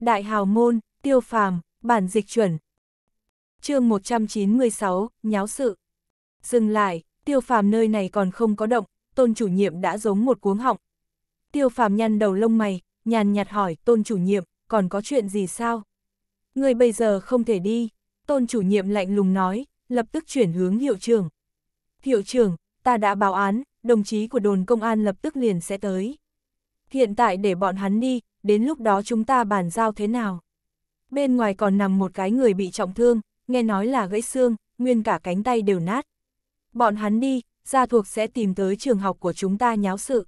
Đại hào môn, tiêu phàm, bản dịch chuẩn. chương 196, nháo sự. Dừng lại, tiêu phàm nơi này còn không có động, tôn chủ nhiệm đã giống một cuống họng. Tiêu phàm nhăn đầu lông mày, nhàn nhạt hỏi tôn chủ nhiệm, còn có chuyện gì sao? Người bây giờ không thể đi, tôn chủ nhiệm lạnh lùng nói, lập tức chuyển hướng hiệu trưởng. Hiệu trưởng, ta đã báo án, đồng chí của đồn công an lập tức liền sẽ tới. Hiện tại để bọn hắn đi, đến lúc đó chúng ta bàn giao thế nào. Bên ngoài còn nằm một cái người bị trọng thương, nghe nói là gãy xương, nguyên cả cánh tay đều nát. Bọn hắn đi, gia thuộc sẽ tìm tới trường học của chúng ta nháo sự.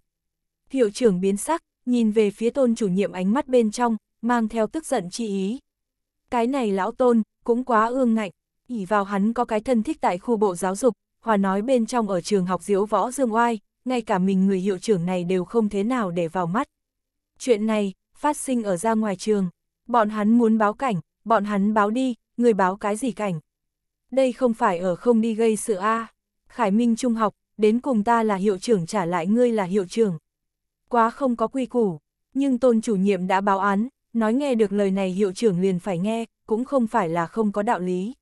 Hiệu trưởng biến sắc, nhìn về phía tôn chủ nhiệm ánh mắt bên trong, mang theo tức giận chi ý. Cái này lão tôn, cũng quá ương ngạnh, ỉ vào hắn có cái thân thích tại khu bộ giáo dục, hòa nói bên trong ở trường học diễu võ dương oai, ngay cả mình người hiệu trưởng này đều không thế nào để vào mắt. Chuyện này, phát sinh ở ra ngoài trường. Bọn hắn muốn báo cảnh, bọn hắn báo đi, người báo cái gì cảnh. Đây không phải ở không đi gây sự a Khải Minh Trung học, đến cùng ta là hiệu trưởng trả lại ngươi là hiệu trưởng. Quá không có quy củ, nhưng tôn chủ nhiệm đã báo án, nói nghe được lời này hiệu trưởng liền phải nghe, cũng không phải là không có đạo lý.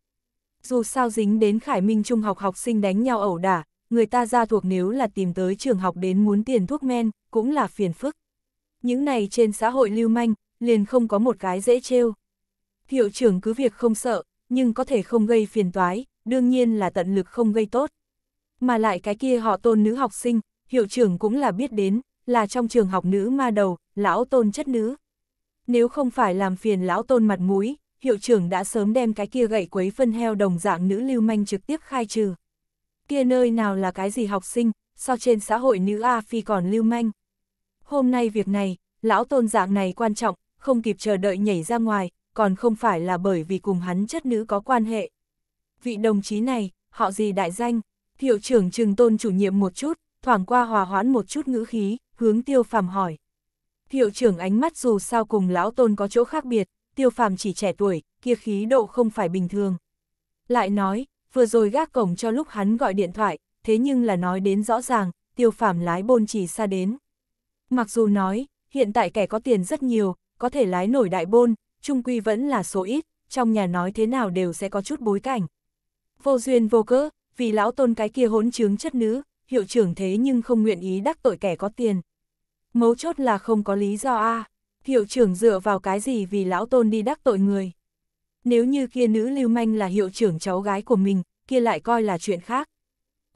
Dù sao dính đến Khải Minh Trung học học sinh đánh nhau ẩu đả, người ta ra thuộc nếu là tìm tới trường học đến muốn tiền thuốc men, cũng là phiền phức những này trên xã hội lưu manh, liền không có một cái dễ trêu. Hiệu trưởng cứ việc không sợ, nhưng có thể không gây phiền toái, đương nhiên là tận lực không gây tốt. Mà lại cái kia họ tôn nữ học sinh, hiệu trưởng cũng là biết đến, là trong trường học nữ ma đầu, lão tôn chất nữ. Nếu không phải làm phiền lão tôn mặt mũi, hiệu trưởng đã sớm đem cái kia gậy quấy phân heo đồng dạng nữ lưu manh trực tiếp khai trừ. Kia nơi nào là cái gì học sinh, so trên xã hội nữ A Phi còn lưu manh hôm nay việc này, lão tôn dạng này quan trọng, không kịp chờ đợi nhảy ra ngoài, còn không phải là bởi vì cùng hắn chất nữ có quan hệ. Vị đồng chí này, họ gì đại danh, hiệu trưởng trường tôn chủ nhiệm một chút, thoảng qua hòa hoãn một chút ngữ khí, hướng tiêu phàm hỏi. Hiệu trưởng ánh mắt dù sao cùng lão tôn có chỗ khác biệt, tiêu phàm chỉ trẻ tuổi, kia khí độ không phải bình thường. Lại nói, vừa rồi gác cổng cho lúc hắn gọi điện thoại, thế nhưng là nói đến rõ ràng, tiêu phàm lái bôn chỉ xa đến. Mặc dù nói, hiện tại kẻ có tiền rất nhiều, có thể lái nổi đại bôn, trung quy vẫn là số ít, trong nhà nói thế nào đều sẽ có chút bối cảnh. Vô duyên vô cớ, vì lão tôn cái kia hỗn trướng chất nữ, hiệu trưởng thế nhưng không nguyện ý đắc tội kẻ có tiền. Mấu chốt là không có lý do a hiệu trưởng dựa vào cái gì vì lão tôn đi đắc tội người. Nếu như kia nữ lưu manh là hiệu trưởng cháu gái của mình, kia lại coi là chuyện khác.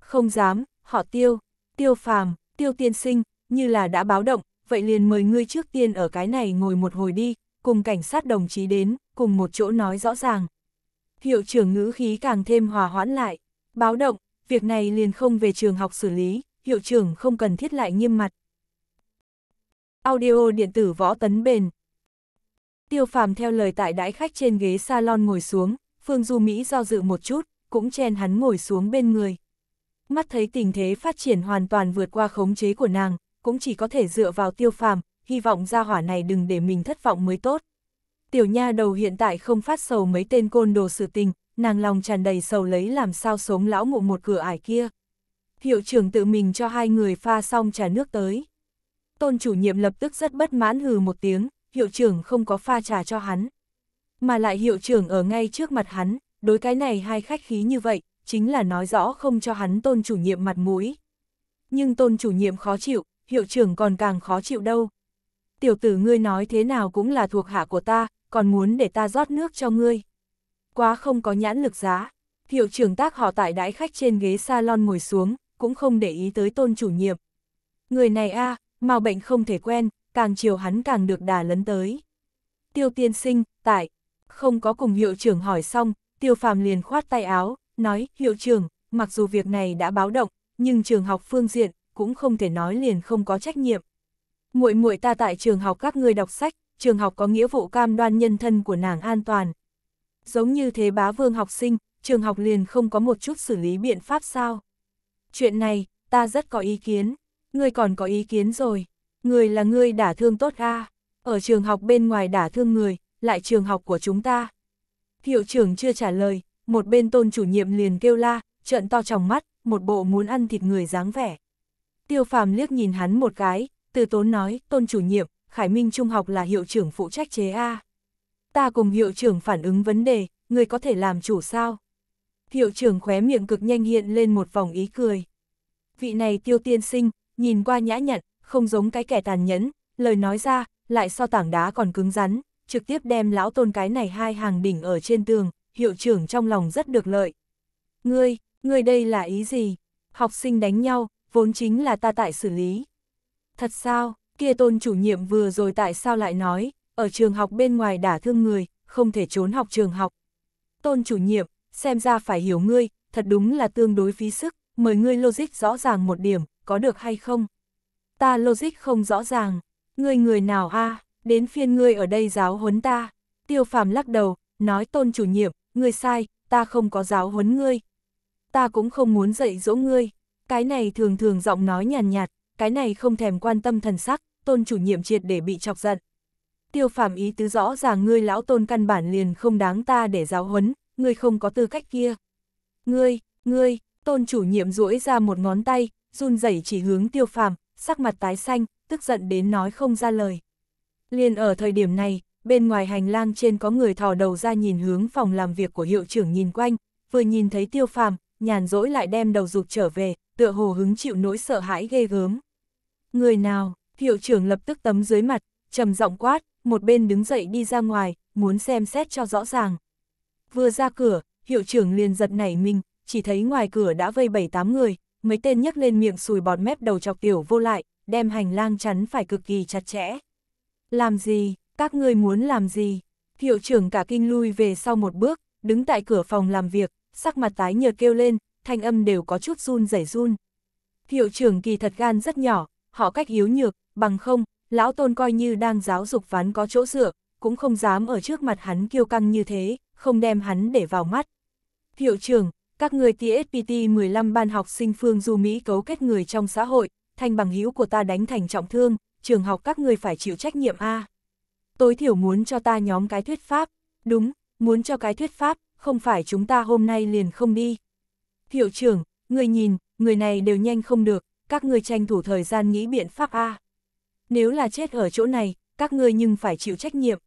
Không dám, họ tiêu, tiêu phàm, tiêu tiên sinh, như là đã báo động, vậy liền mời ngươi trước tiên ở cái này ngồi một hồi đi, cùng cảnh sát đồng chí đến, cùng một chỗ nói rõ ràng. Hiệu trưởng ngữ khí càng thêm hòa hoãn lại, báo động, việc này liền không về trường học xử lý, hiệu trưởng không cần thiết lại nghiêm mặt. Audio điện tử võ tấn bền Tiêu phàm theo lời tại đãi khách trên ghế salon ngồi xuống, Phương Du Mỹ do dự một chút, cũng chen hắn ngồi xuống bên người. Mắt thấy tình thế phát triển hoàn toàn vượt qua khống chế của nàng, cũng chỉ có thể dựa vào tiêu phàm, hy vọng ra hỏa này đừng để mình thất vọng mới tốt. Tiểu nha đầu hiện tại không phát sầu mấy tên côn đồ sự tình, nàng lòng tràn đầy sầu lấy làm sao sống lão ngụ một cửa ải kia. Hiệu trưởng tự mình cho hai người pha xong trà nước tới. Tôn chủ nhiệm lập tức rất bất mãn hừ một tiếng, hiệu trưởng không có pha trà cho hắn. Mà lại hiệu trưởng ở ngay trước mặt hắn, đối cái này hai khách khí như vậy, chính là nói rõ không cho hắn tôn chủ nhiệm mặt mũi. Nhưng tôn chủ nhiệm khó chịu, hiệu trưởng còn càng khó chịu đâu. Tiểu tử ngươi nói thế nào cũng là thuộc hạ của ta, còn muốn để ta rót nước cho ngươi. Quá không có nhãn lực giá. Hiệu trưởng tác họ tại đãi khách trên ghế salon ngồi xuống, cũng không để ý tới tôn chủ nhiệm. Người này a màu bệnh không thể quen, càng chiều hắn càng được đà lấn tới. Tiêu tiên sinh, tại, không có cùng hiệu trưởng hỏi xong, tiêu phàm liền khoát tay áo, nói, hiệu trưởng, mặc dù việc này đã báo động, nhưng trường học phương diện, cũng không thể nói liền không có trách nhiệm. Muội muội ta tại trường học các ngươi đọc sách, trường học có nghĩa vụ cam đoan nhân thân của nàng an toàn. Giống như thế bá vương học sinh, trường học liền không có một chút xử lý biện pháp sao. Chuyện này, ta rất có ý kiến, ngươi còn có ý kiến rồi, ngươi là ngươi đả thương tốt a ở trường học bên ngoài đả thương người, lại trường học của chúng ta. Hiệu trưởng chưa trả lời, một bên tôn chủ nhiệm liền kêu la, trợn to trong mắt, một bộ muốn ăn thịt người dáng vẻ. Tiêu phàm liếc nhìn hắn một cái, từ tốn nói, tôn chủ nhiệm, Khải Minh Trung học là hiệu trưởng phụ trách chế A. Ta cùng hiệu trưởng phản ứng vấn đề, người có thể làm chủ sao? Hiệu trưởng khóe miệng cực nhanh hiện lên một vòng ý cười. Vị này tiêu tiên sinh, nhìn qua nhã nhặn, không giống cái kẻ tàn nhẫn, lời nói ra, lại so tảng đá còn cứng rắn, trực tiếp đem lão tôn cái này hai hàng đỉnh ở trên tường, hiệu trưởng trong lòng rất được lợi. Ngươi, ngươi đây là ý gì? Học sinh đánh nhau, vốn chính là ta tại xử lý. Thật sao, kia tôn chủ nhiệm vừa rồi tại sao lại nói, ở trường học bên ngoài đả thương người, không thể trốn học trường học. Tôn chủ nhiệm, xem ra phải hiểu ngươi, thật đúng là tương đối phí sức, mời ngươi logic rõ ràng một điểm, có được hay không? Ta logic không rõ ràng, ngươi người nào a đến phiên ngươi ở đây giáo huấn ta. Tiêu phàm lắc đầu, nói tôn chủ nhiệm, ngươi sai, ta không có giáo huấn ngươi. Ta cũng không muốn dạy dỗ ngươi. Cái này thường thường giọng nói nhàn nhạt, nhạt, cái này không thèm quan tâm thần sắc, tôn chủ nhiệm triệt để bị chọc giận. Tiêu phạm ý tứ rõ ràng ngươi lão tôn căn bản liền không đáng ta để giáo huấn, ngươi không có tư cách kia. Ngươi, ngươi, tôn chủ nhiệm duỗi ra một ngón tay, run rẩy chỉ hướng tiêu phạm, sắc mặt tái xanh, tức giận đến nói không ra lời. Liền ở thời điểm này, bên ngoài hành lang trên có người thò đầu ra nhìn hướng phòng làm việc của hiệu trưởng nhìn quanh, vừa nhìn thấy tiêu phạm, nhàn rỗi lại đem đầu rụt trở về, tựa hồ hứng chịu nỗi sợ hãi ghê gớm. Người nào, hiệu trưởng lập tức tấm dưới mặt, trầm giọng quát, một bên đứng dậy đi ra ngoài, muốn xem xét cho rõ ràng. Vừa ra cửa, hiệu trưởng liền giật nảy mình, chỉ thấy ngoài cửa đã vây bảy tám người, mấy tên nhấc lên miệng sùi bọt mép đầu chọc tiểu vô lại, đem hành lang chắn phải cực kỳ chặt chẽ. Làm gì, các ngươi muốn làm gì? Hiệu trưởng cả kinh lui về sau một bước, đứng tại cửa phòng làm việc, sắc mặt tái nhợt kêu lên, thanh âm đều có chút run rẩy run. Hiệu trưởng kỳ thật gan rất nhỏ, họ cách yếu nhược, bằng không, lão tôn coi như đang giáo dục ván có chỗ dựa, cũng không dám ở trước mặt hắn kiêu căng như thế, không đem hắn để vào mắt. Hiệu trưởng, các người TSPT 15 ban học sinh phương du Mỹ cấu kết người trong xã hội, thanh bằng hữu của ta đánh thành trọng thương, trường học các người phải chịu trách nhiệm A. Tối thiểu muốn cho ta nhóm cái thuyết pháp, đúng, muốn cho cái thuyết pháp, không phải chúng ta hôm nay liền không đi, Hiệu trưởng, người nhìn, người này đều nhanh không được, các người tranh thủ thời gian nghĩ biện pháp A. Nếu là chết ở chỗ này, các ngươi nhưng phải chịu trách nhiệm.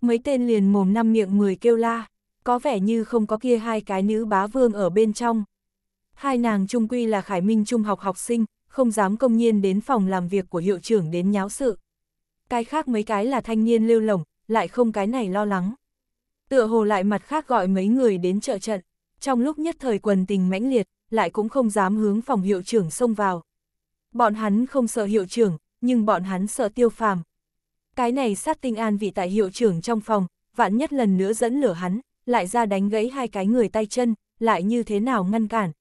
Mấy tên liền mồm năm miệng 10 kêu la, có vẻ như không có kia hai cái nữ bá vương ở bên trong. Hai nàng trung quy là Khải Minh trung học học sinh, không dám công nhiên đến phòng làm việc của hiệu trưởng đến nháo sự. Cái khác mấy cái là thanh niên lưu lỏng, lại không cái này lo lắng. Tựa hồ lại mặt khác gọi mấy người đến trợ trận trong lúc nhất thời quần tình mãnh liệt, lại cũng không dám hướng phòng hiệu trưởng xông vào. Bọn hắn không sợ hiệu trưởng, nhưng bọn hắn sợ tiêu phàm. Cái này sát tinh an vị tại hiệu trưởng trong phòng, vạn nhất lần nữa dẫn lửa hắn, lại ra đánh gãy hai cái người tay chân, lại như thế nào ngăn cản.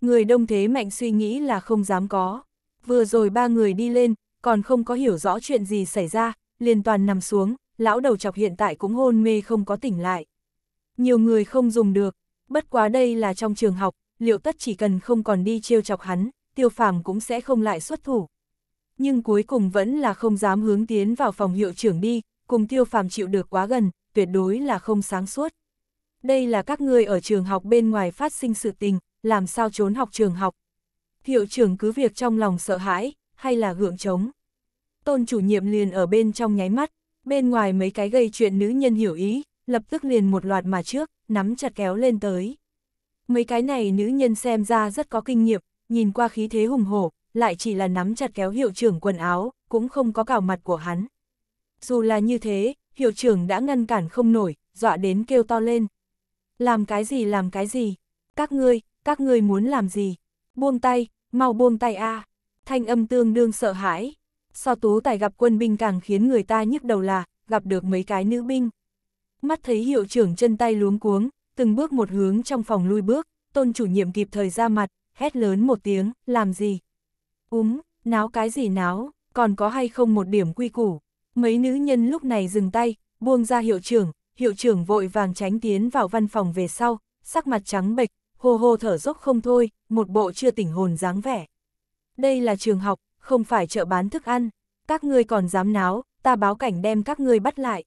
Người đông thế mạnh suy nghĩ là không dám có. Vừa rồi ba người đi lên, còn không có hiểu rõ chuyện gì xảy ra, liền toàn nằm xuống, lão đầu chọc hiện tại cũng hôn mê không có tỉnh lại. Nhiều người không dùng được, Bất quá đây là trong trường học, liệu tất chỉ cần không còn đi trêu chọc hắn, tiêu phàm cũng sẽ không lại xuất thủ. Nhưng cuối cùng vẫn là không dám hướng tiến vào phòng hiệu trưởng đi, cùng tiêu phàm chịu được quá gần, tuyệt đối là không sáng suốt. Đây là các người ở trường học bên ngoài phát sinh sự tình, làm sao trốn học trường học. Hiệu trưởng cứ việc trong lòng sợ hãi, hay là gượng trống. Tôn chủ nhiệm liền ở bên trong nháy mắt, bên ngoài mấy cái gây chuyện nữ nhân hiểu ý, lập tức liền một loạt mà trước, nắm chặt kéo lên tới. Mấy cái này nữ nhân xem ra rất có kinh nghiệm, nhìn qua khí thế hùng hổ, lại chỉ là nắm chặt kéo hiệu trưởng quần áo, cũng không có cào mặt của hắn. Dù là như thế, hiệu trưởng đã ngăn cản không nổi, dọa đến kêu to lên. Làm cái gì làm cái gì? Các ngươi, các ngươi muốn làm gì? Buông tay, mau buông tay a Thanh âm tương đương sợ hãi. So tú tài gặp quân binh càng khiến người ta nhức đầu là, gặp được mấy cái nữ binh mắt thấy hiệu trưởng chân tay luống cuống, từng bước một hướng trong phòng lui bước, tôn chủ nhiệm kịp thời ra mặt, hét lớn một tiếng, làm gì? Úm, náo cái gì náo, còn có hay không một điểm quy củ? Mấy nữ nhân lúc này dừng tay, buông ra hiệu trưởng, hiệu trưởng vội vàng tránh tiến vào văn phòng về sau, sắc mặt trắng bệch, hô hô thở dốc không thôi, một bộ chưa tỉnh hồn dáng vẻ. Đây là trường học, không phải chợ bán thức ăn, các ngươi còn dám náo, ta báo cảnh đem các ngươi bắt lại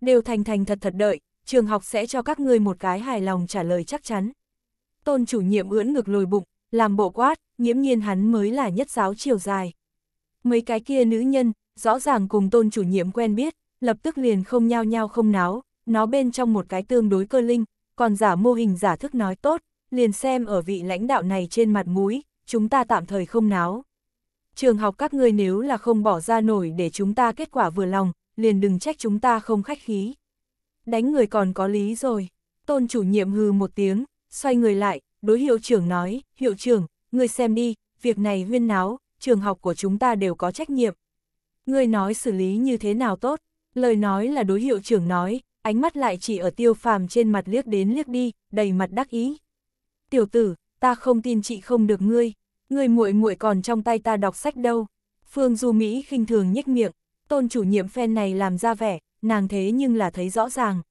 đều thành thành thật thật đợi, trường học sẽ cho các ngươi một cái hài lòng trả lời chắc chắn. Tôn chủ nhiệm ưỡn ngực lồi bụng, làm bộ quát, nghiễm nhiên hắn mới là nhất giáo chiều dài. Mấy cái kia nữ nhân, rõ ràng cùng tôn chủ nhiệm quen biết, lập tức liền không nhao nhao không náo, nó bên trong một cái tương đối cơ linh, còn giả mô hình giả thức nói tốt, liền xem ở vị lãnh đạo này trên mặt mũi, chúng ta tạm thời không náo. Trường học các ngươi nếu là không bỏ ra nổi để chúng ta kết quả vừa lòng, liền đừng trách chúng ta không khách khí. Đánh người còn có lý rồi. Tôn chủ nhiệm hừ một tiếng, xoay người lại, đối hiệu trưởng nói, hiệu trưởng, người xem đi, việc này huyên náo, trường học của chúng ta đều có trách nhiệm. Người nói xử lý như thế nào tốt, lời nói là đối hiệu trưởng nói, ánh mắt lại chỉ ở tiêu phàm trên mặt liếc đến liếc đi, đầy mặt đắc ý. Tiểu tử, ta không tin chị không được ngươi, ngươi muội muội còn trong tay ta đọc sách đâu. Phương Du Mỹ khinh thường nhếch miệng, tôn chủ nhiệm phen này làm ra vẻ, nàng thế nhưng là thấy rõ ràng.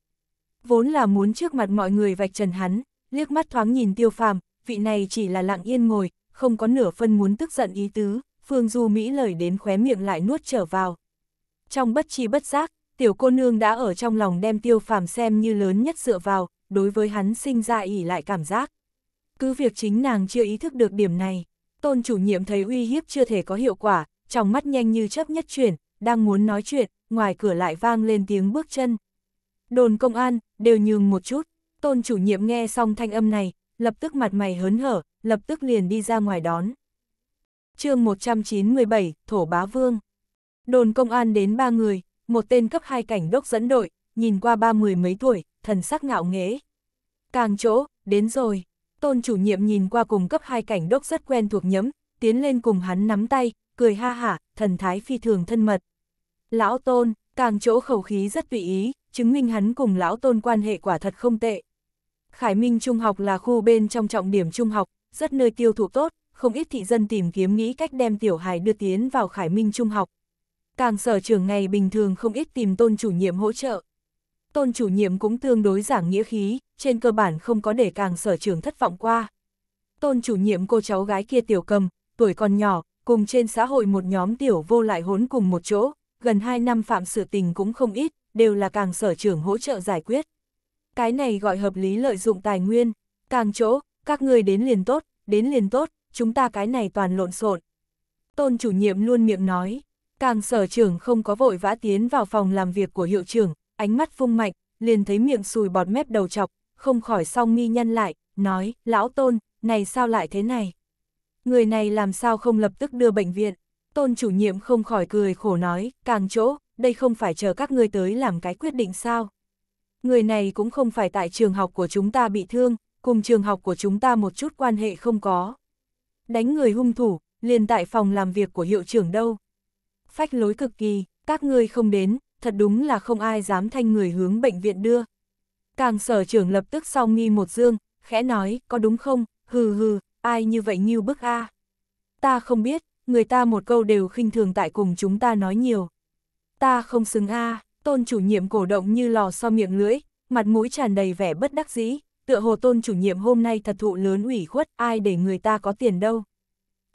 Vốn là muốn trước mặt mọi người vạch trần hắn, liếc mắt thoáng nhìn tiêu phàm, vị này chỉ là lặng yên ngồi, không có nửa phân muốn tức giận ý tứ, Phương Du Mỹ lời đến khóe miệng lại nuốt trở vào. Trong bất chi bất giác, tiểu cô nương đã ở trong lòng đem tiêu phàm xem như lớn nhất dựa vào, đối với hắn sinh ra ỉ lại cảm giác. Cứ việc chính nàng chưa ý thức được điểm này, tôn chủ nhiệm thấy uy hiếp chưa thể có hiệu quả, trong mắt nhanh như chớp nhất chuyển, đang muốn nói chuyện, ngoài cửa lại vang lên tiếng bước chân. Đồn công an, đều nhường một chút, tôn chủ nhiệm nghe xong thanh âm này, lập tức mặt mày hớn hở, lập tức liền đi ra ngoài đón. chương 197, Thổ Bá Vương Đồn công an đến ba người, một tên cấp hai cảnh đốc dẫn đội, nhìn qua ba mười mấy tuổi, thần sắc ngạo nghễ. Càng chỗ, đến rồi, tôn chủ nhiệm nhìn qua cùng cấp hai cảnh đốc rất quen thuộc nhấm, tiến lên cùng hắn nắm tay, cười ha hả, thần thái phi thường thân mật. Lão Tôn, càng chỗ khẩu khí rất vị ý, chứng minh hắn cùng Lão Tôn quan hệ quả thật không tệ. Khải Minh Trung học là khu bên trong trọng điểm trung học, rất nơi tiêu thụ tốt, không ít thị dân tìm kiếm nghĩ cách đem tiểu hải đưa tiến vào Khải Minh Trung học. Càng sở trường ngày bình thường không ít tìm tôn chủ nhiệm hỗ trợ. Tôn chủ nhiệm cũng tương đối giảng nghĩa khí, trên cơ bản không có để càng sở trường thất vọng qua. Tôn chủ nhiệm cô cháu gái kia tiểu cầm, tuổi còn nhỏ, cùng trên xã hội một nhóm tiểu vô lại hốn cùng một chỗ, gần 2 năm phạm sự tình cũng không ít, đều là càng sở trưởng hỗ trợ giải quyết. Cái này gọi hợp lý lợi dụng tài nguyên, càng chỗ, các người đến liền tốt, đến liền tốt, chúng ta cái này toàn lộn xộn. Tôn chủ nhiệm luôn miệng nói, càng sở trưởng không có vội vã tiến vào phòng làm việc của hiệu trưởng, ánh mắt phung mạnh, liền thấy miệng sùi bọt mép đầu chọc, không khỏi song mi nhân lại, nói, lão tôn, này sao lại thế này? người này làm sao không lập tức đưa bệnh viện. Tôn chủ nhiệm không khỏi cười khổ nói, càng chỗ, đây không phải chờ các ngươi tới làm cái quyết định sao. Người này cũng không phải tại trường học của chúng ta bị thương, cùng trường học của chúng ta một chút quan hệ không có. Đánh người hung thủ, liền tại phòng làm việc của hiệu trưởng đâu. Phách lối cực kỳ, các ngươi không đến, thật đúng là không ai dám thanh người hướng bệnh viện đưa. Càng sở trưởng lập tức sau nghi một dương, khẽ nói, có đúng không, hừ hừ, ai như vậy như bức a Ta không biết, người ta một câu đều khinh thường tại cùng chúng ta nói nhiều. Ta không xứng a tôn chủ nhiệm cổ động như lò so miệng lưỡi, mặt mũi tràn đầy vẻ bất đắc dĩ, tựa hồ tôn chủ nhiệm hôm nay thật thụ lớn ủy khuất, ai để người ta có tiền đâu.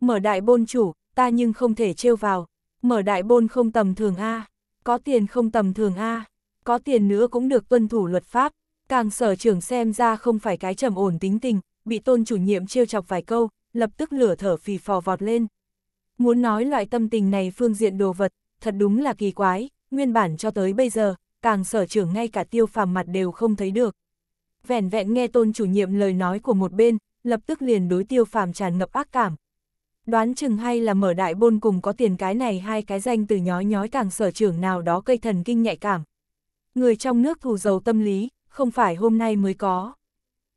Mở đại bôn chủ, ta nhưng không thể trêu vào, mở đại bôn không tầm thường a có tiền không tầm thường a có tiền nữa cũng được tuân thủ luật pháp, càng sở trưởng xem ra không phải cái trầm ổn tính tình, bị tôn chủ nhiệm trêu chọc vài câu, lập tức lửa thở phì phò vọt lên. Muốn nói loại tâm tình này phương diện đồ vật, thật đúng là kỳ quái, nguyên bản cho tới bây giờ, càng sở trưởng ngay cả tiêu phàm mặt đều không thấy được. vẹn vẹn nghe tôn chủ nhiệm lời nói của một bên, lập tức liền đối tiêu phàm tràn ngập ác cảm. Đoán chừng hay là mở đại bôn cùng có tiền cái này hai cái danh từ nhói nhói càng sở trưởng nào đó cây thần kinh nhạy cảm. Người trong nước thù dầu tâm lý, không phải hôm nay mới có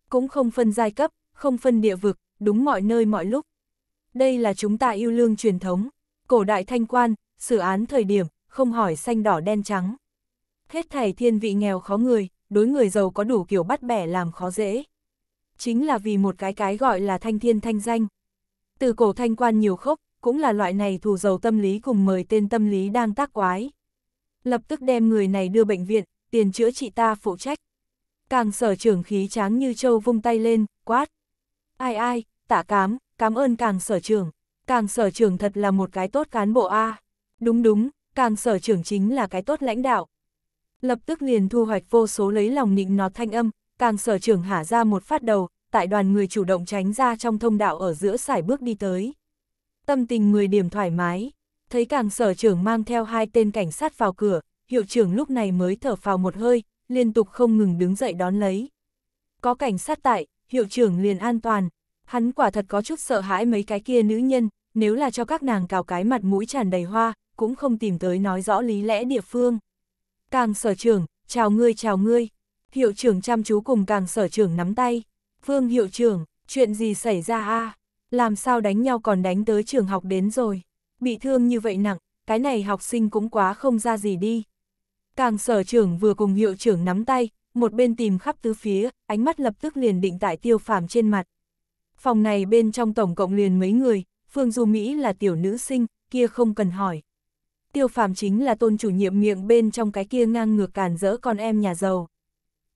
cũng không phân giai cấp, không phân địa vực, đúng mọi nơi mọi lúc. Đây là chúng ta yêu lương truyền thống, cổ đại thanh quan, xử án thời điểm, không hỏi xanh đỏ đen trắng. Hết thảy thiên vị nghèo khó người, đối người giàu có đủ kiểu bắt bẻ làm khó dễ. Chính là vì một cái cái gọi là thanh thiên thanh danh. Từ cổ thanh quan nhiều khốc, cũng là loại này thù giàu tâm lý cùng mời tên tâm lý đang tác quái. Lập tức đem người này đưa bệnh viện, tiền chữa trị ta phụ trách. Càng sở trưởng khí tráng như châu vung tay lên, quát. Ai ai, tạ cám, cảm ơn càng sở trưởng. Càng sở trưởng thật là một cái tốt cán bộ A. Đúng đúng, càng sở trưởng chính là cái tốt lãnh đạo. Lập tức liền thu hoạch vô số lấy lòng nịnh nó thanh âm, càng sở trưởng hả ra một phát đầu, tại đoàn người chủ động tránh ra trong thông đạo ở giữa sải bước đi tới. Tâm tình người điểm thoải mái, thấy càng sở trưởng mang theo hai tên cảnh sát vào cửa, hiệu trưởng lúc này mới thở phào một hơi, liên tục không ngừng đứng dậy đón lấy. Có cảnh sát tại, hiệu trưởng liền an toàn, hắn quả thật có chút sợ hãi mấy cái kia nữ nhân, nếu là cho các nàng cào cái mặt mũi tràn đầy hoa, cũng không tìm tới nói rõ lý lẽ địa phương. Càng sở trưởng, chào ngươi chào ngươi, hiệu trưởng chăm chú cùng càng sở trưởng nắm tay. Phương hiệu trưởng, chuyện gì xảy ra a Làm sao đánh nhau còn đánh tới trường học đến rồi? Bị thương như vậy nặng, cái này học sinh cũng quá không ra gì đi. Càng sở trưởng vừa cùng hiệu trưởng nắm tay, một bên tìm khắp tứ phía, ánh mắt lập tức liền định tại tiêu phàm trên mặt. Phòng này bên trong tổng cộng liền mấy người, Phương Du Mỹ là tiểu nữ sinh, kia không cần hỏi. Tiêu phàm chính là tôn chủ nhiệm miệng bên trong cái kia ngang ngược càn rỡ con em nhà giàu.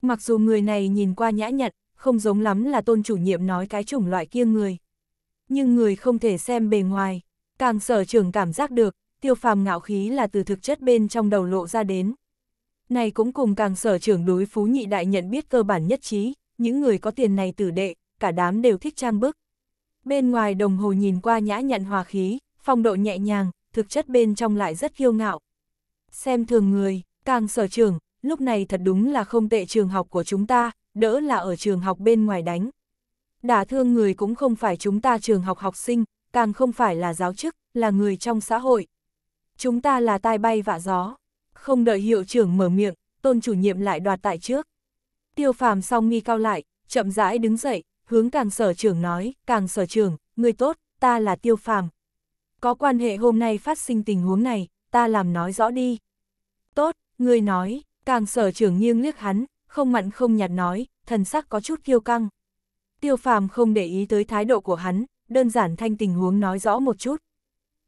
Mặc dù người này nhìn qua nhã nhặn, không giống lắm là tôn chủ nhiệm nói cái chủng loại kia người. Nhưng người không thể xem bề ngoài, càng sở trưởng cảm giác được, tiêu phàm ngạo khí là từ thực chất bên trong đầu lộ ra đến. Này cũng cùng càng sở trưởng đối Phú Nhị Đại nhận biết cơ bản nhất trí, những người có tiền này tử đệ, cả đám đều thích trang bức. Bên ngoài đồng hồ nhìn qua nhã nhặn hòa khí, phong độ nhẹ nhàng, thực chất bên trong lại rất kiêu ngạo. Xem thường người, càng sở trưởng, lúc này thật đúng là không tệ trường học của chúng ta, đỡ là ở trường học bên ngoài đánh. Đả thương người cũng không phải chúng ta trường học học sinh, càng không phải là giáo chức, là người trong xã hội. Chúng ta là tai bay vạ gió. Không đợi hiệu trưởng mở miệng, tôn chủ nhiệm lại đoạt tại trước. Tiêu phàm song mi cao lại, chậm rãi đứng dậy, hướng càng sở trưởng nói, càng sở trưởng, người tốt, ta là tiêu phàm. Có quan hệ hôm nay phát sinh tình huống này, ta làm nói rõ đi. Tốt, người nói, càng sở trưởng nghiêng liếc hắn, không mặn không nhạt nói, thần sắc có chút kiêu căng. Tiêu phàm không để ý tới thái độ của hắn, đơn giản thanh tình huống nói rõ một chút.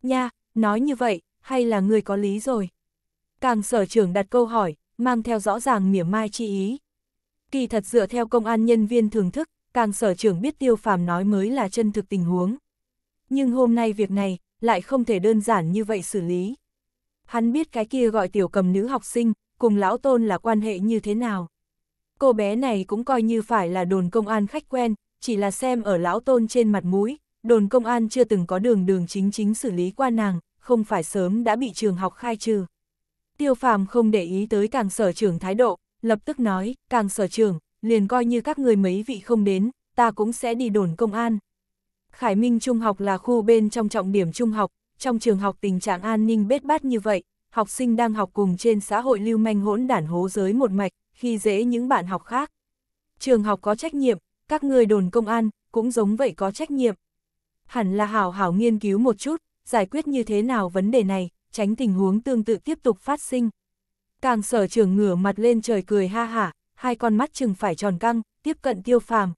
Nha, nói như vậy, hay là người có lý rồi. Càng sở trưởng đặt câu hỏi, mang theo rõ ràng mỉa mai chi ý. Kỳ thật dựa theo công an nhân viên thưởng thức, càng sở trưởng biết tiêu phàm nói mới là chân thực tình huống. Nhưng hôm nay việc này, lại không thể đơn giản như vậy xử lý. Hắn biết cái kia gọi tiểu cầm nữ học sinh, cùng lão tôn là quan hệ như thế nào. Cô bé này cũng coi như phải là đồn công an khách quen, chỉ là xem ở lão tôn trên mặt mũi, đồn công an chưa từng có đường đường chính chính xử lý qua nàng, không phải sớm đã bị trường học khai trừ. Tiêu phàm không để ý tới càng sở trưởng thái độ, lập tức nói, càng sở trưởng, liền coi như các người mấy vị không đến, ta cũng sẽ đi đồn công an. Khải Minh Trung học là khu bên trong trọng điểm trung học, trong trường học tình trạng an ninh bết bát như vậy, học sinh đang học cùng trên xã hội lưu manh hỗn đản hố giới một mạch, khi dễ những bạn học khác. Trường học có trách nhiệm, các người đồn công an, cũng giống vậy có trách nhiệm. Hẳn là hảo hảo nghiên cứu một chút, giải quyết như thế nào vấn đề này, tránh tình huống tương tự tiếp tục phát sinh. Càng sở trưởng ngửa mặt lên trời cười ha hả, hai con mắt chừng phải tròn căng, tiếp cận tiêu phàm.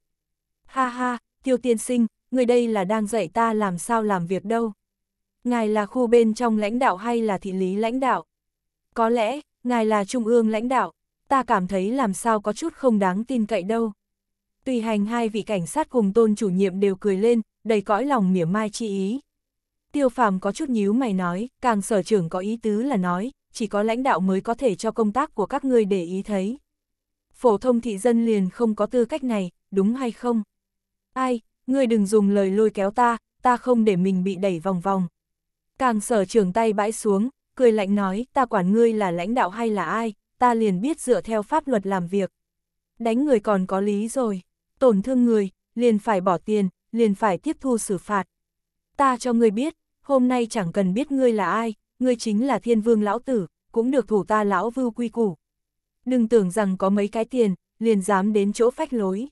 Ha ha, tiêu tiên sinh, người đây là đang dạy ta làm sao làm việc đâu. Ngài là khu bên trong lãnh đạo hay là thị lý lãnh đạo? Có lẽ, ngài là trung ương lãnh đạo, ta cảm thấy làm sao có chút không đáng tin cậy đâu. Tùy hành hai vị cảnh sát cùng tôn chủ nhiệm đều cười lên, đầy cõi lòng mỉa mai chi ý. Tiêu phàm có chút nhíu mày nói, càng sở trưởng có ý tứ là nói, chỉ có lãnh đạo mới có thể cho công tác của các ngươi để ý thấy. Phổ thông thị dân liền không có tư cách này, đúng hay không? Ai, ngươi đừng dùng lời lôi kéo ta, ta không để mình bị đẩy vòng vòng. Càng sở trưởng tay bãi xuống, cười lạnh nói, ta quản ngươi là lãnh đạo hay là ai, ta liền biết dựa theo pháp luật làm việc. Đánh người còn có lý rồi, tổn thương người, liền phải bỏ tiền, liền phải tiếp thu xử phạt. Ta cho ngươi biết, hôm nay chẳng cần biết ngươi là ai, ngươi chính là thiên vương lão tử, cũng được thủ ta lão vưu quy củ. Đừng tưởng rằng có mấy cái tiền, liền dám đến chỗ phách lối.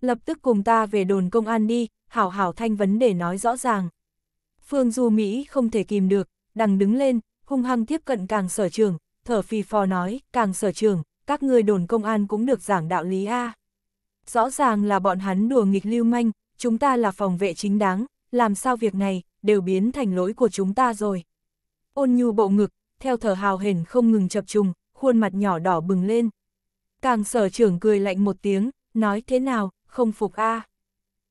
Lập tức cùng ta về đồn công an đi, hảo hảo thanh vấn để nói rõ ràng. Phương Du Mỹ không thể kìm được, đằng đứng lên, hung hăng tiếp cận càng sở trường, thở phì phò nói, càng sở trường, các ngươi đồn công an cũng được giảng đạo lý A. Rõ ràng là bọn hắn đùa nghịch lưu manh, chúng ta là phòng vệ chính đáng, làm sao việc này, đều biến thành lỗi của chúng ta rồi. Ôn nhu bộ ngực, theo thở hào hển không ngừng chập trùng, khuôn mặt nhỏ đỏ bừng lên. Càng sở trưởng cười lạnh một tiếng, nói thế nào, không phục a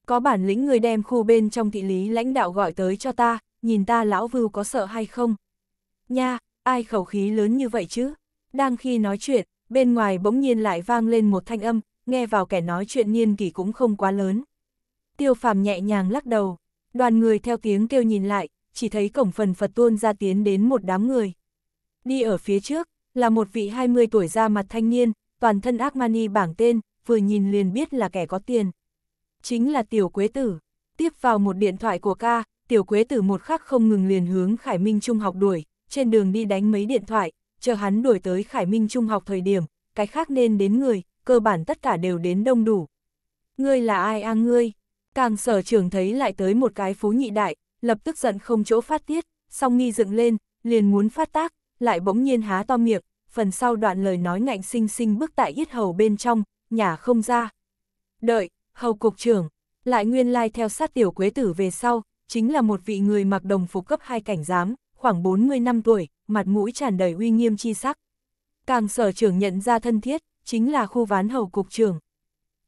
Có bản lĩnh người đem khu bên trong thị lý lãnh đạo gọi tới cho ta, nhìn ta lão vưu có sợ hay không. Nha, ai khẩu khí lớn như vậy chứ? Đang khi nói chuyện, bên ngoài bỗng nhiên lại vang lên một thanh âm, nghe vào kẻ nói chuyện niên kỳ cũng không quá lớn. Tiêu phàm nhẹ nhàng lắc đầu. Đoàn người theo tiếng kêu nhìn lại, chỉ thấy cổng phần Phật tuôn ra tiến đến một đám người. Đi ở phía trước, là một vị 20 tuổi ra mặt thanh niên, toàn thân ác mani bảng tên, vừa nhìn liền biết là kẻ có tiền. Chính là Tiểu Quế Tử. Tiếp vào một điện thoại của ca, Tiểu Quế Tử một khắc không ngừng liền hướng Khải Minh Trung học đuổi, trên đường đi đánh mấy điện thoại, chờ hắn đuổi tới Khải Minh Trung học thời điểm, cái khác nên đến người, cơ bản tất cả đều đến đông đủ. Ngươi là ai a ngươi? Càng sở trường thấy lại tới một cái phú nhị đại, lập tức giận không chỗ phát tiết, song nghi dựng lên, liền muốn phát tác, lại bỗng nhiên há to miệng, phần sau đoạn lời nói ngạnh sinh sinh bước tại yết hầu bên trong, nhả không ra. Đợi, hầu cục trưởng, lại nguyên lai theo sát tiểu quế tử về sau, chính là một vị người mặc đồng phục cấp hai cảnh giám, khoảng 40 năm tuổi, mặt mũi tràn đầy uy nghiêm chi sắc. Càng sở trưởng nhận ra thân thiết, chính là khu ván hầu cục trưởng.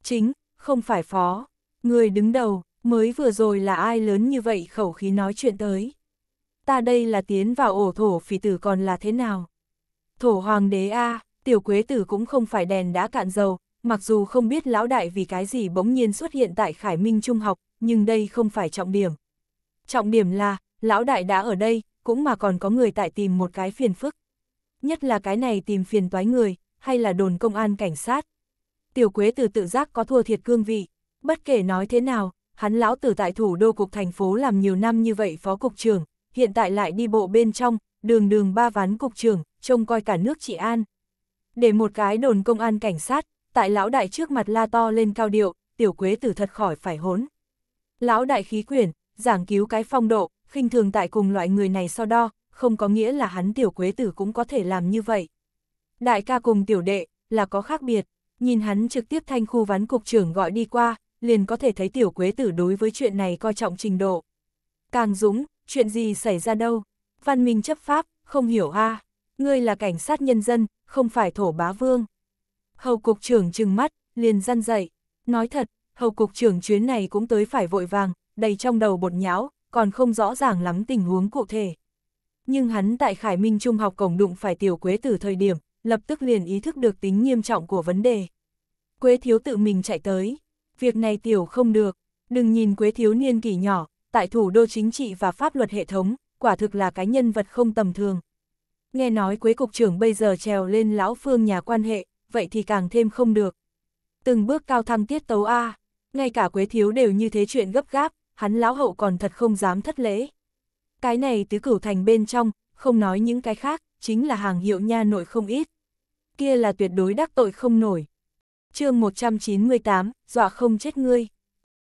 Chính, không phải phó. Người đứng đầu, mới vừa rồi là ai lớn như vậy khẩu khí nói chuyện tới. Ta đây là tiến vào ổ thổ phỉ tử còn là thế nào? Thổ hoàng đế A, tiểu quế tử cũng không phải đèn đã cạn dầu, mặc dù không biết lão đại vì cái gì bỗng nhiên xuất hiện tại Khải Minh Trung học, nhưng đây không phải trọng điểm. Trọng điểm là, lão đại đã ở đây, cũng mà còn có người tại tìm một cái phiền phức. Nhất là cái này tìm phiền toái người, hay là đồn công an cảnh sát. Tiểu Quế tử tự giác có thua thiệt cương vị, Bất kể nói thế nào, hắn lão tử tại thủ đô cục thành phố làm nhiều năm như vậy phó cục trưởng, hiện tại lại đi bộ bên trong, đường đường ba ván cục trưởng, trông coi cả nước trị an. Để một cái đồn công an cảnh sát, tại lão đại trước mặt la to lên cao điệu, tiểu quế tử thật khỏi phải hốn. Lão đại khí quyển, giảng cứu cái phong độ, khinh thường tại cùng loại người này so đo, không có nghĩa là hắn tiểu quế tử cũng có thể làm như vậy. Đại ca cùng tiểu đệ, là có khác biệt, nhìn hắn trực tiếp thanh khu ván cục trưởng gọi đi qua, liền có thể thấy tiểu quế tử đối với chuyện này coi trọng trình độ. Càng dũng, chuyện gì xảy ra đâu, văn minh chấp pháp, không hiểu a ngươi là cảnh sát nhân dân, không phải thổ bá vương. Hầu cục trưởng trừng mắt, liền răn dậy, nói thật, hầu cục trưởng chuyến này cũng tới phải vội vàng, đầy trong đầu bột nhão, còn không rõ ràng lắm tình huống cụ thể. Nhưng hắn tại Khải Minh Trung học cổng đụng phải tiểu quế tử thời điểm, lập tức liền ý thức được tính nghiêm trọng của vấn đề. Quế thiếu tự mình chạy tới, việc này tiểu không được, đừng nhìn Quế thiếu niên kỳ nhỏ, tại thủ đô chính trị và pháp luật hệ thống, quả thực là cái nhân vật không tầm thường. Nghe nói Quế cục trưởng bây giờ trèo lên lão phương nhà quan hệ, vậy thì càng thêm không được. Từng bước cao thăng tiết tấu A, ngay cả Quế thiếu đều như thế chuyện gấp gáp, hắn lão hậu còn thật không dám thất lễ. Cái này tứ cửu thành bên trong, không nói những cái khác, chính là hàng hiệu nha nội không ít. Kia là tuyệt đối đắc tội không nổi chương 198, dọa không chết ngươi.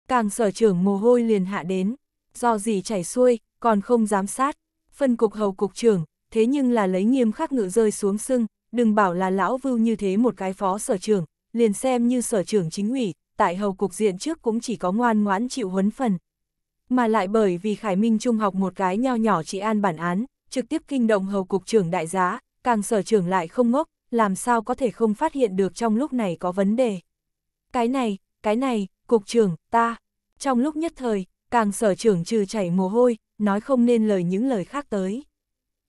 Càng sở trưởng mồ hôi liền hạ đến, do gì chảy xuôi, còn không giám sát. Phân cục hầu cục trưởng, thế nhưng là lấy nghiêm khắc ngự rơi xuống sưng, đừng bảo là lão vưu như thế một cái phó sở trưởng, liền xem như sở trưởng chính ủy, tại hầu cục diện trước cũng chỉ có ngoan ngoãn chịu huấn phần. Mà lại bởi vì Khải Minh Trung học một cái nho nhỏ chỉ an bản án, trực tiếp kinh động hầu cục trưởng đại giá, càng sở trưởng lại không ngốc, làm sao có thể không phát hiện được trong lúc này có vấn đề. Cái này, cái này, cục trưởng, ta. Trong lúc nhất thời, càng sở trưởng trừ chảy mồ hôi, nói không nên lời những lời khác tới.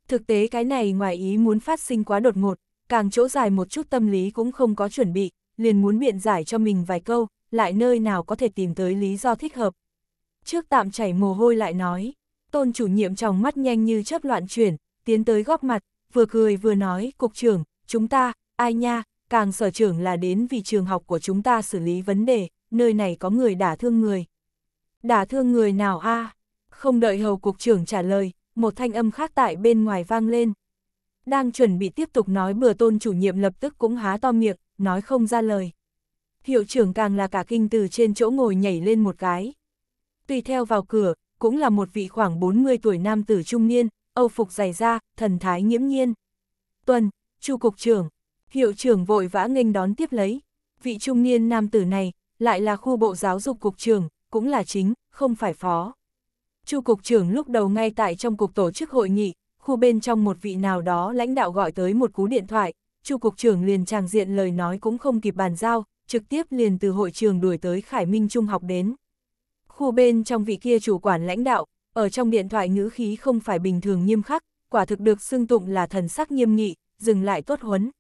Thực tế cái này ngoài ý muốn phát sinh quá đột ngột, càng chỗ dài một chút tâm lý cũng không có chuẩn bị, liền muốn biện giải cho mình vài câu, lại nơi nào có thể tìm tới lý do thích hợp. Trước tạm chảy mồ hôi lại nói, tôn chủ nhiệm trong mắt nhanh như chớp loạn chuyển, tiến tới góc mặt, vừa cười vừa nói, cục trưởng, chúng ta, ai nha, càng sở trưởng là đến vì trường học của chúng ta xử lý vấn đề, nơi này có người đả thương người. Đả thương người nào a Không đợi hầu cục trưởng trả lời, một thanh âm khác tại bên ngoài vang lên. Đang chuẩn bị tiếp tục nói bừa tôn chủ nhiệm lập tức cũng há to miệng, nói không ra lời. Hiệu trưởng càng là cả kinh từ trên chỗ ngồi nhảy lên một cái. Tùy theo vào cửa, cũng là một vị khoảng 40 tuổi nam tử trung niên, âu phục dày da, thần thái nghiễm nhiên. Tuần, Chu cục trưởng, hiệu trưởng vội vã nghênh đón tiếp lấy. Vị trung niên nam tử này, lại là khu bộ giáo dục cục trưởng, cũng là chính, không phải phó. Chu cục trưởng lúc đầu ngay tại trong cục tổ chức hội nghị, khu bên trong một vị nào đó lãnh đạo gọi tới một cú điện thoại, Chu cục trưởng liền tràng diện lời nói cũng không kịp bàn giao, trực tiếp liền từ hội trường đuổi tới Khải Minh Trung học đến. Khu bên trong vị kia chủ quản lãnh đạo, ở trong điện thoại ngữ khí không phải bình thường nghiêm khắc, quả thực được xưng tụng là thần sắc nghiêm nghị, dừng lại tuất huấn.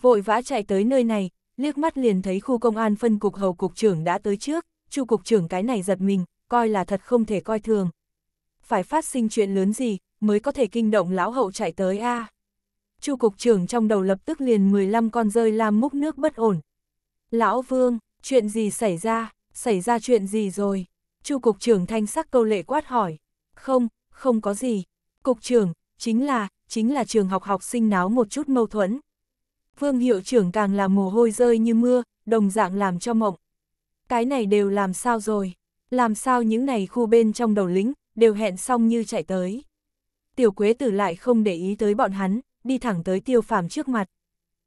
Vội vã chạy tới nơi này, liếc mắt liền thấy khu công an phân cục hầu cục trưởng đã tới trước, chu cục trưởng cái này giật mình, coi là thật không thể coi thường. Phải phát sinh chuyện lớn gì, mới có thể kinh động lão hậu chạy tới a chu cục trưởng trong đầu lập tức liền 15 con rơi làm múc nước bất ổn. Lão Vương, chuyện gì xảy ra, xảy ra chuyện gì rồi? chu cục trưởng thanh sắc câu lệ quát hỏi. Không, không có gì. Cục trưởng, chính là, chính là trường học học sinh náo một chút mâu thuẫn. Vương hiệu trưởng càng là mồ hôi rơi như mưa, đồng dạng làm cho mộng. Cái này đều làm sao rồi, làm sao những này khu bên trong đầu lính, đều hẹn xong như chạy tới. Tiểu Quế Tử lại không để ý tới bọn hắn, đi thẳng tới Tiêu Phàm trước mặt.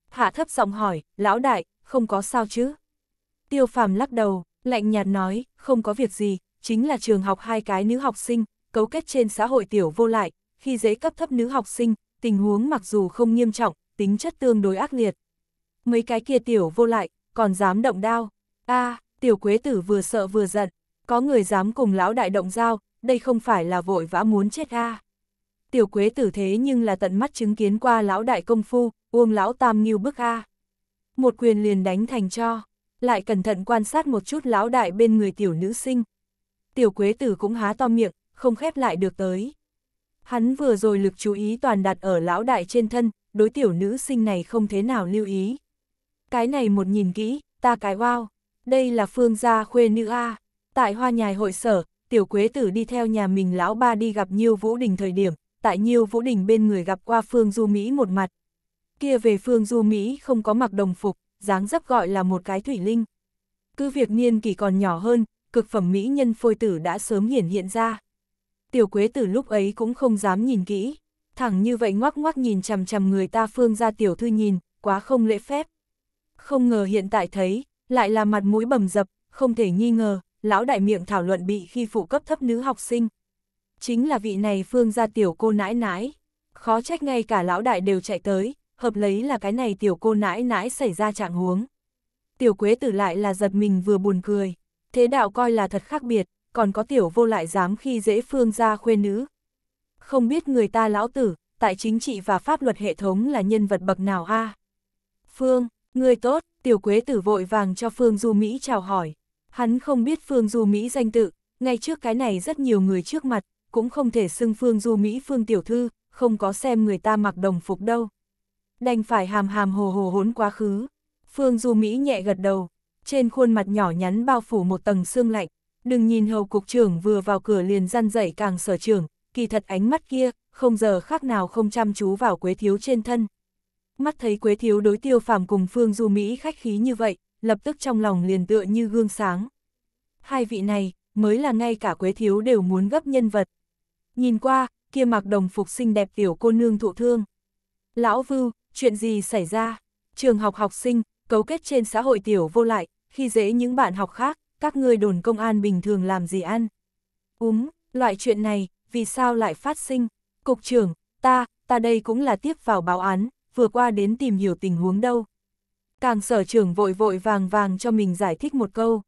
Hạ thấp giọng hỏi, lão đại, không có sao chứ? Tiêu Phàm lắc đầu, lạnh nhạt nói, không có việc gì, chính là trường học hai cái nữ học sinh, cấu kết trên xã hội tiểu vô lại, khi dễ cấp thấp nữ học sinh, tình huống mặc dù không nghiêm trọng, tính chất tương đối ác liệt. Mấy cái kia tiểu vô lại, còn dám động đao. a tiểu quế tử vừa sợ vừa giận, có người dám cùng lão đại động dao, đây không phải là vội vã muốn chết a Tiểu quế tử thế nhưng là tận mắt chứng kiến qua lão đại công phu, uông lão tam nghiêu bức a Một quyền liền đánh thành cho, lại cẩn thận quan sát một chút lão đại bên người tiểu nữ sinh. Tiểu quế tử cũng há to miệng, không khép lại được tới. Hắn vừa rồi lực chú ý toàn đặt ở lão đại trên thân, đối tiểu nữ sinh này không thế nào lưu ý. Cái này một nhìn kỹ, ta cái wow, đây là phương gia khuê nữ A. Tại hoa nhài hội sở, tiểu quế tử đi theo nhà mình lão ba đi gặp Nhiêu Vũ Đình thời điểm, tại Nhiêu Vũ Đình bên người gặp qua phương du Mỹ một mặt. Kia về phương du Mỹ không có mặc đồng phục, dáng dấp gọi là một cái thủy linh. Cứ việc niên kỳ còn nhỏ hơn, cực phẩm mỹ nhân phôi tử đã sớm hiển hiện ra tiểu quế từ lúc ấy cũng không dám nhìn kỹ, thẳng như vậy ngoắc ngoắc nhìn chằm chằm người ta phương gia tiểu thư nhìn, quá không lễ phép. Không ngờ hiện tại thấy, lại là mặt mũi bầm dập, không thể nghi ngờ, lão đại miệng thảo luận bị khi phụ cấp thấp nữ học sinh. Chính là vị này phương gia tiểu cô nãi nãi, khó trách ngay cả lão đại đều chạy tới, hợp lấy là cái này tiểu cô nãi nãi xảy ra trạng huống. Tiểu quế tử lại là giật mình vừa buồn cười, thế đạo coi là thật khác biệt, còn có tiểu vô lại dám khi dễ phương gia khuê nữ. Không biết người ta lão tử, tại chính trị và pháp luật hệ thống là nhân vật bậc nào a Phương, người tốt, tiểu quế tử vội vàng cho Phương Du Mỹ chào hỏi. Hắn không biết Phương Du Mỹ danh tự, ngay trước cái này rất nhiều người trước mặt, cũng không thể xưng Phương Du Mỹ Phương Tiểu Thư, không có xem người ta mặc đồng phục đâu. Đành phải hàm hàm hồ hồ hốn quá khứ. Phương Du Mỹ nhẹ gật đầu, trên khuôn mặt nhỏ nhắn bao phủ một tầng xương lạnh, đừng nhìn hầu cục trưởng vừa vào cửa liền răn dậy càng sở trưởng, kỳ thật ánh mắt kia, không giờ khác nào không chăm chú vào Quế Thiếu trên thân. Mắt thấy Quế Thiếu đối tiêu phàm cùng Phương Du Mỹ khách khí như vậy, lập tức trong lòng liền tựa như gương sáng. Hai vị này, mới là ngay cả Quế Thiếu đều muốn gấp nhân vật. Nhìn qua, kia mặc đồng phục xinh đẹp tiểu cô nương thụ thương. Lão Vưu, chuyện gì xảy ra? Trường học học sinh, cấu kết trên xã hội tiểu vô lại, khi dễ những bạn học khác, các ngươi đồn công an bình thường làm gì ăn? Úm, loại chuyện này, vì sao lại phát sinh? Cục trưởng, ta, ta đây cũng là tiếp vào báo án, vừa qua đến tìm hiểu tình huống đâu. Càng sở trưởng vội vội vàng vàng cho mình giải thích một câu.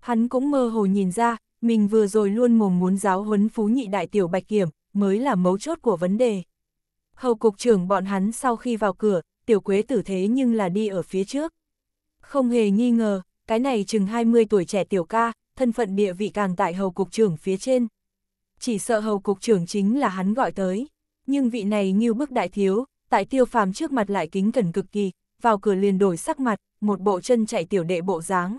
Hắn cũng mơ hồ nhìn ra, mình vừa rồi luôn mồm muốn giáo huấn phú nhị đại tiểu bạch kiểm, mới là mấu chốt của vấn đề. Hầu cục trưởng bọn hắn sau khi vào cửa, tiểu quế tử thế nhưng là đi ở phía trước. Không hề nghi ngờ, cái này chừng 20 tuổi trẻ tiểu ca, thân phận địa vị càng tại hầu cục trưởng phía trên. Chỉ sợ hầu cục trưởng chính là hắn gọi tới, nhưng vị này như bức đại thiếu, tại tiêu phàm trước mặt lại kính cẩn cực kỳ, vào cửa liền đổi sắc mặt, một bộ chân chạy tiểu đệ bộ dáng.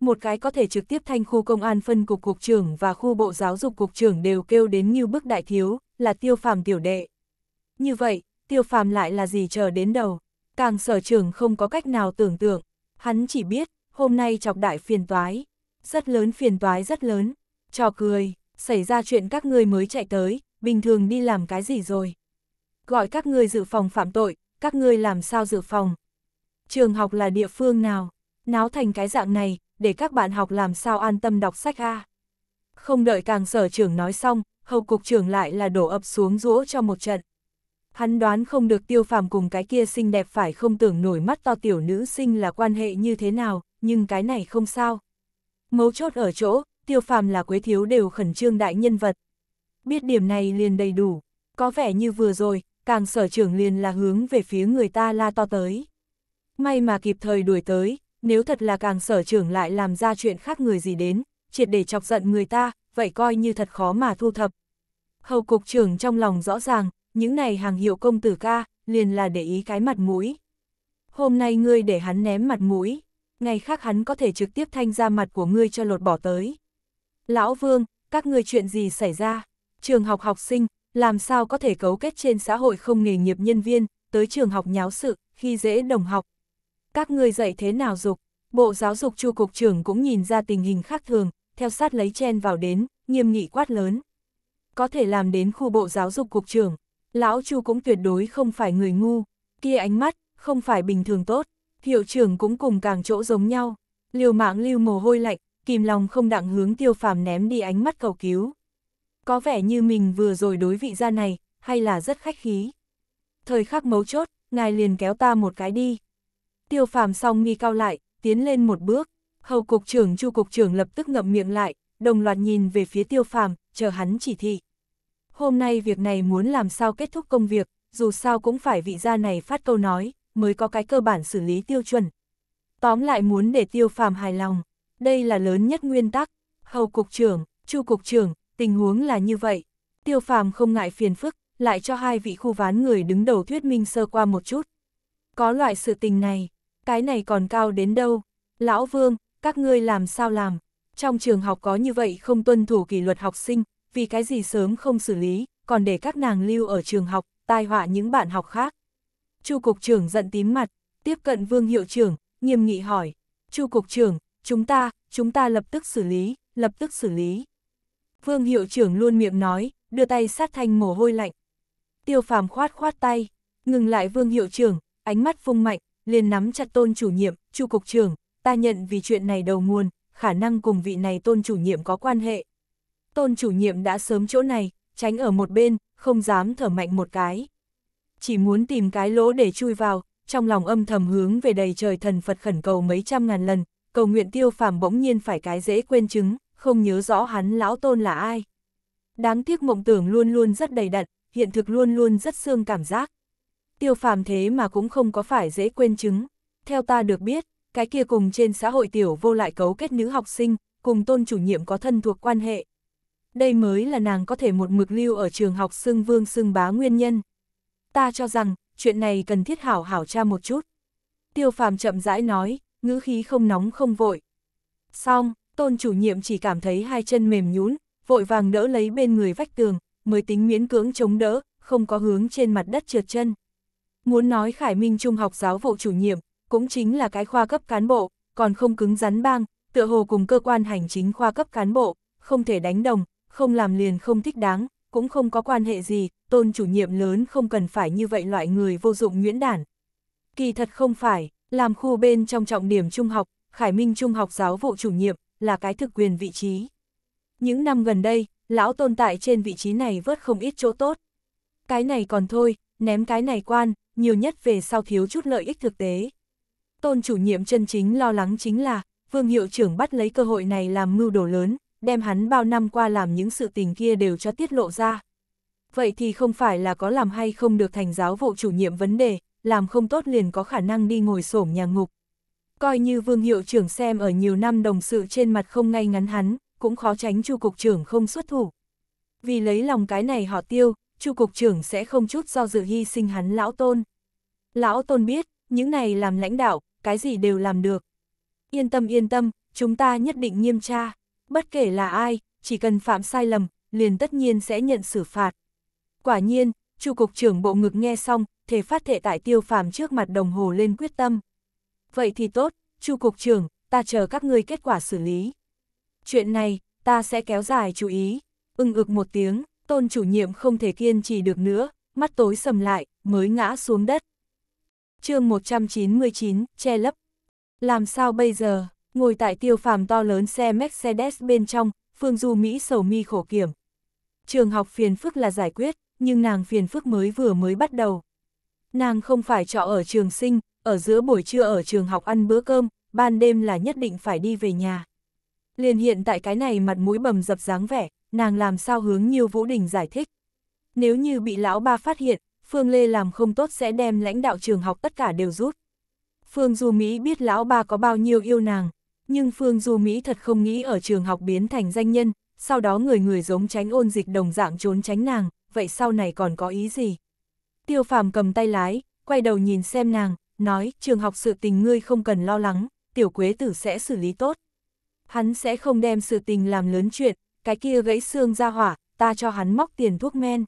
Một cái có thể trực tiếp thanh khu công an phân cục cục trưởng và khu bộ giáo dục cục trưởng đều kêu đến như bức đại thiếu, là tiêu phàm tiểu đệ. Như vậy, tiêu phàm lại là gì chờ đến đầu, càng sở trưởng không có cách nào tưởng tượng, hắn chỉ biết, hôm nay chọc đại phiền toái, rất lớn phiền toái rất lớn, trò cười, xảy ra chuyện các người mới chạy tới, bình thường đi làm cái gì rồi. Gọi các người dự phòng phạm tội, các người làm sao dự phòng. Trường học là địa phương nào, náo thành cái dạng này, để các bạn học làm sao an tâm đọc sách a. Không đợi càng sở trưởng nói xong, hầu cục trưởng lại là đổ ập xuống rũa cho một trận. Hắn đoán không được tiêu phàm cùng cái kia xinh đẹp phải không tưởng nổi mắt to tiểu nữ sinh là quan hệ như thế nào, nhưng cái này không sao. Mấu chốt ở chỗ, tiêu phàm là quế thiếu đều khẩn trương đại nhân vật. Biết điểm này liền đầy đủ, có vẻ như vừa rồi, càng sở trưởng liền là hướng về phía người ta la to tới. May mà kịp thời đuổi tới, nếu thật là càng sở trưởng lại làm ra chuyện khác người gì đến, triệt để chọc giận người ta, vậy coi như thật khó mà thu thập. Hầu cục trưởng trong lòng rõ ràng, những này hàng hiệu công tử ca, liền là để ý cái mặt mũi. Hôm nay ngươi để hắn ném mặt mũi ngày khác hắn có thể trực tiếp thanh ra mặt của ngươi cho lột bỏ tới. Lão Vương, các ngươi chuyện gì xảy ra? Trường học học sinh, làm sao có thể cấu kết trên xã hội không nghề nghiệp nhân viên, tới trường học nháo sự, khi dễ đồng học. Các ngươi dạy thế nào dục? Bộ giáo dục chu cục trưởng cũng nhìn ra tình hình khác thường, theo sát lấy chen vào đến, nghiêm nghị quát lớn. Có thể làm đến khu bộ giáo dục cục trưởng, lão chu cũng tuyệt đối không phải người ngu, kia ánh mắt, không phải bình thường tốt. Hiệu trưởng cũng cùng càng chỗ giống nhau, liều mạng lưu mồ hôi lạnh, kìm lòng không đặng hướng tiêu phàm ném đi ánh mắt cầu cứu. Có vẻ như mình vừa rồi đối vị gia này, hay là rất khách khí. Thời khắc mấu chốt, ngài liền kéo ta một cái đi. Tiêu phàm xong nghi cao lại, tiến lên một bước, hầu cục trưởng chu cục trưởng lập tức ngậm miệng lại, đồng loạt nhìn về phía tiêu phàm, chờ hắn chỉ thị. Hôm nay việc này muốn làm sao kết thúc công việc, dù sao cũng phải vị gia này phát câu nói, mới có cái cơ bản xử lý tiêu chuẩn. Tóm lại muốn để tiêu phàm hài lòng, đây là lớn nhất nguyên tắc. Hầu cục trưởng, chu cục trưởng, tình huống là như vậy. Tiêu phàm không ngại phiền phức, lại cho hai vị khu ván người đứng đầu thuyết minh sơ qua một chút. Có loại sự tình này, cái này còn cao đến đâu? Lão Vương, các ngươi làm sao làm? Trong trường học có như vậy không tuân thủ kỷ luật học sinh, vì cái gì sớm không xử lý, còn để các nàng lưu ở trường học, tai họa những bạn học khác. Chu cục trưởng giận tím mặt, tiếp cận Vương hiệu trưởng, nghiêm nghị hỏi, "Chu cục trưởng, chúng ta, chúng ta lập tức xử lý, lập tức xử lý." Vương hiệu trưởng luôn miệng nói, đưa tay sát thanh mồ hôi lạnh. Tiêu Phàm khoát khoát tay, ngừng lại Vương hiệu trưởng, ánh mắt phung mạnh, liền nắm chặt Tôn chủ nhiệm, "Chu cục trưởng, ta nhận vì chuyện này đầu nguồn, khả năng cùng vị này Tôn chủ nhiệm có quan hệ." Tôn chủ nhiệm đã sớm chỗ này, tránh ở một bên, không dám thở mạnh một cái chỉ muốn tìm cái lỗ để chui vào, trong lòng âm thầm hướng về đầy trời thần Phật khẩn cầu mấy trăm ngàn lần, cầu nguyện tiêu phàm bỗng nhiên phải cái dễ quên chứng, không nhớ rõ hắn lão tôn là ai. Đáng tiếc mộng tưởng luôn luôn rất đầy đặn, hiện thực luôn luôn rất xương cảm giác. Tiêu phàm thế mà cũng không có phải dễ quên chứng. Theo ta được biết, cái kia cùng trên xã hội tiểu vô lại cấu kết nữ học sinh, cùng tôn chủ nhiệm có thân thuộc quan hệ. Đây mới là nàng có thể một mực lưu ở trường học xưng vương xưng bá nguyên nhân ta cho rằng, chuyện này cần thiết hảo hảo tra một chút. Tiêu phàm chậm rãi nói, ngữ khí không nóng không vội. Xong, tôn chủ nhiệm chỉ cảm thấy hai chân mềm nhún, vội vàng đỡ lấy bên người vách tường, mới tính miễn cưỡng chống đỡ, không có hướng trên mặt đất trượt chân. Muốn nói Khải Minh Trung học giáo vụ chủ nhiệm, cũng chính là cái khoa cấp cán bộ, còn không cứng rắn bang, tựa hồ cùng cơ quan hành chính khoa cấp cán bộ, không thể đánh đồng, không làm liền không thích đáng, cũng không có quan hệ gì, tôn chủ nhiệm lớn không cần phải như vậy loại người vô dụng nguyễn đản. Kỳ thật không phải, làm khu bên trong trọng điểm trung học, Khải Minh Trung học giáo vụ chủ nhiệm, là cái thực quyền vị trí. Những năm gần đây, lão tồn tại trên vị trí này vớt không ít chỗ tốt. Cái này còn thôi, ném cái này quan, nhiều nhất về sau thiếu chút lợi ích thực tế. Tôn chủ nhiệm chân chính lo lắng chính là, vương hiệu trưởng bắt lấy cơ hội này làm mưu đồ lớn, đem hắn bao năm qua làm những sự tình kia đều cho tiết lộ ra. Vậy thì không phải là có làm hay không được thành giáo vụ chủ nhiệm vấn đề, làm không tốt liền có khả năng đi ngồi sổm nhà ngục. Coi như vương hiệu trưởng xem ở nhiều năm đồng sự trên mặt không ngay ngắn hắn, cũng khó tránh chu cục trưởng không xuất thủ. Vì lấy lòng cái này họ tiêu, chu cục trưởng sẽ không chút do dự hy sinh hắn lão tôn. Lão tôn biết, những này làm lãnh đạo, cái gì đều làm được. Yên tâm yên tâm, chúng ta nhất định nghiêm tra. Bất kể là ai, chỉ cần phạm sai lầm, liền tất nhiên sẽ nhận xử phạt. Quả nhiên, Chu cục trưởng bộ ngực nghe xong, thể phát thể tại tiêu phàm trước mặt đồng hồ lên quyết tâm. Vậy thì tốt, Chu cục trưởng, ta chờ các ngươi kết quả xử lý. Chuyện này, ta sẽ kéo dài chú ý. Ưng ực một tiếng, tôn chủ nhiệm không thể kiên trì được nữa, mắt tối sầm lại, mới ngã xuống đất. chương 199, che lấp. Làm sao bây giờ? Ngồi tại tiêu phàm to lớn xe Mercedes bên trong, Phương Du Mỹ sầu mi khổ kiểm. Trường học phiền phức là giải quyết, nhưng nàng phiền phức mới vừa mới bắt đầu. Nàng không phải trọ ở trường sinh, ở giữa buổi trưa ở trường học ăn bữa cơm, ban đêm là nhất định phải đi về nhà. Liền hiện tại cái này mặt mũi bầm dập dáng vẻ, nàng làm sao hướng Nhiêu Vũ Đình giải thích. Nếu như bị lão ba phát hiện, Phương Lê làm không tốt sẽ đem lãnh đạo trường học tất cả đều rút. Phương Du Mỹ biết lão ba có bao nhiêu yêu nàng, nhưng Phương Du Mỹ thật không nghĩ ở trường học biến thành danh nhân, sau đó người người giống tránh ôn dịch đồng dạng trốn tránh nàng, vậy sau này còn có ý gì? Tiêu phàm cầm tay lái, quay đầu nhìn xem nàng, nói trường học sự tình ngươi không cần lo lắng, tiểu quế tử sẽ xử lý tốt. Hắn sẽ không đem sự tình làm lớn chuyện, cái kia gãy xương ra hỏa, ta cho hắn móc tiền thuốc men.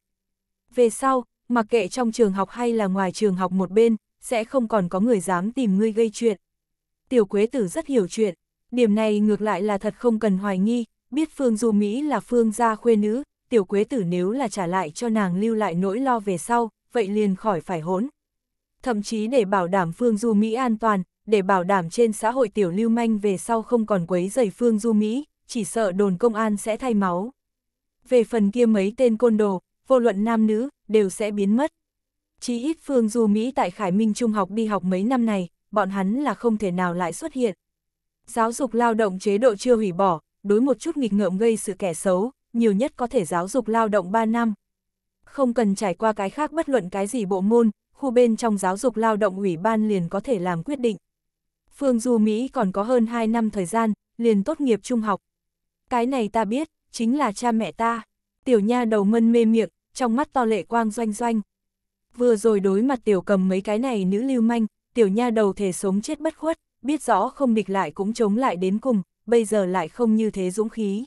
Về sau, mặc kệ trong trường học hay là ngoài trường học một bên, sẽ không còn có người dám tìm ngươi gây chuyện. Tiểu quế tử rất hiểu chuyện, Điểm này ngược lại là thật không cần hoài nghi, biết Phương Du Mỹ là Phương gia khuê nữ, tiểu quế tử nếu là trả lại cho nàng lưu lại nỗi lo về sau, vậy liền khỏi phải hỗn Thậm chí để bảo đảm Phương Du Mỹ an toàn, để bảo đảm trên xã hội tiểu lưu manh về sau không còn quấy rầy Phương Du Mỹ, chỉ sợ đồn công an sẽ thay máu. Về phần kia mấy tên côn đồ, vô luận nam nữ, đều sẽ biến mất. Chí ít Phương Du Mỹ tại Khải Minh Trung học đi học mấy năm này, bọn hắn là không thể nào lại xuất hiện. Giáo dục lao động chế độ chưa hủy bỏ, đối một chút nghịch ngợm gây sự kẻ xấu, nhiều nhất có thể giáo dục lao động 3 năm. Không cần trải qua cái khác bất luận cái gì bộ môn, khu bên trong giáo dục lao động ủy ban liền có thể làm quyết định. Phương Du Mỹ còn có hơn 2 năm thời gian, liền tốt nghiệp trung học. Cái này ta biết, chính là cha mẹ ta. Tiểu nha đầu mân mê miệng, trong mắt to lệ quang doanh doanh. Vừa rồi đối mặt tiểu cầm mấy cái này nữ lưu manh, tiểu nha đầu thể sống chết bất khuất biết rõ không địch lại cũng chống lại đến cùng, bây giờ lại không như thế dũng khí.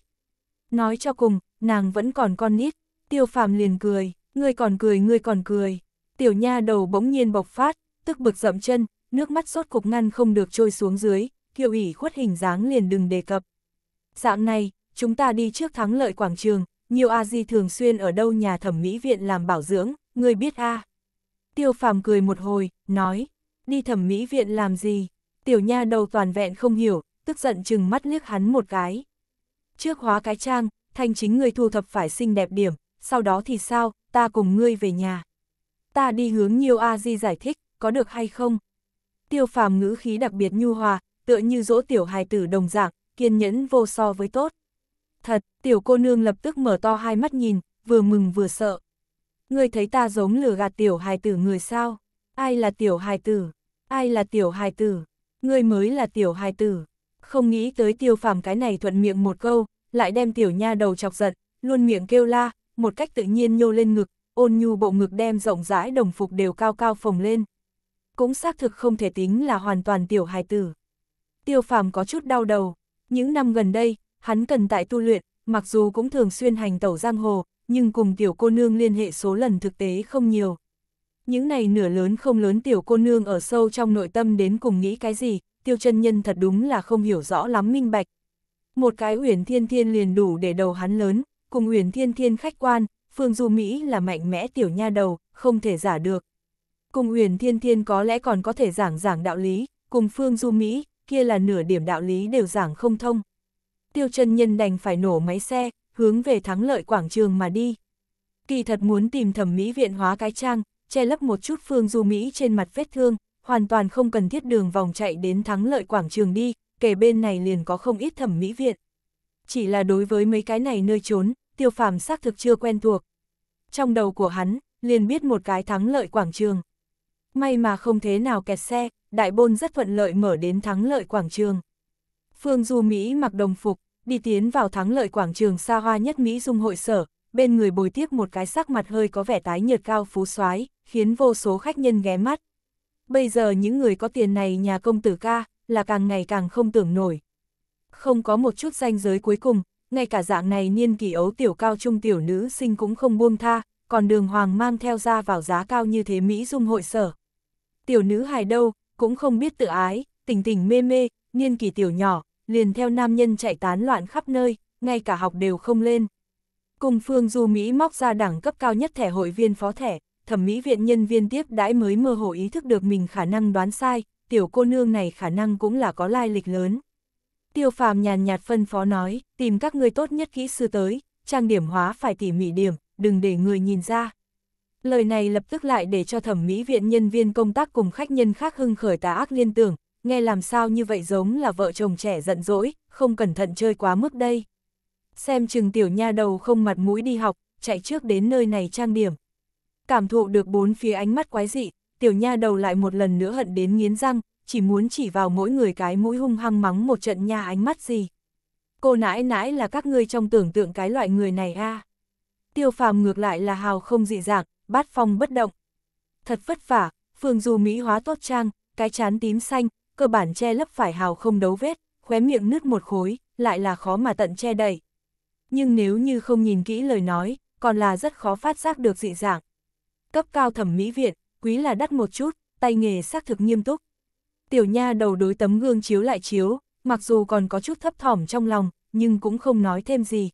Nói cho cùng, nàng vẫn còn con nít, tiêu phàm liền cười, ngươi còn cười ngươi còn cười, tiểu nha đầu bỗng nhiên bộc phát, tức bực dậm chân, nước mắt sốt cục ngăn không được trôi xuống dưới, kiều ủy khuất hình dáng liền đừng đề cập. Dạng này, chúng ta đi trước thắng lợi quảng trường, nhiều a di thường xuyên ở đâu nhà thẩm mỹ viện làm bảo dưỡng, ngươi biết a Tiêu phàm cười một hồi, nói, đi thẩm mỹ viện làm gì? tiểu nha đầu toàn vẹn không hiểu, tức giận chừng mắt liếc hắn một cái. Trước hóa cái trang, thành chính người thu thập phải xinh đẹp điểm, sau đó thì sao, ta cùng ngươi về nhà. Ta đi hướng nhiều a di giải thích, có được hay không? Tiêu phàm ngữ khí đặc biệt nhu hòa, tựa như dỗ tiểu hài tử đồng dạng, kiên nhẫn vô so với tốt. Thật, tiểu cô nương lập tức mở to hai mắt nhìn, vừa mừng vừa sợ. Ngươi thấy ta giống lừa gạt tiểu hài tử người sao? Ai là tiểu hài tử? Ai là tiểu hài tử? Ngươi mới là tiểu hài tử. Không nghĩ tới tiêu phàm cái này thuận miệng một câu, lại đem tiểu nha đầu chọc giận, luôn miệng kêu la, một cách tự nhiên nhô lên ngực, ôn nhu bộ ngực đem rộng rãi đồng phục đều cao cao phồng lên. Cũng xác thực không thể tính là hoàn toàn tiểu hài tử. Tiêu phàm có chút đau đầu, những năm gần đây, hắn cần tại tu luyện, mặc dù cũng thường xuyên hành tẩu giang hồ, nhưng cùng tiểu cô nương liên hệ số lần thực tế không nhiều, những này nửa lớn không lớn tiểu cô nương ở sâu trong nội tâm đến cùng nghĩ cái gì, tiêu chân nhân thật đúng là không hiểu rõ lắm minh bạch. Một cái uyển thiên thiên liền đủ để đầu hắn lớn, cùng uyển thiên thiên khách quan, phương du Mỹ là mạnh mẽ tiểu nha đầu, không thể giả được. Cùng uyển thiên thiên có lẽ còn có thể giảng giảng đạo lý, cùng phương du Mỹ, kia là nửa điểm đạo lý đều giảng không thông. Tiêu chân nhân đành phải nổ máy xe, hướng về thắng lợi quảng trường mà đi. Kỳ thật muốn tìm thẩm mỹ viện hóa cái trang, che lấp một chút Phương Du Mỹ trên mặt vết thương, hoàn toàn không cần thiết đường vòng chạy đến thắng lợi quảng trường đi, kể bên này liền có không ít thẩm mỹ viện. Chỉ là đối với mấy cái này nơi trốn, tiêu phàm xác thực chưa quen thuộc. Trong đầu của hắn, liền biết một cái thắng lợi quảng trường. May mà không thế nào kẹt xe, đại bôn rất thuận lợi mở đến thắng lợi quảng trường. Phương Du Mỹ mặc đồng phục, đi tiến vào thắng lợi quảng trường xa hoa nhất Mỹ dung hội sở, bên người bồi tiếp một cái sắc mặt hơi có vẻ tái nhợt cao phú soái khiến vô số khách nhân ghé mắt. Bây giờ những người có tiền này nhà công tử ca, là càng ngày càng không tưởng nổi. Không có một chút danh giới cuối cùng, ngay cả dạng này niên kỳ ấu tiểu cao trung tiểu nữ sinh cũng không buông tha, còn đường hoàng mang theo ra vào giá cao như thế Mỹ dung hội sở. Tiểu nữ hài đâu, cũng không biết tự ái, tình tình mê mê, niên kỳ tiểu nhỏ, liền theo nam nhân chạy tán loạn khắp nơi, ngay cả học đều không lên. Cùng Phương Du Mỹ móc ra đẳng cấp cao nhất thẻ hội viên phó thẻ, thẩm mỹ viện nhân viên tiếp đãi mới mơ hồ ý thức được mình khả năng đoán sai, tiểu cô nương này khả năng cũng là có lai lịch lớn. Tiêu phàm nhàn nhạt phân phó nói, tìm các người tốt nhất kỹ sư tới, trang điểm hóa phải tỉ mỉ điểm, đừng để người nhìn ra. Lời này lập tức lại để cho thẩm mỹ viện nhân viên công tác cùng khách nhân khác hưng khởi tà ác liên tưởng, nghe làm sao như vậy giống là vợ chồng trẻ giận dỗi, không cẩn thận chơi quá mức đây. Xem chừng tiểu nha đầu không mặt mũi đi học, chạy trước đến nơi này trang điểm cảm thụ được bốn phía ánh mắt quái dị, tiểu nha đầu lại một lần nữa hận đến nghiến răng, chỉ muốn chỉ vào mỗi người cái mũi hung hăng mắng một trận nha ánh mắt gì. Cô nãi nãi là các ngươi trong tưởng tượng cái loại người này a Tiêu phàm ngược lại là hào không dị dạng, bát phong bất động. Thật vất vả, phường dù Mỹ hóa tốt trang, cái chán tím xanh, cơ bản che lấp phải hào không đấu vết, khóe miệng nứt một khối, lại là khó mà tận che đậy. Nhưng nếu như không nhìn kỹ lời nói, còn là rất khó phát giác được dị dạng cấp cao thẩm mỹ viện, quý là đắt một chút, tay nghề xác thực nghiêm túc. Tiểu nha đầu đối tấm gương chiếu lại chiếu, mặc dù còn có chút thấp thỏm trong lòng, nhưng cũng không nói thêm gì.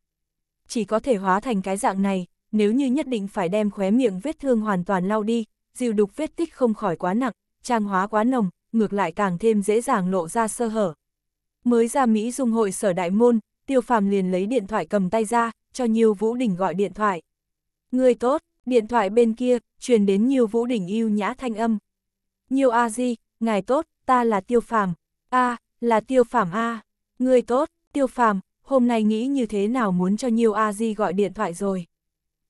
Chỉ có thể hóa thành cái dạng này, nếu như nhất định phải đem khóe miệng vết thương hoàn toàn lau đi, dìu đục vết tích không khỏi quá nặng, trang hóa quá nồng, ngược lại càng thêm dễ dàng lộ ra sơ hở. Mới ra Mỹ dung hội sở đại môn, tiêu phàm liền lấy điện thoại cầm tay ra, cho Nhiêu Vũ Đình gọi điện thoại. Người tốt, Điện thoại bên kia, truyền đến nhiều vũ đỉnh yêu nhã thanh âm. Nhiều a di, ngài tốt, ta là tiêu phàm. a là tiêu phàm a người tốt, tiêu phàm, hôm nay nghĩ như thế nào muốn cho nhiều a di gọi điện thoại rồi.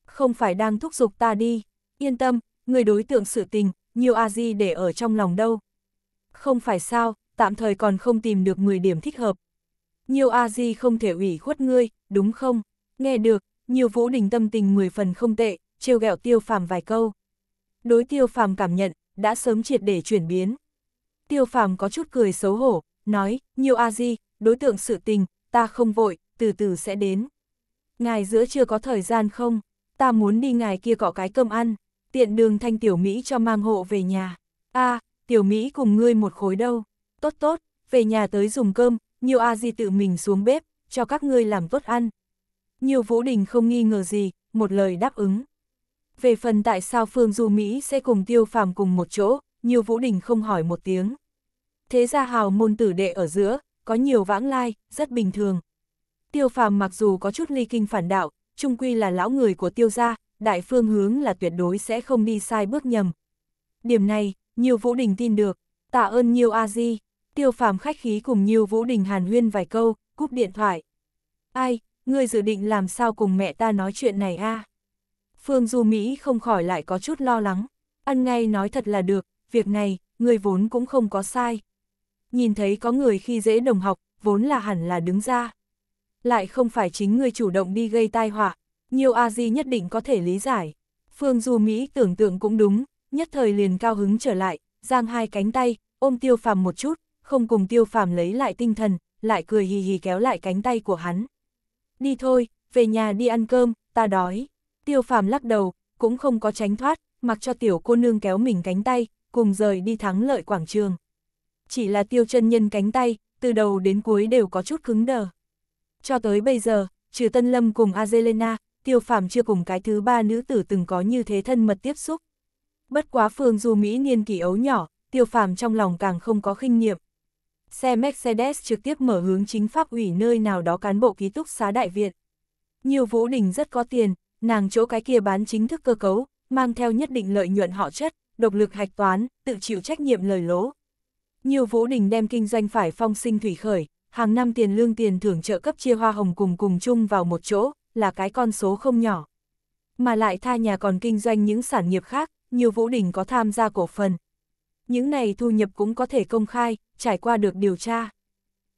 Không phải đang thúc giục ta đi. Yên tâm, người đối tượng sự tình, nhiều a di để ở trong lòng đâu. Không phải sao, tạm thời còn không tìm được người điểm thích hợp. Nhiều a di không thể ủy khuất ngươi, đúng không? Nghe được, nhiều vũ đình tâm tình 10 phần không tệ, trêu ghẹo tiêu phàm vài câu. Đối tiêu phàm cảm nhận, đã sớm triệt để chuyển biến. Tiêu phàm có chút cười xấu hổ, nói, nhiều a di, đối tượng sự tình, ta không vội, từ từ sẽ đến. Ngài giữa chưa có thời gian không, ta muốn đi ngài kia cọ cái cơm ăn, tiện đường thanh tiểu Mỹ cho mang hộ về nhà. a tiểu Mỹ cùng ngươi một khối đâu, tốt tốt, về nhà tới dùng cơm, nhiều a di tự mình xuống bếp, cho các ngươi làm tốt ăn. Nhiều Vũ Đình không nghi ngờ gì, một lời đáp ứng. Về phần tại sao Phương Du Mỹ sẽ cùng tiêu phàm cùng một chỗ, nhiều Vũ Đình không hỏi một tiếng. Thế ra hào môn tử đệ ở giữa, có nhiều vãng lai, rất bình thường. Tiêu phàm mặc dù có chút ly kinh phản đạo, trung quy là lão người của tiêu gia, đại phương hướng là tuyệt đối sẽ không đi sai bước nhầm. Điểm này, nhiều Vũ Đình tin được, tạ ơn nhiều a di tiêu phàm khách khí cùng nhiều Vũ Đình hàn huyên vài câu, cúp điện thoại. Ai, ngươi dự định làm sao cùng mẹ ta nói chuyện này a à? Phương Du Mỹ không khỏi lại có chút lo lắng. Ăn ngay nói thật là được, việc này, người vốn cũng không có sai. Nhìn thấy có người khi dễ đồng học, vốn là hẳn là đứng ra. Lại không phải chính người chủ động đi gây tai họa, nhiều a di nhất định có thể lý giải. Phương Du Mỹ tưởng tượng cũng đúng, nhất thời liền cao hứng trở lại, giang hai cánh tay, ôm tiêu phàm một chút, không cùng tiêu phàm lấy lại tinh thần, lại cười hì hì kéo lại cánh tay của hắn. Đi thôi, về nhà đi ăn cơm, ta đói. Tiêu phàm lắc đầu, cũng không có tránh thoát, mặc cho tiểu cô nương kéo mình cánh tay, cùng rời đi thắng lợi quảng trường. Chỉ là tiêu chân nhân cánh tay, từ đầu đến cuối đều có chút cứng đờ. Cho tới bây giờ, trừ Tân Lâm cùng Azelena, tiêu phàm chưa cùng cái thứ ba nữ tử từng có như thế thân mật tiếp xúc. Bất quá phương du Mỹ niên kỷ ấu nhỏ, tiêu phàm trong lòng càng không có khinh nghiệm. Xe Mercedes trực tiếp mở hướng chính pháp ủy nơi nào đó cán bộ ký túc xá đại viện. Nhiều vũ đình rất có tiền, nàng chỗ cái kia bán chính thức cơ cấu, mang theo nhất định lợi nhuận họ chất, độc lực hạch toán, tự chịu trách nhiệm lời lỗ. Nhiều vũ đình đem kinh doanh phải phong sinh thủy khởi, hàng năm tiền lương tiền thưởng trợ cấp chia hoa hồng cùng cùng chung vào một chỗ, là cái con số không nhỏ. Mà lại tha nhà còn kinh doanh những sản nghiệp khác, nhiều vũ đình có tham gia cổ phần. Những này thu nhập cũng có thể công khai, trải qua được điều tra.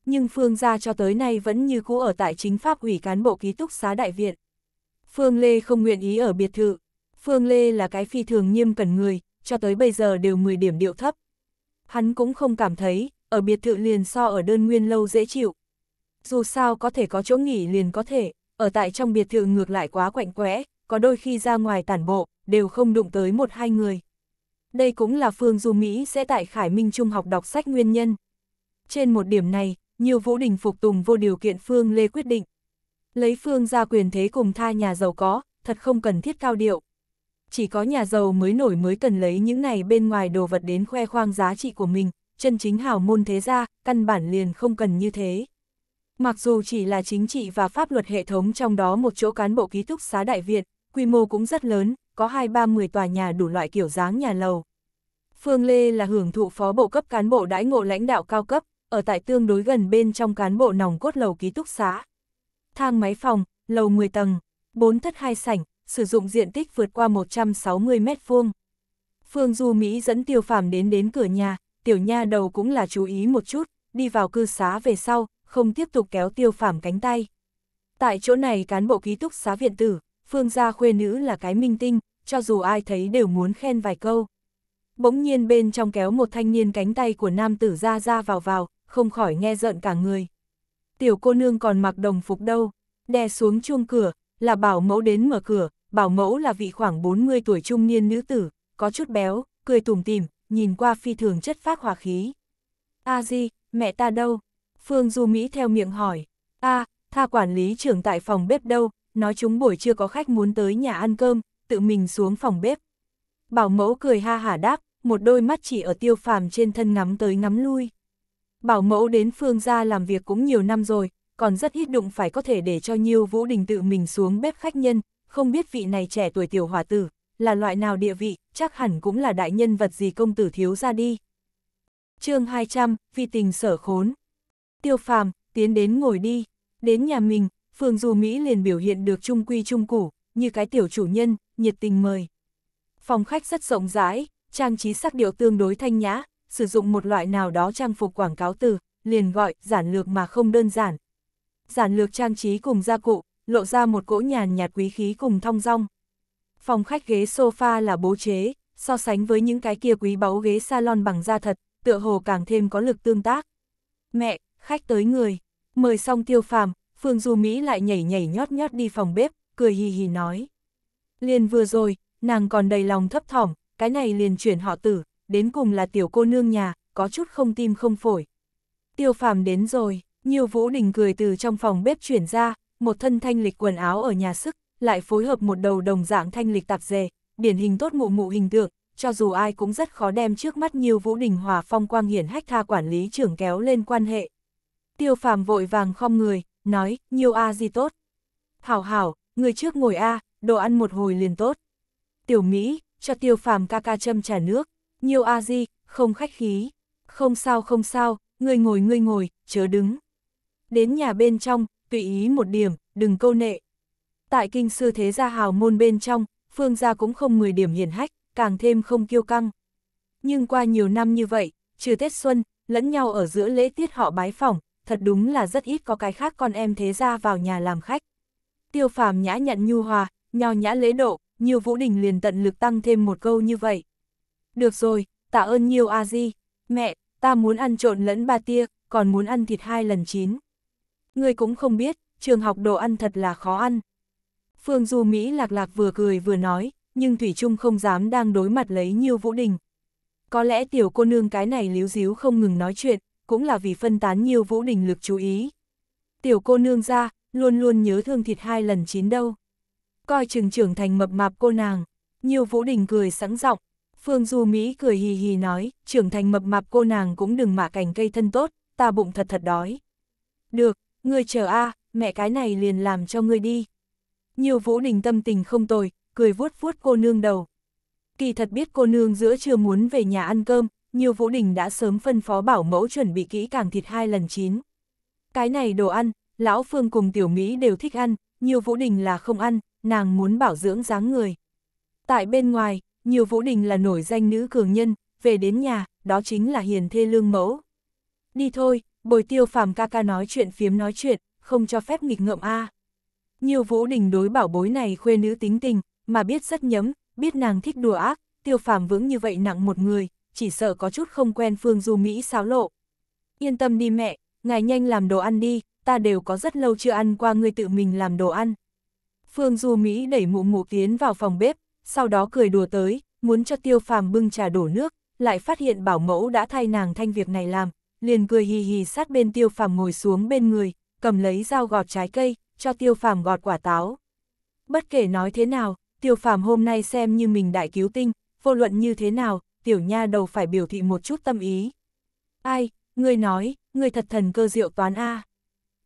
Nhưng phương gia cho tới nay vẫn như cũ ở tại chính pháp ủy cán bộ ký túc xá đại viện. Phương Lê không nguyện ý ở biệt thự. Phương Lê là cái phi thường nghiêm cẩn người, cho tới bây giờ đều 10 điểm điệu thấp. Hắn cũng không cảm thấy, ở biệt thự liền so ở đơn nguyên lâu dễ chịu. Dù sao có thể có chỗ nghỉ liền có thể, ở tại trong biệt thự ngược lại quá quạnh quẽ, có đôi khi ra ngoài tản bộ, đều không đụng tới một hai người. Đây cũng là Phương Du Mỹ sẽ tại Khải Minh Trung học đọc sách nguyên nhân. Trên một điểm này, nhiều vũ đình phục tùng vô điều kiện Phương Lê quyết định lấy phương ra quyền thế cùng tha nhà giàu có, thật không cần thiết cao điệu. Chỉ có nhà giàu mới nổi mới cần lấy những này bên ngoài đồ vật đến khoe khoang giá trị của mình, chân chính hào môn thế gia, căn bản liền không cần như thế. Mặc dù chỉ là chính trị và pháp luật hệ thống trong đó một chỗ cán bộ ký túc xá đại viện, quy mô cũng rất lớn, có hai ba mười tòa nhà đủ loại kiểu dáng nhà lầu. Phương Lê là hưởng thụ phó bộ cấp cán bộ đãi ngộ lãnh đạo cao cấp, ở tại tương đối gần bên trong cán bộ nòng cốt lầu ký túc xá thang máy phòng, lầu 10 tầng, 4 thất 2 sảnh, sử dụng diện tích vượt qua 160 mét vuông. Phương Du Mỹ dẫn tiêu phàm đến đến cửa nhà, tiểu nha đầu cũng là chú ý một chút, đi vào cư xá về sau, không tiếp tục kéo tiêu phàm cánh tay. Tại chỗ này cán bộ ký túc xá viện tử, phương gia khuê nữ là cái minh tinh, cho dù ai thấy đều muốn khen vài câu. Bỗng nhiên bên trong kéo một thanh niên cánh tay của nam tử ra ra vào vào, không khỏi nghe giận cả người tiểu cô nương còn mặc đồng phục đâu, đè xuống chuông cửa, là bảo mẫu đến mở cửa, bảo mẫu là vị khoảng 40 tuổi trung niên nữ tử, có chút béo, cười tủm tỉm, nhìn qua phi thường chất phác hòa khí. A di, mẹ ta đâu? Phương Du Mỹ theo miệng hỏi. A, tha quản lý trưởng tại phòng bếp đâu, nói chúng buổi chưa có khách muốn tới nhà ăn cơm, tự mình xuống phòng bếp. Bảo mẫu cười ha hả đáp, một đôi mắt chỉ ở tiêu phàm trên thân ngắm tới ngắm lui. Bảo mẫu đến Phương gia làm việc cũng nhiều năm rồi, còn rất ít đụng phải có thể để cho Nhiêu Vũ Đình tự mình xuống bếp khách nhân, không biết vị này trẻ tuổi tiểu hòa tử, là loại nào địa vị, chắc hẳn cũng là đại nhân vật gì công tử thiếu ra đi. chương 200, vì tình sở khốn. Tiêu phàm, tiến đến ngồi đi, đến nhà mình, Phương Du Mỹ liền biểu hiện được trung quy trung củ, như cái tiểu chủ nhân, nhiệt tình mời. Phòng khách rất rộng rãi, trang trí sắc điệu tương đối thanh nhã, sử dụng một loại nào đó trang phục quảng cáo từ, liền gọi giản lược mà không đơn giản. Giản lược trang trí cùng gia cụ, lộ ra một cỗ nhàn nhạt quý khí cùng thong dong. Phòng khách ghế sofa là bố chế, so sánh với những cái kia quý báu ghế salon bằng da thật, tựa hồ càng thêm có lực tương tác. Mẹ, khách tới người, mời xong tiêu phàm, Phương Du Mỹ lại nhảy nhảy nhót nhót đi phòng bếp, cười hì hì nói. Liền vừa rồi, nàng còn đầy lòng thấp thỏm, cái này liền chuyển họ tử, đến cùng là tiểu cô nương nhà, có chút không tim không phổi. Tiêu phàm đến rồi, nhiều vũ đình cười từ trong phòng bếp chuyển ra, một thân thanh lịch quần áo ở nhà sức, lại phối hợp một đầu đồng dạng thanh lịch tạp dề, điển hình tốt mụ mụ hình tượng, cho dù ai cũng rất khó đem trước mắt nhiều vũ đình hòa phong quang hiển hách tha quản lý trưởng kéo lên quan hệ. Tiêu phàm vội vàng khom người, nói, nhiều a à gì tốt. Hảo hảo, người trước ngồi a, đồ ăn một hồi liền tốt. Tiểu Mỹ, cho tiêu phàm ca ca châm trà nước. Nhiêu a di, không khách khí. Không sao không sao, ngươi ngồi ngươi ngồi, chớ đứng. Đến nhà bên trong, tùy ý một điểm, đừng câu nệ. Tại kinh sư thế gia hào môn bên trong, phương gia cũng không 10 điểm hiển hách, càng thêm không kiêu căng. Nhưng qua nhiều năm như vậy, trừ Tết Xuân, lẫn nhau ở giữa lễ tiết họ bái phỏng, thật đúng là rất ít có cái khác con em thế gia vào nhà làm khách. Tiêu phàm nhã nhận nhu hòa, nho nhã lễ độ, nhiều vũ đình liền tận lực tăng thêm một câu như vậy. Được rồi, tạ ơn nhiều a di, mẹ, ta muốn ăn trộn lẫn ba tia, còn muốn ăn thịt hai lần chín. Người cũng không biết, trường học đồ ăn thật là khó ăn. Phương Du Mỹ lạc lạc vừa cười vừa nói, nhưng Thủy Trung không dám đang đối mặt lấy nhiều Vũ Đình. Có lẽ tiểu cô nương cái này líu díu không ngừng nói chuyện, cũng là vì phân tán nhiều Vũ Đình lực chú ý. Tiểu cô nương ra, luôn luôn nhớ thương thịt hai lần chín đâu. Coi chừng trưởng thành mập mạp cô nàng, nhiều Vũ Đình cười sẵn giọng, Phương Du Mỹ cười hì hì nói, trưởng thành mập mạp cô nàng cũng đừng mạ cảnh cây thân tốt, ta bụng thật thật đói. Được, ngươi chờ a, mẹ cái này liền làm cho ngươi đi. Nhiều vũ đình tâm tình không tồi, cười vuốt vuốt cô nương đầu. Kỳ thật biết cô nương giữa chưa muốn về nhà ăn cơm, nhiều vũ đình đã sớm phân phó bảo mẫu chuẩn bị kỹ càng thịt hai lần chín. Cái này đồ ăn, lão Phương cùng tiểu Mỹ đều thích ăn, nhiều vũ đình là không ăn, nàng muốn bảo dưỡng dáng người. Tại bên ngoài, nhiều Vũ Đình là nổi danh nữ cường nhân, về đến nhà, đó chính là hiền thê lương mẫu. Đi thôi, bồi tiêu phàm ca ca nói chuyện phiếm nói chuyện, không cho phép nghịch ngợm a. Nhiều Vũ Đình đối bảo bối này khuê nữ tính tình, mà biết rất nhấm, biết nàng thích đùa ác, tiêu phàm vững như vậy nặng một người, chỉ sợ có chút không quen phương du Mỹ xáo lộ. Yên tâm đi mẹ, ngài nhanh làm đồ ăn đi, ta đều có rất lâu chưa ăn qua người tự mình làm đồ ăn. Phương du Mỹ đẩy mụ mụ tiến vào phòng bếp, sau đó cười đùa tới, muốn cho tiêu phàm bưng trà đổ nước, lại phát hiện bảo mẫu đã thay nàng thanh việc này làm, liền cười hì hì sát bên tiêu phàm ngồi xuống bên người, cầm lấy dao gọt trái cây, cho tiêu phàm gọt quả táo. Bất kể nói thế nào, tiêu phàm hôm nay xem như mình đại cứu tinh, vô luận như thế nào, tiểu nha đầu phải biểu thị một chút tâm ý. Ai, người nói, người thật thần cơ diệu toán A.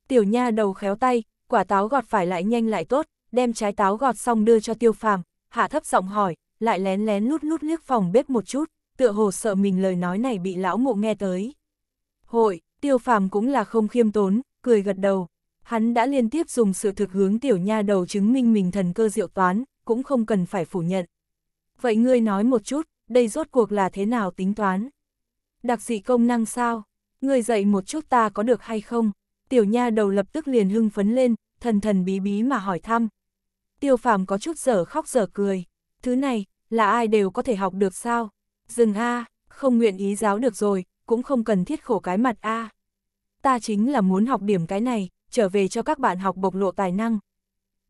Tiểu nha đầu khéo tay, quả táo gọt phải lại nhanh lại tốt, đem trái táo gọt xong đưa cho tiêu phàm, hạ thấp giọng hỏi, lại lén lén lút lút liếc phòng bếp một chút, tựa hồ sợ mình lời nói này bị lão mộ nghe tới. Hội, tiêu phàm cũng là không khiêm tốn, cười gật đầu. Hắn đã liên tiếp dùng sự thực hướng tiểu nha đầu chứng minh mình thần cơ diệu toán, cũng không cần phải phủ nhận. Vậy ngươi nói một chút, đây rốt cuộc là thế nào tính toán? Đặc dị công năng sao? Ngươi dạy một chút ta có được hay không? Tiểu nha đầu lập tức liền hưng phấn lên, thần thần bí bí mà hỏi thăm, tiêu phàm có chút giở khóc giở cười. Thứ này, là ai đều có thể học được sao? Dừng a không nguyện ý giáo được rồi, cũng không cần thiết khổ cái mặt a Ta chính là muốn học điểm cái này, trở về cho các bạn học bộc lộ tài năng.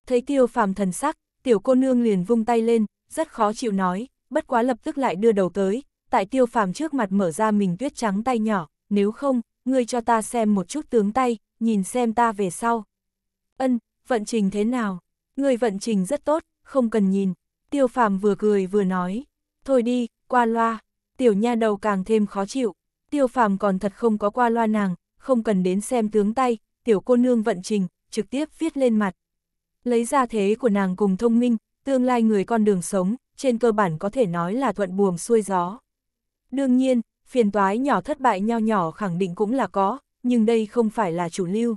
Thấy tiêu phàm thần sắc, tiểu cô nương liền vung tay lên, rất khó chịu nói, bất quá lập tức lại đưa đầu tới, tại tiêu phàm trước mặt mở ra mình tuyết trắng tay nhỏ, nếu không, ngươi cho ta xem một chút tướng tay, nhìn xem ta về sau. Ân, vận trình thế nào? Người vận trình rất tốt, không cần nhìn. Tiêu phàm vừa cười vừa nói. Thôi đi, qua loa. Tiểu nha đầu càng thêm khó chịu. Tiêu phàm còn thật không có qua loa nàng, không cần đến xem tướng tay. Tiểu cô nương vận trình, trực tiếp viết lên mặt. Lấy ra thế của nàng cùng thông minh, tương lai người con đường sống, trên cơ bản có thể nói là thuận buồm xuôi gió. Đương nhiên, phiền toái nhỏ thất bại nho nhỏ khẳng định cũng là có, nhưng đây không phải là chủ lưu.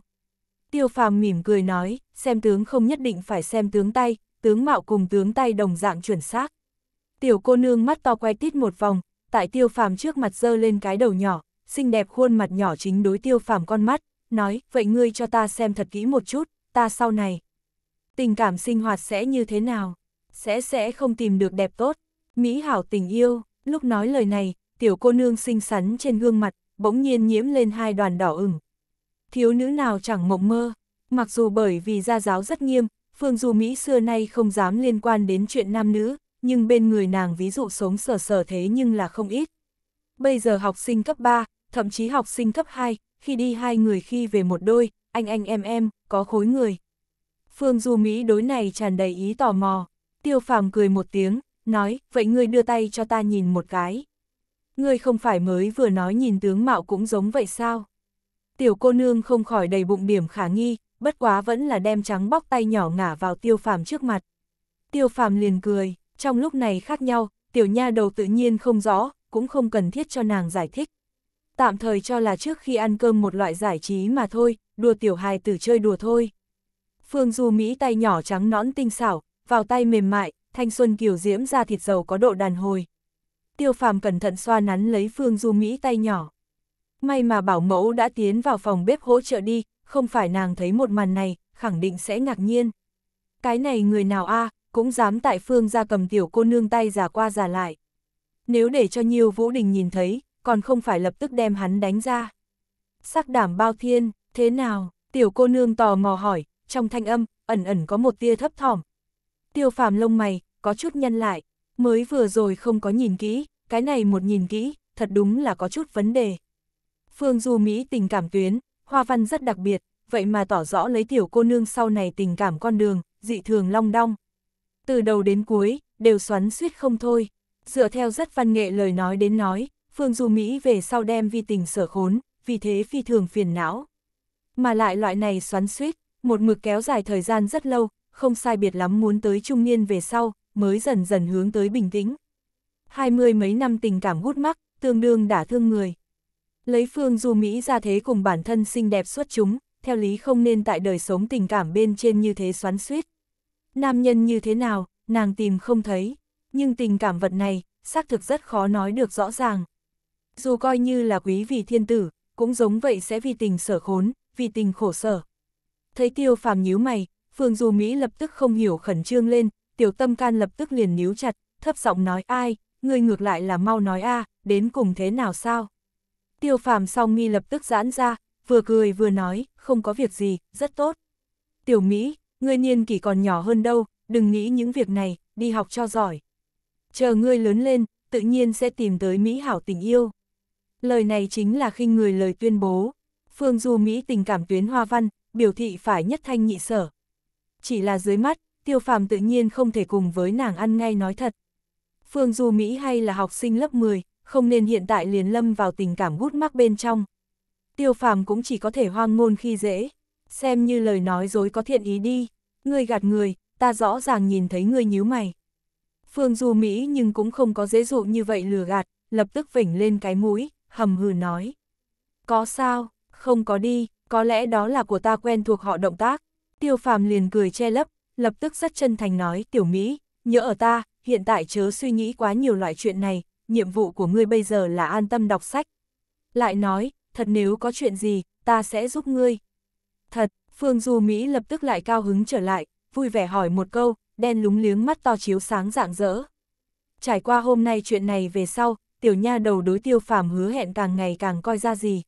Tiêu phàm mỉm cười nói, xem tướng không nhất định phải xem tướng tay, tướng mạo cùng tướng tay đồng dạng chuẩn xác. Tiểu cô nương mắt to quay tít một vòng, tại tiêu phàm trước mặt dơ lên cái đầu nhỏ, xinh đẹp khuôn mặt nhỏ chính đối tiêu phàm con mắt, nói, vậy ngươi cho ta xem thật kỹ một chút, ta sau này. Tình cảm sinh hoạt sẽ như thế nào? Sẽ sẽ không tìm được đẹp tốt. Mỹ hảo tình yêu, lúc nói lời này, tiểu cô nương xinh xắn trên gương mặt, bỗng nhiên nhiễm lên hai đoàn đỏ ửng. Thiếu nữ nào chẳng mộng mơ, Mặc dù bởi vì gia giáo rất nghiêm, Phương Du Mỹ xưa nay không dám liên quan đến chuyện nam nữ, nhưng bên người nàng ví dụ sống sở sở thế nhưng là không ít. Bây giờ học sinh cấp 3, thậm chí học sinh cấp 2, khi đi hai người khi về một đôi, anh anh em em, có khối người. Phương Du Mỹ đối này tràn đầy ý tò mò, tiêu phàm cười một tiếng, nói, vậy ngươi đưa tay cho ta nhìn một cái. Ngươi không phải mới vừa nói nhìn tướng mạo cũng giống vậy sao? Tiểu cô nương không khỏi đầy bụng điểm khả nghi, bất quá vẫn là đem trắng bóc tay nhỏ ngả vào tiêu phàm trước mặt. Tiêu phàm liền cười, trong lúc này khác nhau, tiểu nha đầu tự nhiên không rõ, cũng không cần thiết cho nàng giải thích. Tạm thời cho là trước khi ăn cơm một loại giải trí mà thôi, đùa tiểu hài tử chơi đùa thôi. Phương Du Mỹ tay nhỏ trắng nõn tinh xảo, vào tay mềm mại, thanh xuân kiều diễm ra thịt dầu có độ đàn hồi. Tiêu phàm cẩn thận xoa nắn lấy Phương Du Mỹ tay nhỏ. May mà bảo mẫu đã tiến vào phòng bếp hỗ trợ đi, không phải nàng thấy một màn này, khẳng định sẽ ngạc nhiên. Cái này người nào a cũng dám tại phương ra cầm tiểu cô nương tay giả qua giả lại. Nếu để cho nhiều Vũ Đình nhìn thấy, còn không phải lập tức đem hắn đánh ra. Sắc đảm bao thiên, thế nào, tiểu cô nương tò mò hỏi, trong thanh âm, ẩn ẩn có một tia thấp thỏm. Tiêu phàm lông mày, có chút nhân lại, mới vừa rồi không có nhìn kỹ, cái này một nhìn kỹ, thật đúng là có chút vấn đề. Phương Du Mỹ tình cảm tuyến, Hoa văn rất đặc biệt, vậy mà tỏ rõ lấy tiểu cô nương sau này tình cảm con đường, dị thường long đong. Từ đầu đến cuối, đều xoắn suýt không thôi. Dựa theo rất văn nghệ lời nói đến nói, Phương Du Mỹ về sau đem vi tình sở khốn, vì thế phi thường phiền não. Mà lại loại này xoắn suýt, một mực kéo dài thời gian rất lâu, không sai biệt lắm muốn tới trung niên về sau, mới dần dần hướng tới bình tĩnh. Hai mươi mấy năm tình cảm hút mắc, tương đương đã thương người. Lấy Phương Du Mỹ ra thế cùng bản thân xinh đẹp xuất chúng, theo lý không nên tại đời sống tình cảm bên trên như thế xoắn suýt. Nam nhân như thế nào, nàng tìm không thấy, nhưng tình cảm vật này, xác thực rất khó nói được rõ ràng. Dù coi như là quý vị thiên tử, cũng giống vậy sẽ vì tình sở khốn, vì tình khổ sở. Thấy tiêu phàm nhíu mày, Phương Du Mỹ lập tức không hiểu khẩn trương lên, tiểu tâm can lập tức liền níu chặt, thấp giọng nói ai, người ngược lại là mau nói a đến cùng thế nào sao? Tiêu phàm song mi lập tức giãn ra, vừa cười vừa nói, không có việc gì, rất tốt. Tiểu Mỹ, ngươi niên kỷ còn nhỏ hơn đâu, đừng nghĩ những việc này, đi học cho giỏi. Chờ ngươi lớn lên, tự nhiên sẽ tìm tới Mỹ hảo tình yêu. Lời này chính là khinh người lời tuyên bố. Phương Du Mỹ tình cảm tuyến hoa văn, biểu thị phải nhất thanh nhị sở. Chỉ là dưới mắt, tiêu phàm tự nhiên không thể cùng với nàng ăn ngay nói thật. Phương Du Mỹ hay là học sinh lớp 10, không nên hiện tại liền lâm vào tình cảm gút mắc bên trong. Tiêu phàm cũng chỉ có thể hoang ngôn khi dễ, xem như lời nói dối có thiện ý đi, ngươi gạt người, ta rõ ràng nhìn thấy ngươi nhíu mày. Phương Du Mỹ nhưng cũng không có dễ dụ như vậy lừa gạt, lập tức vỉnh lên cái mũi, hầm hừ nói. Có sao, không có đi, có lẽ đó là của ta quen thuộc họ động tác. Tiêu phàm liền cười che lấp, lập tức rất chân thành nói tiểu Mỹ, nhớ ở ta, hiện tại chớ suy nghĩ quá nhiều loại chuyện này, nhiệm vụ của ngươi bây giờ là an tâm đọc sách. Lại nói, thật nếu có chuyện gì, ta sẽ giúp ngươi. Thật, Phương Du Mỹ lập tức lại cao hứng trở lại, vui vẻ hỏi một câu, đen lúng liếng mắt to chiếu sáng rạng rỡ. Trải qua hôm nay chuyện này về sau, tiểu nha đầu đối tiêu phàm hứa hẹn càng ngày càng coi ra gì.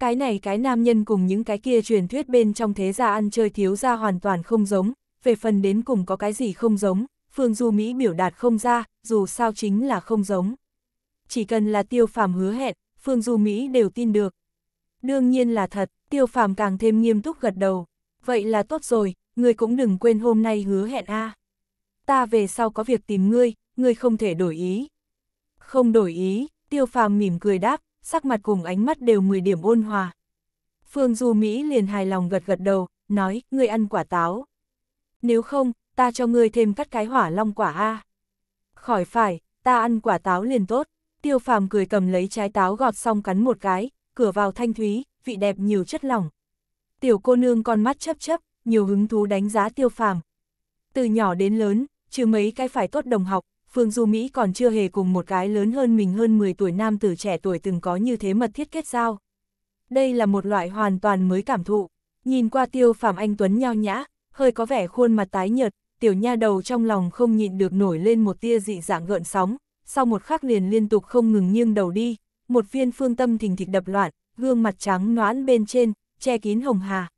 Cái này cái nam nhân cùng những cái kia truyền thuyết bên trong thế gia ăn chơi thiếu gia hoàn toàn không giống, về phần đến cùng có cái gì không giống, Phương Du Mỹ biểu đạt không ra, dù sao chính là không giống chỉ cần là tiêu phàm hứa hẹn, Phương Du Mỹ đều tin được. Đương nhiên là thật, tiêu phàm càng thêm nghiêm túc gật đầu. Vậy là tốt rồi, ngươi cũng đừng quên hôm nay hứa hẹn a. Ta về sau có việc tìm ngươi, ngươi không thể đổi ý. Không đổi ý, tiêu phàm mỉm cười đáp, sắc mặt cùng ánh mắt đều 10 điểm ôn hòa. Phương Du Mỹ liền hài lòng gật gật đầu, nói, ngươi ăn quả táo. Nếu không, ta cho ngươi thêm cắt cái hỏa long quả a. Khỏi phải, ta ăn quả táo liền tốt. Tiêu phàm cười cầm lấy trái táo gọt xong cắn một cái, cửa vào thanh thúy, vị đẹp nhiều chất lỏng. Tiểu cô nương con mắt chấp chấp, nhiều hứng thú đánh giá tiêu phàm. Từ nhỏ đến lớn, trừ mấy cái phải tốt đồng học, Phương Du Mỹ còn chưa hề cùng một cái lớn hơn mình hơn 10 tuổi nam tử trẻ tuổi từng có như thế mật thiết kết giao. Đây là một loại hoàn toàn mới cảm thụ. Nhìn qua tiêu phàm anh Tuấn nhao nhã, hơi có vẻ khuôn mặt tái nhợt, tiểu nha đầu trong lòng không nhịn được nổi lên một tia dị dạng gợn sóng, sau một khắc liền liên tục không ngừng nghiêng đầu đi, một viên phương tâm thình thịch đập loạn, gương mặt trắng noãn bên trên, che kín hồng hà.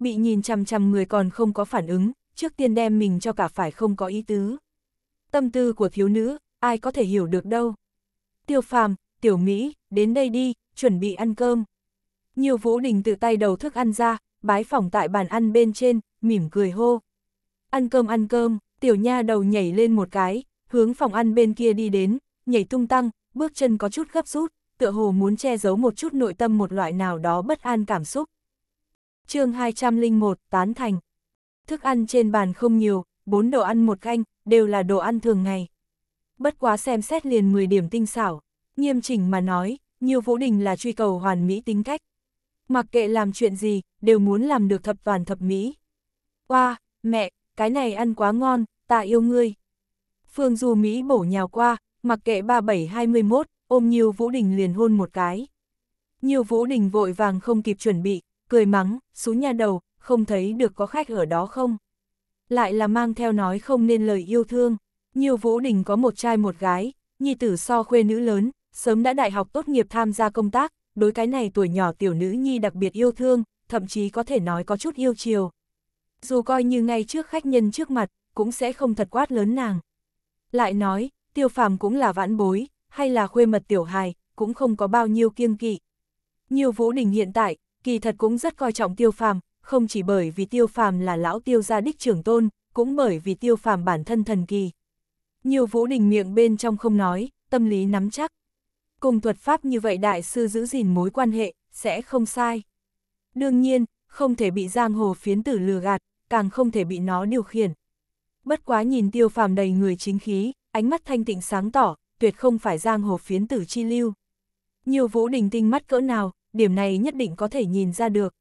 Bị nhìn chằm chằm người còn không có phản ứng, trước tiên đem mình cho cả phải không có ý tứ. Tâm tư của thiếu nữ, ai có thể hiểu được đâu. Tiêu phàm, tiểu Mỹ, đến đây đi, chuẩn bị ăn cơm. Nhiều vũ đình tự tay đầu thức ăn ra, bái phỏng tại bàn ăn bên trên, mỉm cười hô. Ăn cơm ăn cơm, tiểu nha đầu nhảy lên một cái, hướng phòng ăn bên kia đi đến, nhảy tung tăng, bước chân có chút gấp rút, tựa hồ muốn che giấu một chút nội tâm một loại nào đó bất an cảm xúc. chương 201, Tán Thành Thức ăn trên bàn không nhiều, bốn đồ ăn một canh, đều là đồ ăn thường ngày. Bất quá xem xét liền 10 điểm tinh xảo, nghiêm chỉnh mà nói, nhiều vũ đình là truy cầu hoàn mỹ tính cách. Mặc kệ làm chuyện gì, đều muốn làm được thập toàn thập mỹ. qua wow, mẹ, cái này ăn quá ngon, ta yêu ngươi. Phương Du Mỹ bổ nhào qua, mặc kệ 3721, ôm nhiều Vũ Đình liền hôn một cái. Nhiều Vũ Đình vội vàng không kịp chuẩn bị, cười mắng, xuống nhà đầu, không thấy được có khách ở đó không. Lại là mang theo nói không nên lời yêu thương. Nhiều Vũ Đình có một trai một gái, nhi tử so khuê nữ lớn, sớm đã đại học tốt nghiệp tham gia công tác, đối cái này tuổi nhỏ tiểu nữ nhi đặc biệt yêu thương, thậm chí có thể nói có chút yêu chiều. Dù coi như ngay trước khách nhân trước mặt, cũng sẽ không thật quát lớn nàng, lại nói, tiêu phàm cũng là vãn bối, hay là khuê mật tiểu hài, cũng không có bao nhiêu kiêng kỵ. Nhiều vũ đình hiện tại, kỳ thật cũng rất coi trọng tiêu phàm, không chỉ bởi vì tiêu phàm là lão tiêu gia đích trưởng tôn, cũng bởi vì tiêu phàm bản thân thần kỳ. Nhiều vũ đình miệng bên trong không nói, tâm lý nắm chắc. Cùng thuật pháp như vậy đại sư giữ gìn mối quan hệ, sẽ không sai. Đương nhiên, không thể bị giang hồ phiến tử lừa gạt, càng không thể bị nó điều khiển bất quá nhìn tiêu phàm đầy người chính khí, ánh mắt thanh tịnh sáng tỏ, tuyệt không phải giang hồ phiến tử chi lưu. Nhiều vũ đình tinh mắt cỡ nào, điểm này nhất định có thể nhìn ra được.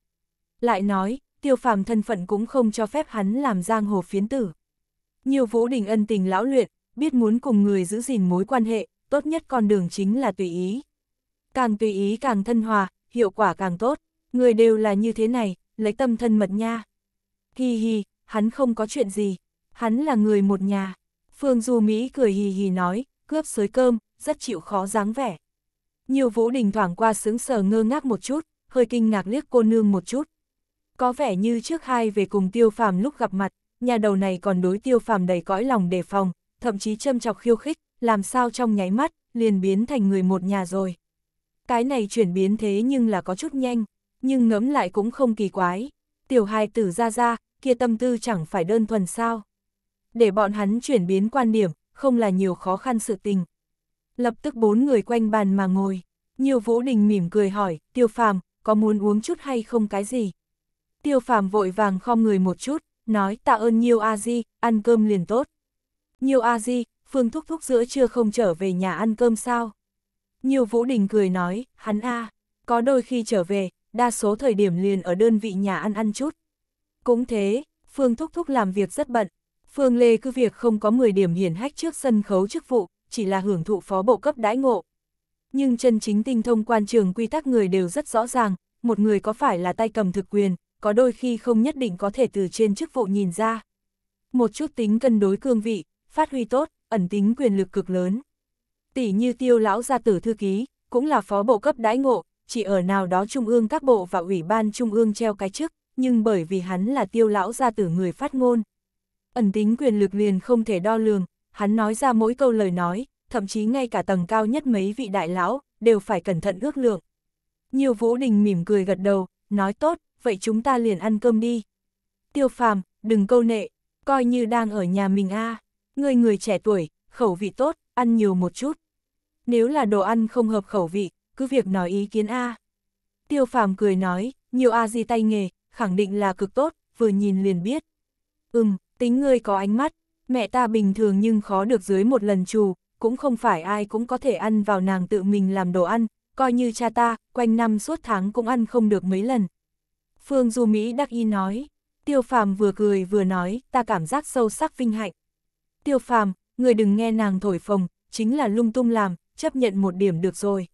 Lại nói, tiêu phàm thân phận cũng không cho phép hắn làm giang hồ phiến tử. Nhiều vũ đình ân tình lão luyện, biết muốn cùng người giữ gìn mối quan hệ, tốt nhất con đường chính là tùy ý. Càng tùy ý càng thân hòa, hiệu quả càng tốt, người đều là như thế này, lấy tâm thân mật nha. Hi hi, hắn không có chuyện gì, hắn là người một nhà. Phương Du Mỹ cười hì hì nói, cướp sới cơm, rất chịu khó dáng vẻ. Nhiều vũ đình thoảng qua sướng sờ ngơ ngác một chút, hơi kinh ngạc liếc cô nương một chút. Có vẻ như trước hai về cùng tiêu phàm lúc gặp mặt, nhà đầu này còn đối tiêu phàm đầy cõi lòng đề phòng, thậm chí châm chọc khiêu khích, làm sao trong nháy mắt, liền biến thành người một nhà rồi. Cái này chuyển biến thế nhưng là có chút nhanh, nhưng ngẫm lại cũng không kỳ quái. Tiểu hài tử ra ra, kia tâm tư chẳng phải đơn thuần sao để bọn hắn chuyển biến quan điểm, không là nhiều khó khăn sự tình. Lập tức bốn người quanh bàn mà ngồi, nhiều vũ đình mỉm cười hỏi, tiêu phàm, có muốn uống chút hay không cái gì? Tiêu phàm vội vàng khom người một chút, nói tạ ơn nhiều a di, ăn cơm liền tốt. Nhiều a di, phương thúc thúc giữa trưa không trở về nhà ăn cơm sao? Nhiều vũ đình cười nói, hắn a, có đôi khi trở về, đa số thời điểm liền ở đơn vị nhà ăn ăn chút. Cũng thế, Phương Thúc Thúc làm việc rất bận, Phương Lê cứ việc không có 10 điểm hiển hách trước sân khấu chức vụ, chỉ là hưởng thụ phó bộ cấp đãi ngộ. Nhưng chân chính tinh thông quan trường quy tắc người đều rất rõ ràng, một người có phải là tay cầm thực quyền, có đôi khi không nhất định có thể từ trên chức vụ nhìn ra. Một chút tính cân đối cương vị, phát huy tốt, ẩn tính quyền lực cực lớn. Tỷ như tiêu lão gia tử thư ký, cũng là phó bộ cấp đãi ngộ, chỉ ở nào đó trung ương các bộ và ủy ban trung ương treo cái chức, nhưng bởi vì hắn là tiêu lão gia tử người phát ngôn, ẩn tính quyền lực liền không thể đo lường, hắn nói ra mỗi câu lời nói, thậm chí ngay cả tầng cao nhất mấy vị đại lão, đều phải cẩn thận ước lượng. Nhiều Vũ Đình mỉm cười gật đầu, nói tốt, vậy chúng ta liền ăn cơm đi. Tiêu phàm, đừng câu nệ, coi như đang ở nhà mình a à. Người người trẻ tuổi, khẩu vị tốt, ăn nhiều một chút. Nếu là đồ ăn không hợp khẩu vị, cứ việc nói ý kiến a Tiêu phàm cười nói, nhiều a di tay nghề, khẳng định là cực tốt, vừa nhìn liền biết. Ừm, tính ngươi có ánh mắt, mẹ ta bình thường nhưng khó được dưới một lần chù cũng không phải ai cũng có thể ăn vào nàng tự mình làm đồ ăn, coi như cha ta, quanh năm suốt tháng cũng ăn không được mấy lần. Phương Du Mỹ đắc y nói, Tiêu Phàm vừa cười vừa nói, ta cảm giác sâu sắc vinh hạnh. Tiêu Phàm, người đừng nghe nàng thổi phồng, chính là lung tung làm, chấp nhận một điểm được rồi.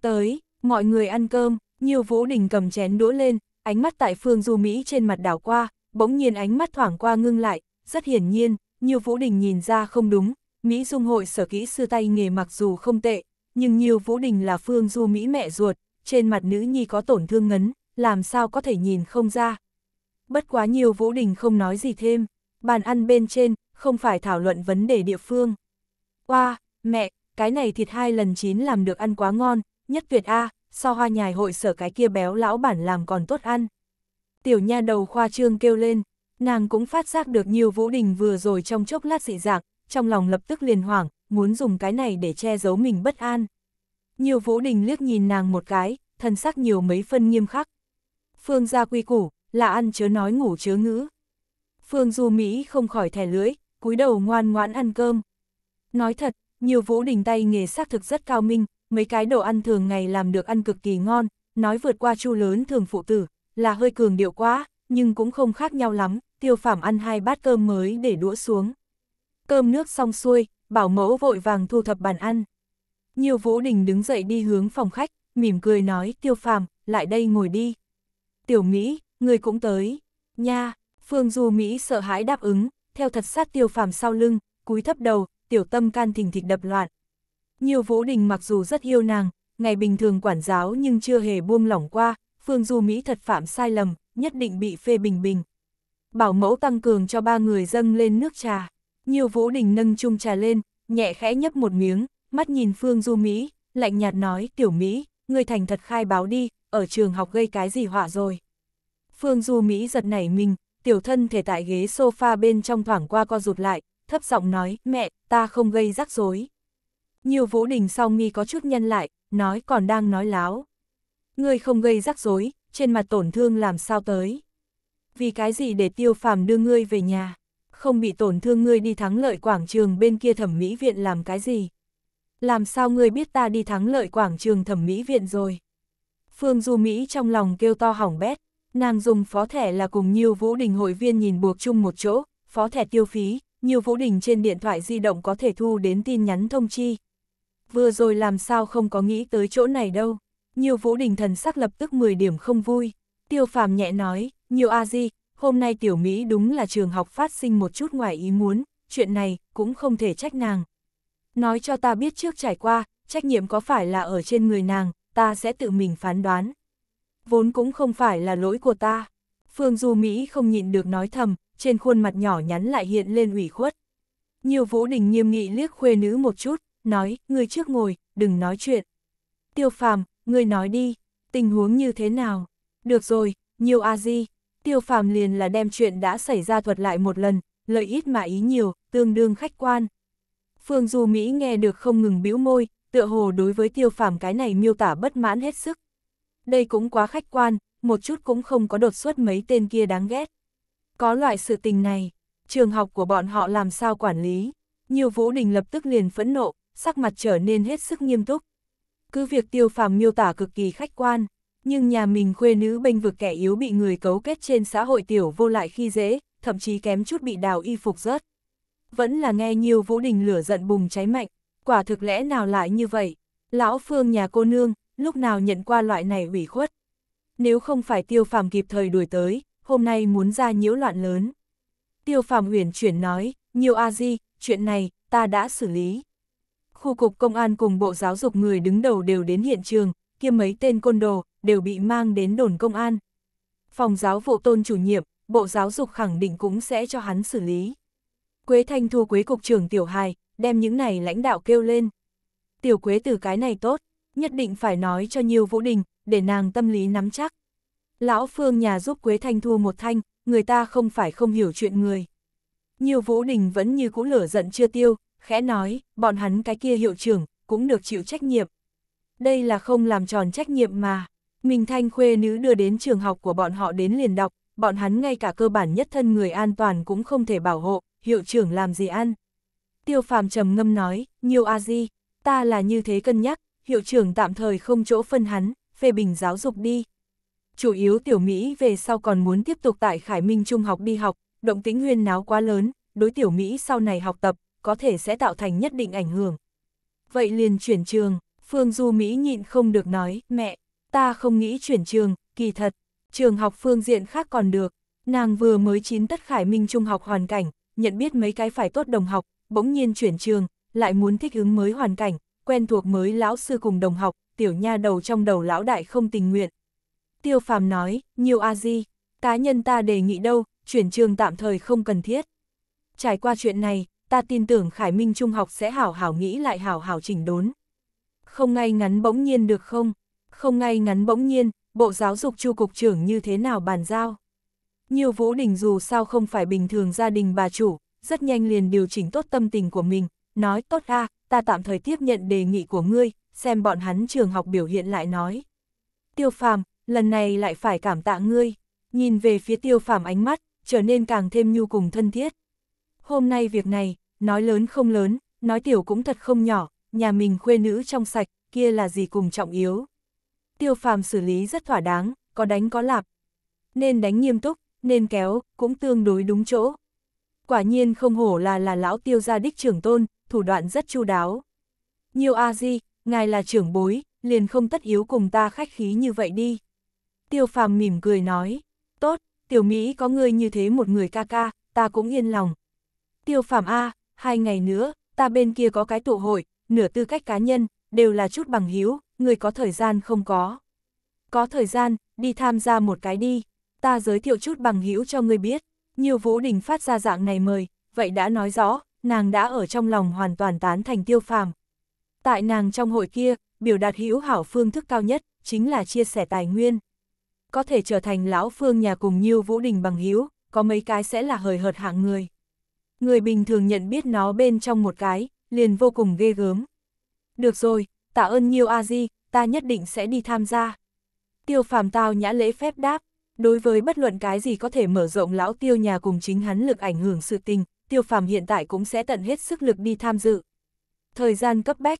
Tới, mọi người ăn cơm, nhiều vũ đình cầm chén đũa lên, ánh mắt tại Phương Du Mỹ trên mặt đảo qua, bỗng nhiên ánh mắt thoảng qua ngưng lại, rất hiển nhiên, Nhiêu Vũ Đình nhìn ra không đúng, Mỹ Dung hội sở kỹ sư tay nghề mặc dù không tệ, nhưng Nhiêu Vũ Đình là Phương Du Mỹ mẹ ruột, trên mặt nữ nhi có tổn thương ngấn, làm sao có thể nhìn không ra. Bất quá Nhiêu Vũ Đình không nói gì thêm, bàn ăn bên trên, không phải thảo luận vấn đề địa phương. qua mẹ, cái này thịt hai lần chín làm được ăn quá ngon, nhất việt a, à, so hoa nhài hội sở cái kia béo lão bản làm còn tốt ăn. Tiểu nha đầu khoa trương kêu lên, nàng cũng phát giác được nhiều vũ đình vừa rồi trong chốc lát dị dạng, trong lòng lập tức liền hoảng, muốn dùng cái này để che giấu mình bất an. Nhiều vũ đình liếc nhìn nàng một cái, thân sắc nhiều mấy phân nghiêm khắc. Phương gia quy củ, là ăn chớ nói ngủ chớ ngữ. Phương Du Mỹ không khỏi thẻ lưỡi, cúi đầu ngoan ngoãn ăn cơm. Nói thật, nhiều vũ đình tay nghề xác thực rất cao minh, mấy cái đồ ăn thường ngày làm được ăn cực kỳ ngon, nói vượt qua chu lớn thường phụ tử, là hơi cường điệu quá, nhưng cũng không khác nhau lắm, tiêu Phạm ăn hai bát cơm mới để đũa xuống. Cơm nước xong xuôi, bảo mẫu vội vàng thu thập bàn ăn. Nhiều vũ đình đứng dậy đi hướng phòng khách, mỉm cười nói tiêu Phạm, lại đây ngồi đi. Tiểu Mỹ, người cũng tới. Nha, Phương Du Mỹ sợ hãi đáp ứng, theo thật sát tiêu Phạm sau lưng, cúi thấp đầu, tiểu tâm can thình thịch đập loạn. Nhiều vũ đình mặc dù rất yêu nàng, ngày bình thường quản giáo nhưng chưa hề buông lỏng qua, Phương Du Mỹ thật phạm sai lầm, nhất định bị phê bình bình. Bảo mẫu tăng cường cho ba người dâng lên nước trà. Nhiều vũ đình nâng chung trà lên, nhẹ khẽ nhấp một miếng, mắt nhìn Phương Du Mỹ, lạnh nhạt nói tiểu Mỹ, người thành thật khai báo đi, ở trường học gây cái gì họa rồi. Phương Du Mỹ giật nảy mình, tiểu thân thể tại ghế sofa bên trong thoảng qua co rụt lại, thấp giọng nói, mẹ, ta không gây rắc rối. Nhiều vũ đình sau nghi có chút nhân lại, nói còn đang nói láo ngươi không gây rắc rối, trên mặt tổn thương làm sao tới. Vì cái gì để tiêu phàm đưa ngươi về nhà, không bị tổn thương ngươi đi thắng lợi quảng trường bên kia thẩm mỹ viện làm cái gì. Làm sao ngươi biết ta đi thắng lợi quảng trường thẩm mỹ viện rồi. Phương Du Mỹ trong lòng kêu to hỏng bét, nàng dùng phó thẻ là cùng nhiều Vũ Đình hội viên nhìn buộc chung một chỗ, phó thẻ tiêu phí, nhiều Vũ Đình trên điện thoại di động có thể thu đến tin nhắn thông chi. Vừa rồi làm sao không có nghĩ tới chỗ này đâu. Nhiều vũ đình thần sắc lập tức 10 điểm không vui. Tiêu phàm nhẹ nói, nhiều a di, hôm nay tiểu Mỹ đúng là trường học phát sinh một chút ngoài ý muốn, chuyện này cũng không thể trách nàng. Nói cho ta biết trước trải qua, trách nhiệm có phải là ở trên người nàng, ta sẽ tự mình phán đoán. Vốn cũng không phải là lỗi của ta. Phương Du Mỹ không nhịn được nói thầm, trên khuôn mặt nhỏ nhắn lại hiện lên ủy khuất. Nhiều vũ đình nghiêm nghị liếc khuê nữ một chút, nói, người trước ngồi, đừng nói chuyện. Tiêu phàm, ngươi nói đi, tình huống như thế nào? Được rồi, nhiều a di, tiêu phàm liền là đem chuyện đã xảy ra thuật lại một lần, lợi ít mà ý nhiều, tương đương khách quan. Phương Du Mỹ nghe được không ngừng bĩu môi, tựa hồ đối với tiêu phàm cái này miêu tả bất mãn hết sức. Đây cũng quá khách quan, một chút cũng không có đột xuất mấy tên kia đáng ghét. Có loại sự tình này, trường học của bọn họ làm sao quản lý. Nhiều Vũ Đình lập tức liền phẫn nộ, sắc mặt trở nên hết sức nghiêm túc. Cứ việc tiêu phàm miêu tả cực kỳ khách quan, nhưng nhà mình khuê nữ bênh vực kẻ yếu bị người cấu kết trên xã hội tiểu vô lại khi dễ, thậm chí kém chút bị đào y phục rớt. Vẫn là nghe nhiều vũ đình lửa giận bùng cháy mạnh, quả thực lẽ nào lại như vậy, lão phương nhà cô nương, lúc nào nhận qua loại này ủy khuất. Nếu không phải tiêu phàm kịp thời đuổi tới, hôm nay muốn ra nhiễu loạn lớn. Tiêu phàm huyền chuyển nói, nhiều a di, chuyện này, ta đã xử lý khu cục công an cùng bộ giáo dục người đứng đầu đều đến hiện trường, kia mấy tên côn đồ, đều bị mang đến đồn công an. Phòng giáo vụ tôn chủ nhiệm, bộ giáo dục khẳng định cũng sẽ cho hắn xử lý. Quế Thanh Thu Quế Cục trưởng Tiểu Hài, đem những này lãnh đạo kêu lên. Tiểu Quế từ cái này tốt, nhất định phải nói cho nhiều Vũ Đình, để nàng tâm lý nắm chắc. Lão Phương nhà giúp Quế Thanh Thu một thanh, người ta không phải không hiểu chuyện người. Nhiều Vũ Đình vẫn như cũ lửa giận chưa tiêu, khẽ nói, bọn hắn cái kia hiệu trưởng, cũng được chịu trách nhiệm. Đây là không làm tròn trách nhiệm mà. Mình thanh khuê nữ đưa đến trường học của bọn họ đến liền đọc, bọn hắn ngay cả cơ bản nhất thân người an toàn cũng không thể bảo hộ, hiệu trưởng làm gì ăn. Tiêu phàm trầm ngâm nói, nhiều a di, ta là như thế cân nhắc, hiệu trưởng tạm thời không chỗ phân hắn, phê bình giáo dục đi. Chủ yếu tiểu Mỹ về sau còn muốn tiếp tục tại Khải Minh Trung học đi học, động tĩnh huyên náo quá lớn, đối tiểu Mỹ sau này học tập có thể sẽ tạo thành nhất định ảnh hưởng. Vậy liền chuyển trường, Phương Du Mỹ nhịn không được nói, mẹ, ta không nghĩ chuyển trường, kỳ thật, trường học phương diện khác còn được, nàng vừa mới chín tất khải minh trung học hoàn cảnh, nhận biết mấy cái phải tốt đồng học, bỗng nhiên chuyển trường, lại muốn thích ứng mới hoàn cảnh, quen thuộc mới lão sư cùng đồng học, tiểu nha đầu trong đầu lão đại không tình nguyện. Tiêu phàm nói, nhiều a di, cá nhân ta đề nghị đâu, chuyển trường tạm thời không cần thiết. Trải qua chuyện này, ta tin tưởng Khải Minh Trung học sẽ hảo hảo nghĩ lại hảo hảo chỉnh đốn. Không ngay ngắn bỗng nhiên được không? Không ngay ngắn bỗng nhiên, Bộ Giáo dục Chu Cục trưởng như thế nào bàn giao? Nhiều Vũ Đình dù sao không phải bình thường gia đình bà chủ, rất nhanh liền điều chỉnh tốt tâm tình của mình, nói tốt a, ta tạm thời tiếp nhận đề nghị của ngươi, xem bọn hắn trường học biểu hiện lại nói. Tiêu phàm, lần này lại phải cảm tạ ngươi, nhìn về phía tiêu phàm ánh mắt, trở nên càng thêm nhu cùng thân thiết hôm nay việc này, nói lớn không lớn, nói tiểu cũng thật không nhỏ, nhà mình khuê nữ trong sạch, kia là gì cùng trọng yếu. Tiêu phàm xử lý rất thỏa đáng, có đánh có lạp. Nên đánh nghiêm túc, nên kéo, cũng tương đối đúng chỗ. Quả nhiên không hổ là là lão tiêu gia đích trưởng tôn, thủ đoạn rất chu đáo. Nhiều a di, ngài là trưởng bối, liền không tất yếu cùng ta khách khí như vậy đi. Tiêu phàm mỉm cười nói, tốt, tiểu Mỹ có ngươi như thế một người ca ca, ta cũng yên lòng, tiêu phàm A, hai ngày nữa, ta bên kia có cái tụ hội, nửa tư cách cá nhân, đều là chút bằng hiếu, người có thời gian không có. Có thời gian, đi tham gia một cái đi, ta giới thiệu chút bằng hữu cho người biết. Nhiều Vũ Đình phát ra dạng này mời, vậy đã nói rõ, nàng đã ở trong lòng hoàn toàn tán thành tiêu phàm. Tại nàng trong hội kia, biểu đạt hữu hảo phương thức cao nhất, chính là chia sẻ tài nguyên. Có thể trở thành lão phương nhà cùng nhiều Vũ Đình bằng hữu có mấy cái sẽ là hời hợt hạng người người bình thường nhận biết nó bên trong một cái, liền vô cùng ghê gớm. Được rồi, tạ ơn nhiều a di, ta nhất định sẽ đi tham gia. Tiêu phàm tao nhã lễ phép đáp, đối với bất luận cái gì có thể mở rộng lão tiêu nhà cùng chính hắn lực ảnh hưởng sự tình, tiêu phàm hiện tại cũng sẽ tận hết sức lực đi tham dự. Thời gian cấp bách,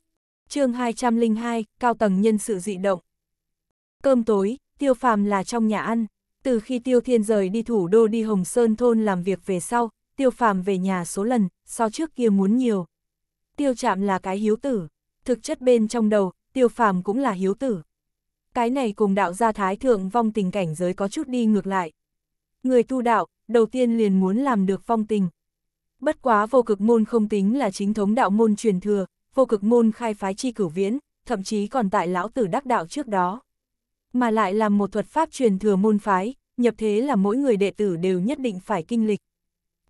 chương 202, cao tầng nhân sự dị động. Cơm tối, tiêu phàm là trong nhà ăn. Từ khi Tiêu Thiên rời đi thủ đô đi Hồng Sơn Thôn làm việc về sau, tiêu phàm về nhà số lần, so trước kia muốn nhiều. Tiêu chạm là cái hiếu tử, thực chất bên trong đầu, tiêu phàm cũng là hiếu tử. Cái này cùng đạo gia thái thượng vong tình cảnh giới có chút đi ngược lại. Người tu đạo, đầu tiên liền muốn làm được vong tình. Bất quá vô cực môn không tính là chính thống đạo môn truyền thừa, vô cực môn khai phái chi cửu viễn, thậm chí còn tại lão tử đắc đạo trước đó. Mà lại làm một thuật pháp truyền thừa môn phái, nhập thế là mỗi người đệ tử đều nhất định phải kinh lịch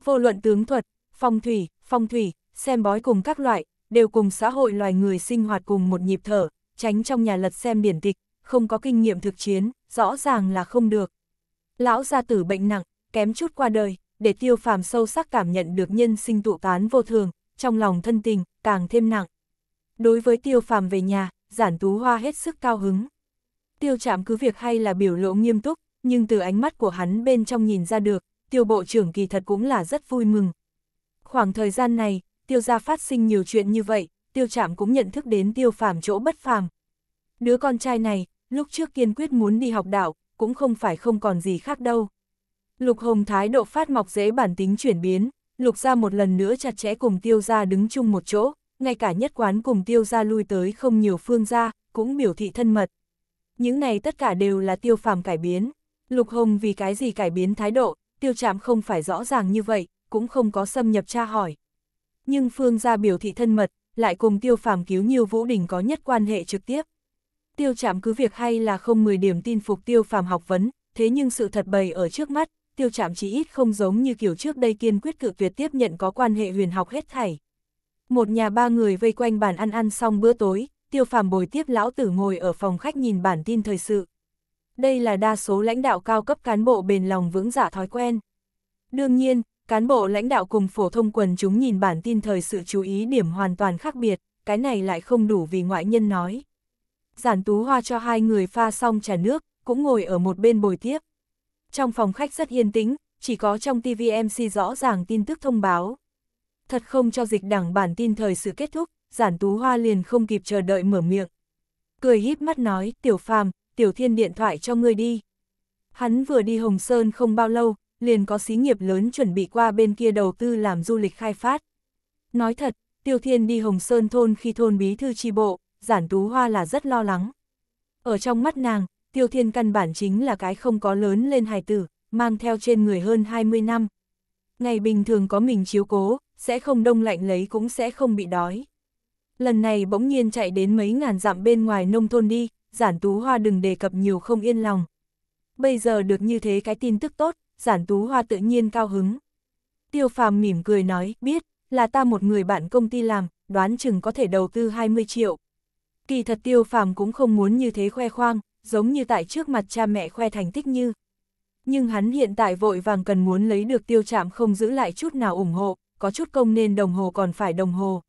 vô luận tướng thuật, phong thủy, phong thủy, xem bói cùng các loại, đều cùng xã hội loài người sinh hoạt cùng một nhịp thở, tránh trong nhà lật xem biển tịch, không có kinh nghiệm thực chiến, rõ ràng là không được. Lão gia tử bệnh nặng, kém chút qua đời, để tiêu phàm sâu sắc cảm nhận được nhân sinh tụ tán vô thường, trong lòng thân tình, càng thêm nặng. Đối với tiêu phàm về nhà, giản tú hoa hết sức cao hứng. Tiêu chạm cứ việc hay là biểu lộ nghiêm túc, nhưng từ ánh mắt của hắn bên trong nhìn ra được, tiêu bộ trưởng kỳ thật cũng là rất vui mừng. Khoảng thời gian này, tiêu gia phát sinh nhiều chuyện như vậy, tiêu trạm cũng nhận thức đến tiêu phàm chỗ bất phàm. Đứa con trai này, lúc trước kiên quyết muốn đi học đạo, cũng không phải không còn gì khác đâu. Lục Hồng thái độ phát mọc dễ bản tính chuyển biến, lục ra một lần nữa chặt chẽ cùng tiêu gia đứng chung một chỗ, ngay cả nhất quán cùng tiêu gia lui tới không nhiều phương gia, cũng biểu thị thân mật. Những này tất cả đều là tiêu phàm cải biến. Lục Hồng vì cái gì cải biến thái độ, tiêu Trạm không phải rõ ràng như vậy, cũng không có xâm nhập tra hỏi. Nhưng Phương gia biểu thị thân mật, lại cùng tiêu phàm cứu nhiều vũ đình có nhất quan hệ trực tiếp. Tiêu Trạm cứ việc hay là không 10 điểm tin phục tiêu phàm học vấn, thế nhưng sự thật bày ở trước mắt, tiêu Trạm chỉ ít không giống như kiểu trước đây kiên quyết cự tuyệt tiếp nhận có quan hệ huyền học hết thảy. Một nhà ba người vây quanh bàn ăn ăn xong bữa tối, tiêu phàm bồi tiếp lão tử ngồi ở phòng khách nhìn bản tin thời sự đây là đa số lãnh đạo cao cấp cán bộ bền lòng vững giả dạ thói quen. Đương nhiên, cán bộ lãnh đạo cùng phổ thông quần chúng nhìn bản tin thời sự chú ý điểm hoàn toàn khác biệt, cái này lại không đủ vì ngoại nhân nói. Giản tú hoa cho hai người pha xong trà nước, cũng ngồi ở một bên bồi tiếp. Trong phòng khách rất yên tĩnh, chỉ có trong TVMC rõ ràng tin tức thông báo. Thật không cho dịch đảng bản tin thời sự kết thúc, giản tú hoa liền không kịp chờ đợi mở miệng. Cười híp mắt nói, tiểu phàm, Tiểu Thiên điện thoại cho ngươi đi. Hắn vừa đi Hồng Sơn không bao lâu, liền có xí nghiệp lớn chuẩn bị qua bên kia đầu tư làm du lịch khai phát. Nói thật, Tiêu Thiên đi Hồng Sơn thôn khi thôn bí thư tri bộ, giản tú hoa là rất lo lắng. Ở trong mắt nàng, Tiêu Thiên căn bản chính là cái không có lớn lên hài tử, mang theo trên người hơn 20 năm. Ngày bình thường có mình chiếu cố, sẽ không đông lạnh lấy cũng sẽ không bị đói. Lần này bỗng nhiên chạy đến mấy ngàn dặm bên ngoài nông thôn đi, giản tú hoa đừng đề cập nhiều không yên lòng. Bây giờ được như thế cái tin tức tốt, giản tú hoa tự nhiên cao hứng. Tiêu phàm mỉm cười nói, biết, là ta một người bạn công ty làm, đoán chừng có thể đầu tư 20 triệu. Kỳ thật tiêu phàm cũng không muốn như thế khoe khoang, giống như tại trước mặt cha mẹ khoe thành tích như. Nhưng hắn hiện tại vội vàng cần muốn lấy được tiêu trạm không giữ lại chút nào ủng hộ, có chút công nên đồng hồ còn phải đồng hồ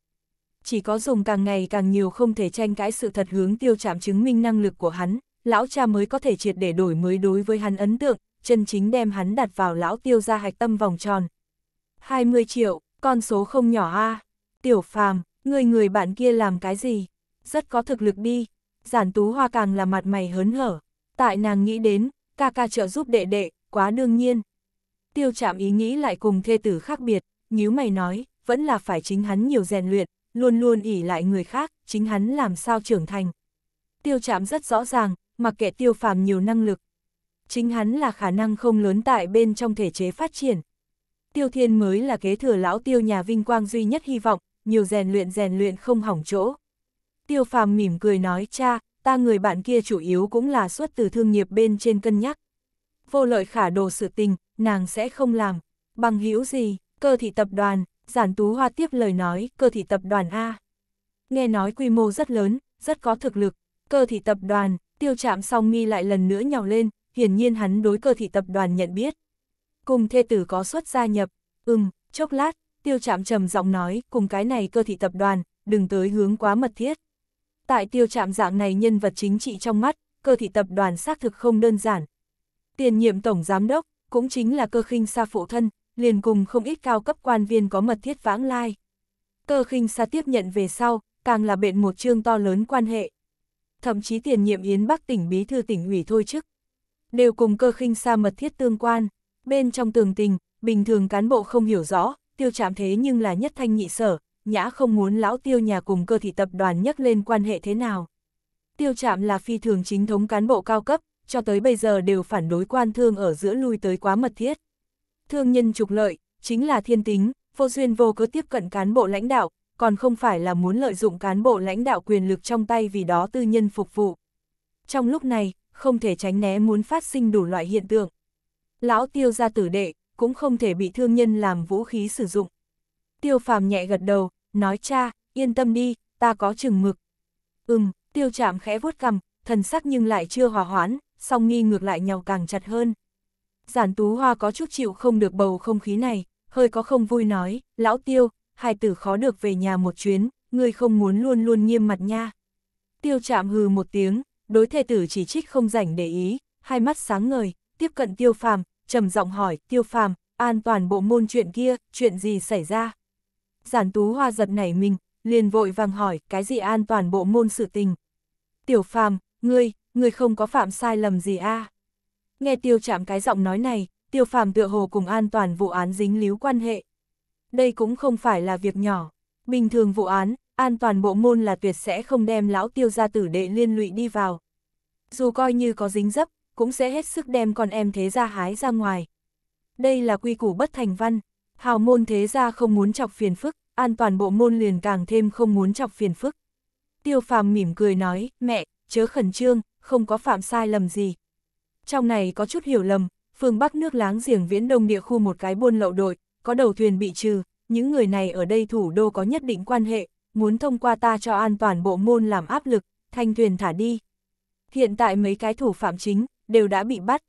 chỉ có dùng càng ngày càng nhiều không thể tranh cãi sự thật hướng tiêu chạm chứng minh năng lực của hắn, lão cha mới có thể triệt để đổi mới đối với hắn ấn tượng, chân chính đem hắn đặt vào lão tiêu ra hạch tâm vòng tròn. 20 triệu, con số không nhỏ a à. Tiểu phàm, người người bạn kia làm cái gì? Rất có thực lực đi. Giản tú hoa càng là mặt mày hớn hở. Tại nàng nghĩ đến, ca ca trợ giúp đệ đệ, quá đương nhiên. Tiêu chạm ý nghĩ lại cùng thê tử khác biệt, nhíu mày nói, vẫn là phải chính hắn nhiều rèn luyện, luôn luôn ỉ lại người khác, chính hắn làm sao trưởng thành. Tiêu chạm rất rõ ràng, mặc kệ tiêu phàm nhiều năng lực. Chính hắn là khả năng không lớn tại bên trong thể chế phát triển. Tiêu thiên mới là kế thừa lão tiêu nhà vinh quang duy nhất hy vọng, nhiều rèn luyện rèn luyện không hỏng chỗ. Tiêu phàm mỉm cười nói cha, ta người bạn kia chủ yếu cũng là xuất từ thương nghiệp bên trên cân nhắc. Vô lợi khả đồ sự tình, nàng sẽ không làm, bằng hữu gì, cơ thị tập đoàn, Giản Tú Hoa tiếp lời nói, cơ thị tập đoàn A. Nghe nói quy mô rất lớn, rất có thực lực, cơ thị tập đoàn, tiêu chạm song mi lại lần nữa nhào lên, hiển nhiên hắn đối cơ thị tập đoàn nhận biết. Cùng thê tử có xuất gia nhập, ừm, chốc lát, tiêu chạm trầm giọng nói, cùng cái này cơ thị tập đoàn, đừng tới hướng quá mật thiết. Tại tiêu chạm dạng này nhân vật chính trị trong mắt, cơ thị tập đoàn xác thực không đơn giản. Tiền nhiệm tổng giám đốc, cũng chính là cơ khinh xa phụ thân, liền cùng không ít cao cấp quan viên có mật thiết vãng lai. Cơ khinh xa tiếp nhận về sau, càng là bện một chương to lớn quan hệ. Thậm chí tiền nhiệm Yến Bắc tỉnh bí thư tỉnh ủy thôi chức. Đều cùng cơ khinh xa mật thiết tương quan, bên trong tường tình, bình thường cán bộ không hiểu rõ, tiêu trạm thế nhưng là nhất thanh nhị sở, nhã không muốn lão tiêu nhà cùng cơ thị tập đoàn nhắc lên quan hệ thế nào. Tiêu trạm là phi thường chính thống cán bộ cao cấp, cho tới bây giờ đều phản đối quan thương ở giữa lui tới quá mật thiết. Thương nhân trục lợi, chính là thiên tính, vô duyên vô cớ tiếp cận cán bộ lãnh đạo, còn không phải là muốn lợi dụng cán bộ lãnh đạo quyền lực trong tay vì đó tư nhân phục vụ. Trong lúc này, không thể tránh né muốn phát sinh đủ loại hiện tượng. Lão tiêu ra tử đệ, cũng không thể bị thương nhân làm vũ khí sử dụng. Tiêu phàm nhẹ gật đầu, nói cha, yên tâm đi, ta có chừng mực. Ừm, tiêu chạm khẽ vuốt cầm, thần sắc nhưng lại chưa hòa hoãn, song nghi ngược lại nhau càng chặt hơn. Giản Tú Hoa có chút chịu không được bầu không khí này, hơi có không vui nói, lão tiêu, hai tử khó được về nhà một chuyến, ngươi không muốn luôn luôn nghiêm mặt nha. Tiêu chạm hừ một tiếng, đối thể tử chỉ trích không rảnh để ý, hai mắt sáng ngời, tiếp cận tiêu phàm, trầm giọng hỏi, tiêu phàm, an toàn bộ môn chuyện kia, chuyện gì xảy ra? Giản tú hoa giật nảy mình, liền vội vàng hỏi, cái gì an toàn bộ môn sự tình? Tiểu phàm, ngươi, ngươi không có phạm sai lầm gì a à? Nghe tiêu chạm cái giọng nói này, tiêu phàm tựa hồ cùng an toàn vụ án dính líu quan hệ. Đây cũng không phải là việc nhỏ. Bình thường vụ án, an toàn bộ môn là tuyệt sẽ không đem lão tiêu gia tử đệ liên lụy đi vào. Dù coi như có dính dấp, cũng sẽ hết sức đem con em thế gia hái ra ngoài. Đây là quy củ bất thành văn, hào môn thế gia không muốn chọc phiền phức, an toàn bộ môn liền càng thêm không muốn chọc phiền phức. Tiêu phàm mỉm cười nói, mẹ, chớ khẩn trương, không có phạm sai lầm gì, trong này có chút hiểu lầm, phương Bắc nước láng giềng viễn đông địa khu một cái buôn lậu đội, có đầu thuyền bị trừ, những người này ở đây thủ đô có nhất định quan hệ, muốn thông qua ta cho an toàn bộ môn làm áp lực, thanh thuyền thả đi. Hiện tại mấy cái thủ phạm chính, đều đã bị bắt.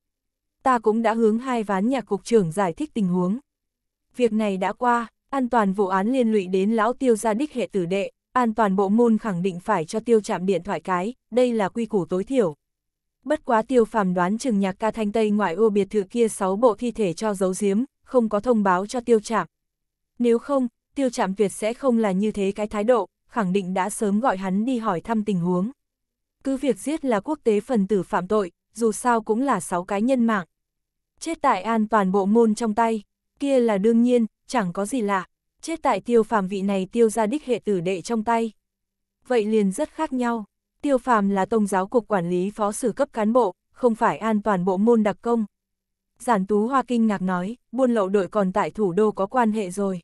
Ta cũng đã hướng hai ván nhà cục trưởng giải thích tình huống. Việc này đã qua, an toàn vụ án liên lụy đến lão tiêu gia đích hệ tử đệ, an toàn bộ môn khẳng định phải cho tiêu chạm điện thoại cái, đây là quy củ tối thiểu. Bất quá tiêu phàm đoán chừng nhạc ca thanh tây ngoại ô biệt thự kia 6 bộ thi thể cho giấu giếm, không có thông báo cho tiêu trạm Nếu không, tiêu trạm tuyệt sẽ không là như thế cái thái độ, khẳng định đã sớm gọi hắn đi hỏi thăm tình huống. Cứ việc giết là quốc tế phần tử phạm tội, dù sao cũng là 6 cái nhân mạng. Chết tại an toàn bộ môn trong tay, kia là đương nhiên, chẳng có gì lạ. Chết tại tiêu phàm vị này tiêu ra đích hệ tử đệ trong tay. Vậy liền rất khác nhau. Tiêu Phàm là Tông giáo cục quản lý phó sử cấp cán bộ, không phải an toàn bộ môn đặc công. Giản Tú Hoa kinh ngạc nói, buôn lậu đội còn tại thủ đô có quan hệ rồi.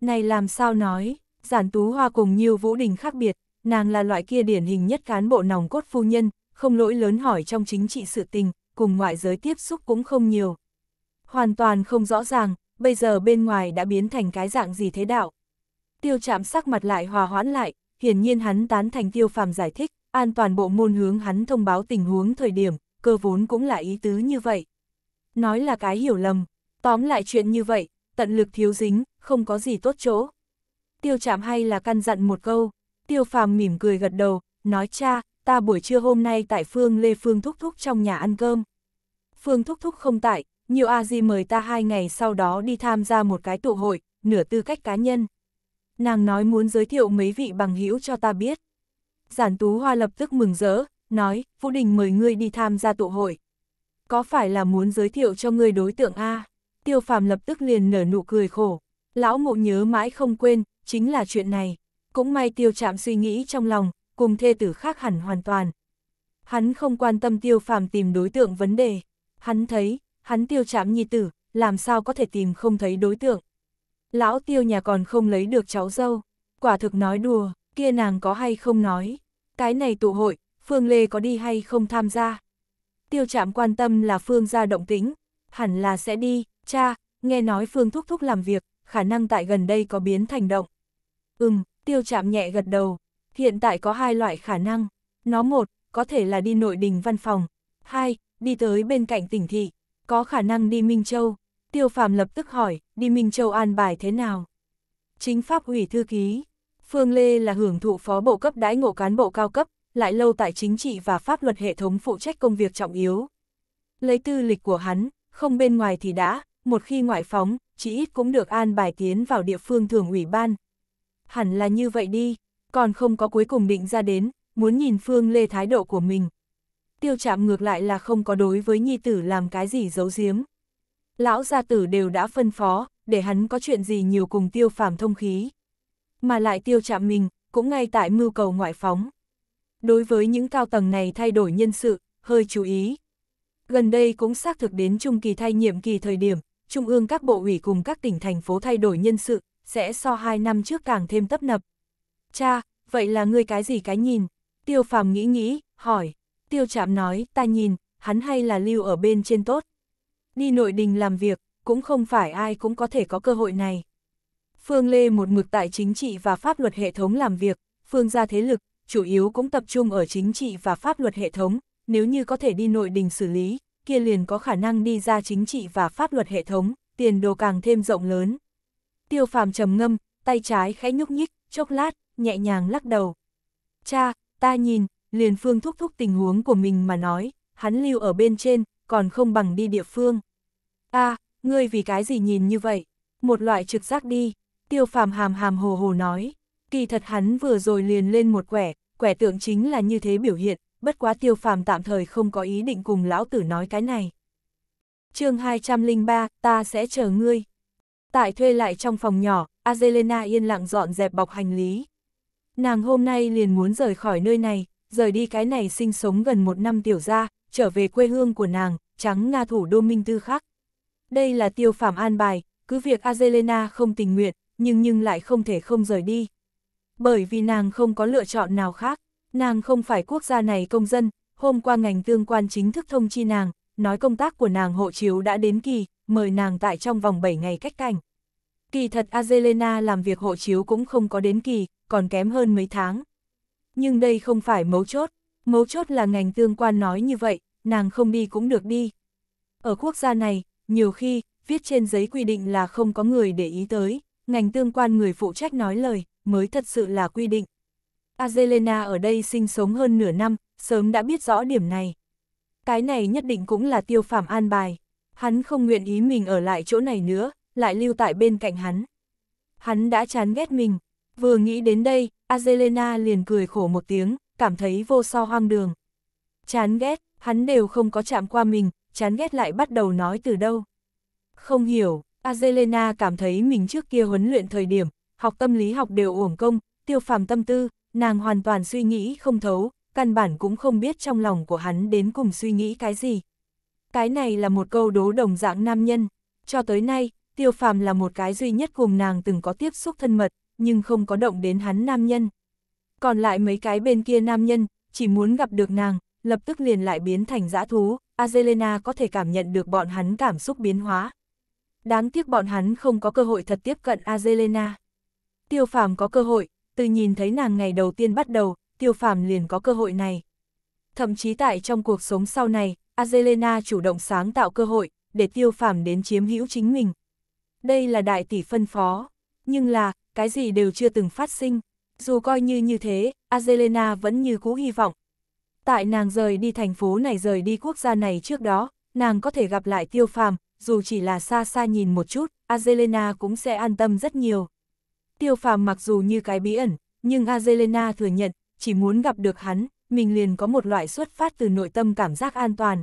Này làm sao nói, Giản Tú Hoa cùng nhiều Vũ Đình khác biệt, nàng là loại kia điển hình nhất cán bộ nòng cốt phu nhân, không lỗi lớn hỏi trong chính trị sự tình, cùng ngoại giới tiếp xúc cũng không nhiều. Hoàn toàn không rõ ràng, bây giờ bên ngoài đã biến thành cái dạng gì thế đạo. Tiêu chạm sắc mặt lại hòa hoãn lại, hiển nhiên hắn tán thành tiêu phàm giải thích, an toàn bộ môn hướng hắn thông báo tình huống thời điểm, cơ vốn cũng là ý tứ như vậy. Nói là cái hiểu lầm, tóm lại chuyện như vậy, tận lực thiếu dính, không có gì tốt chỗ. Tiêu chạm hay là căn dặn một câu, tiêu phàm mỉm cười gật đầu, nói cha, ta buổi trưa hôm nay tại Phương Lê Phương Thúc Thúc trong nhà ăn cơm. Phương Thúc Thúc không tại, nhiều a di mời ta hai ngày sau đó đi tham gia một cái tụ hội, nửa tư cách cá nhân. Nàng nói muốn giới thiệu mấy vị bằng hữu cho ta biết. Giản Tú Hoa lập tức mừng rỡ, nói, Vũ Đình mời ngươi đi tham gia tụ hội. Có phải là muốn giới thiệu cho ngươi đối tượng A? Tiêu Phàm lập tức liền nở nụ cười khổ. Lão mộ nhớ mãi không quên, chính là chuyện này. Cũng may Tiêu Trạm suy nghĩ trong lòng, cùng thê tử khác hẳn hoàn toàn. Hắn không quan tâm Tiêu Phàm tìm đối tượng vấn đề. Hắn thấy, hắn Tiêu Trạm nhi tử, làm sao có thể tìm không thấy đối tượng. Lão Tiêu nhà còn không lấy được cháu dâu. Quả thực nói đùa, kia nàng có hay không nói, cái này tụ hội, Phương Lê có đi hay không tham gia. Tiêu Trạm quan tâm là Phương gia động tính, hẳn là sẽ đi, cha, nghe nói Phương thúc thúc làm việc, khả năng tại gần đây có biến thành động. Ừm, tiêu Trạm nhẹ gật đầu, hiện tại có hai loại khả năng, nó một, có thể là đi nội đình văn phòng, hai, đi tới bên cạnh tỉnh thị, có khả năng đi Minh Châu. Tiêu Phạm lập tức hỏi, đi Minh Châu an bài thế nào? Chính pháp ủy thư ký, Phương Lê là hưởng thụ phó bộ cấp đãi ngộ cán bộ cao cấp, lại lâu tại chính trị và pháp luật hệ thống phụ trách công việc trọng yếu. Lấy tư lịch của hắn, không bên ngoài thì đã, một khi ngoại phóng, chỉ ít cũng được an bài tiến vào địa phương thường ủy ban. Hẳn là như vậy đi, còn không có cuối cùng định ra đến, muốn nhìn Phương Lê thái độ của mình. Tiêu chạm ngược lại là không có đối với nhi tử làm cái gì giấu giếm. Lão gia tử đều đã phân phó, để hắn có chuyện gì nhiều cùng tiêu phàm thông khí mà lại tiêu chạm mình, cũng ngay tại mưu cầu ngoại phóng. Đối với những cao tầng này thay đổi nhân sự, hơi chú ý. Gần đây cũng xác thực đến trung kỳ thay nhiệm kỳ thời điểm, trung ương các bộ ủy cùng các tỉnh thành phố thay đổi nhân sự, sẽ so hai năm trước càng thêm tấp nập. Cha, vậy là ngươi cái gì cái nhìn? Tiêu phàm nghĩ nghĩ, hỏi. Tiêu chạm nói, ta nhìn, hắn hay là lưu ở bên trên tốt. Đi nội đình làm việc, cũng không phải ai cũng có thể có cơ hội này. Phương Lê một mực tại chính trị và pháp luật hệ thống làm việc, Phương gia thế lực, chủ yếu cũng tập trung ở chính trị và pháp luật hệ thống, nếu như có thể đi nội đình xử lý, kia liền có khả năng đi ra chính trị và pháp luật hệ thống, tiền đồ càng thêm rộng lớn. Tiêu phàm trầm ngâm, tay trái khẽ nhúc nhích, chốc lát, nhẹ nhàng lắc đầu. Cha, ta nhìn, liền phương thúc thúc tình huống của mình mà nói, hắn lưu ở bên trên, còn không bằng đi địa phương. a ngươi vì cái gì nhìn như vậy? Một loại trực giác đi, tiêu phàm hàm hàm hồ hồ nói, kỳ thật hắn vừa rồi liền lên một quẻ, quẻ tượng chính là như thế biểu hiện, bất quá tiêu phàm tạm thời không có ý định cùng lão tử nói cái này. chương 203, ta sẽ chờ ngươi. Tại thuê lại trong phòng nhỏ, Azelena yên lặng dọn dẹp bọc hành lý. Nàng hôm nay liền muốn rời khỏi nơi này, rời đi cái này sinh sống gần một năm tiểu ra, trở về quê hương của nàng, trắng Nga thủ đô Minh Tư khác. Đây là tiêu phàm an bài, cứ việc Azelena không tình nguyện, nhưng nhưng lại không thể không rời đi. Bởi vì nàng không có lựa chọn nào khác, nàng không phải quốc gia này công dân, hôm qua ngành tương quan chính thức thông chi nàng, nói công tác của nàng hộ chiếu đã đến kỳ, mời nàng tại trong vòng 7 ngày cách cảnh. Kỳ thật Azelena làm việc hộ chiếu cũng không có đến kỳ, còn kém hơn mấy tháng. Nhưng đây không phải mấu chốt, mấu chốt là ngành tương quan nói như vậy, nàng không đi cũng được đi. Ở quốc gia này, nhiều khi, viết trên giấy quy định là không có người để ý tới ngành tương quan người phụ trách nói lời, mới thật sự là quy định. Azelena ở đây sinh sống hơn nửa năm, sớm đã biết rõ điểm này. Cái này nhất định cũng là tiêu phạm an bài. Hắn không nguyện ý mình ở lại chỗ này nữa, lại lưu tại bên cạnh hắn. Hắn đã chán ghét mình. Vừa nghĩ đến đây, Azelena liền cười khổ một tiếng, cảm thấy vô so hoang đường. Chán ghét, hắn đều không có chạm qua mình, chán ghét lại bắt đầu nói từ đâu. Không hiểu, Azelena cảm thấy mình trước kia huấn luyện thời điểm, học tâm lý học đều uổng công, tiêu phàm tâm tư, nàng hoàn toàn suy nghĩ không thấu, căn bản cũng không biết trong lòng của hắn đến cùng suy nghĩ cái gì. Cái này là một câu đố đồng dạng nam nhân, cho tới nay, tiêu phàm là một cái duy nhất cùng nàng từng có tiếp xúc thân mật, nhưng không có động đến hắn nam nhân. Còn lại mấy cái bên kia nam nhân, chỉ muốn gặp được nàng, lập tức liền lại biến thành dã thú, Azelena có thể cảm nhận được bọn hắn cảm xúc biến hóa, Đáng tiếc bọn hắn không có cơ hội thật tiếp cận Azelena. Tiêu phàm có cơ hội, từ nhìn thấy nàng ngày đầu tiên bắt đầu, tiêu phàm liền có cơ hội này. Thậm chí tại trong cuộc sống sau này, Azelena chủ động sáng tạo cơ hội, để tiêu phàm đến chiếm hữu chính mình. Đây là đại tỷ phân phó, nhưng là, cái gì đều chưa từng phát sinh. Dù coi như như thế, Azelena vẫn như cũ hy vọng. Tại nàng rời đi thành phố này rời đi quốc gia này trước đó, nàng có thể gặp lại tiêu phàm, dù chỉ là xa xa nhìn một chút, Azelena cũng sẽ an tâm rất nhiều. Tiêu phàm mặc dù như cái bí ẩn, nhưng Azelena thừa nhận, chỉ muốn gặp được hắn, mình liền có một loại xuất phát từ nội tâm cảm giác an toàn.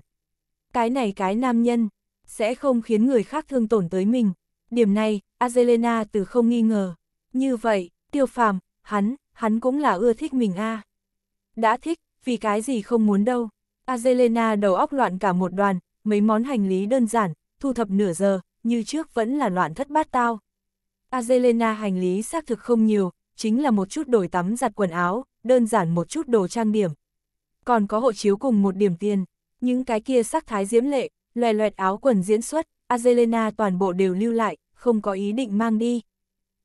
Cái này cái nam nhân, sẽ không khiến người khác thương tổn tới mình. Điểm này, Azelena từ không nghi ngờ. Như vậy, tiêu phàm, hắn, hắn cũng là ưa thích mình a Đã thích, vì cái gì không muốn đâu. Azelena đầu óc loạn cả một đoàn, mấy món hành lý đơn giản, thu thập nửa giờ, như trước vẫn là loạn thất bát tao. Azelena hành lý xác thực không nhiều, chính là một chút đổi tắm giặt quần áo, đơn giản một chút đồ trang điểm. Còn có hộ chiếu cùng một điểm tiền, những cái kia sắc thái diễm lệ, loè loẹt áo quần diễn xuất, Azelena toàn bộ đều lưu lại, không có ý định mang đi.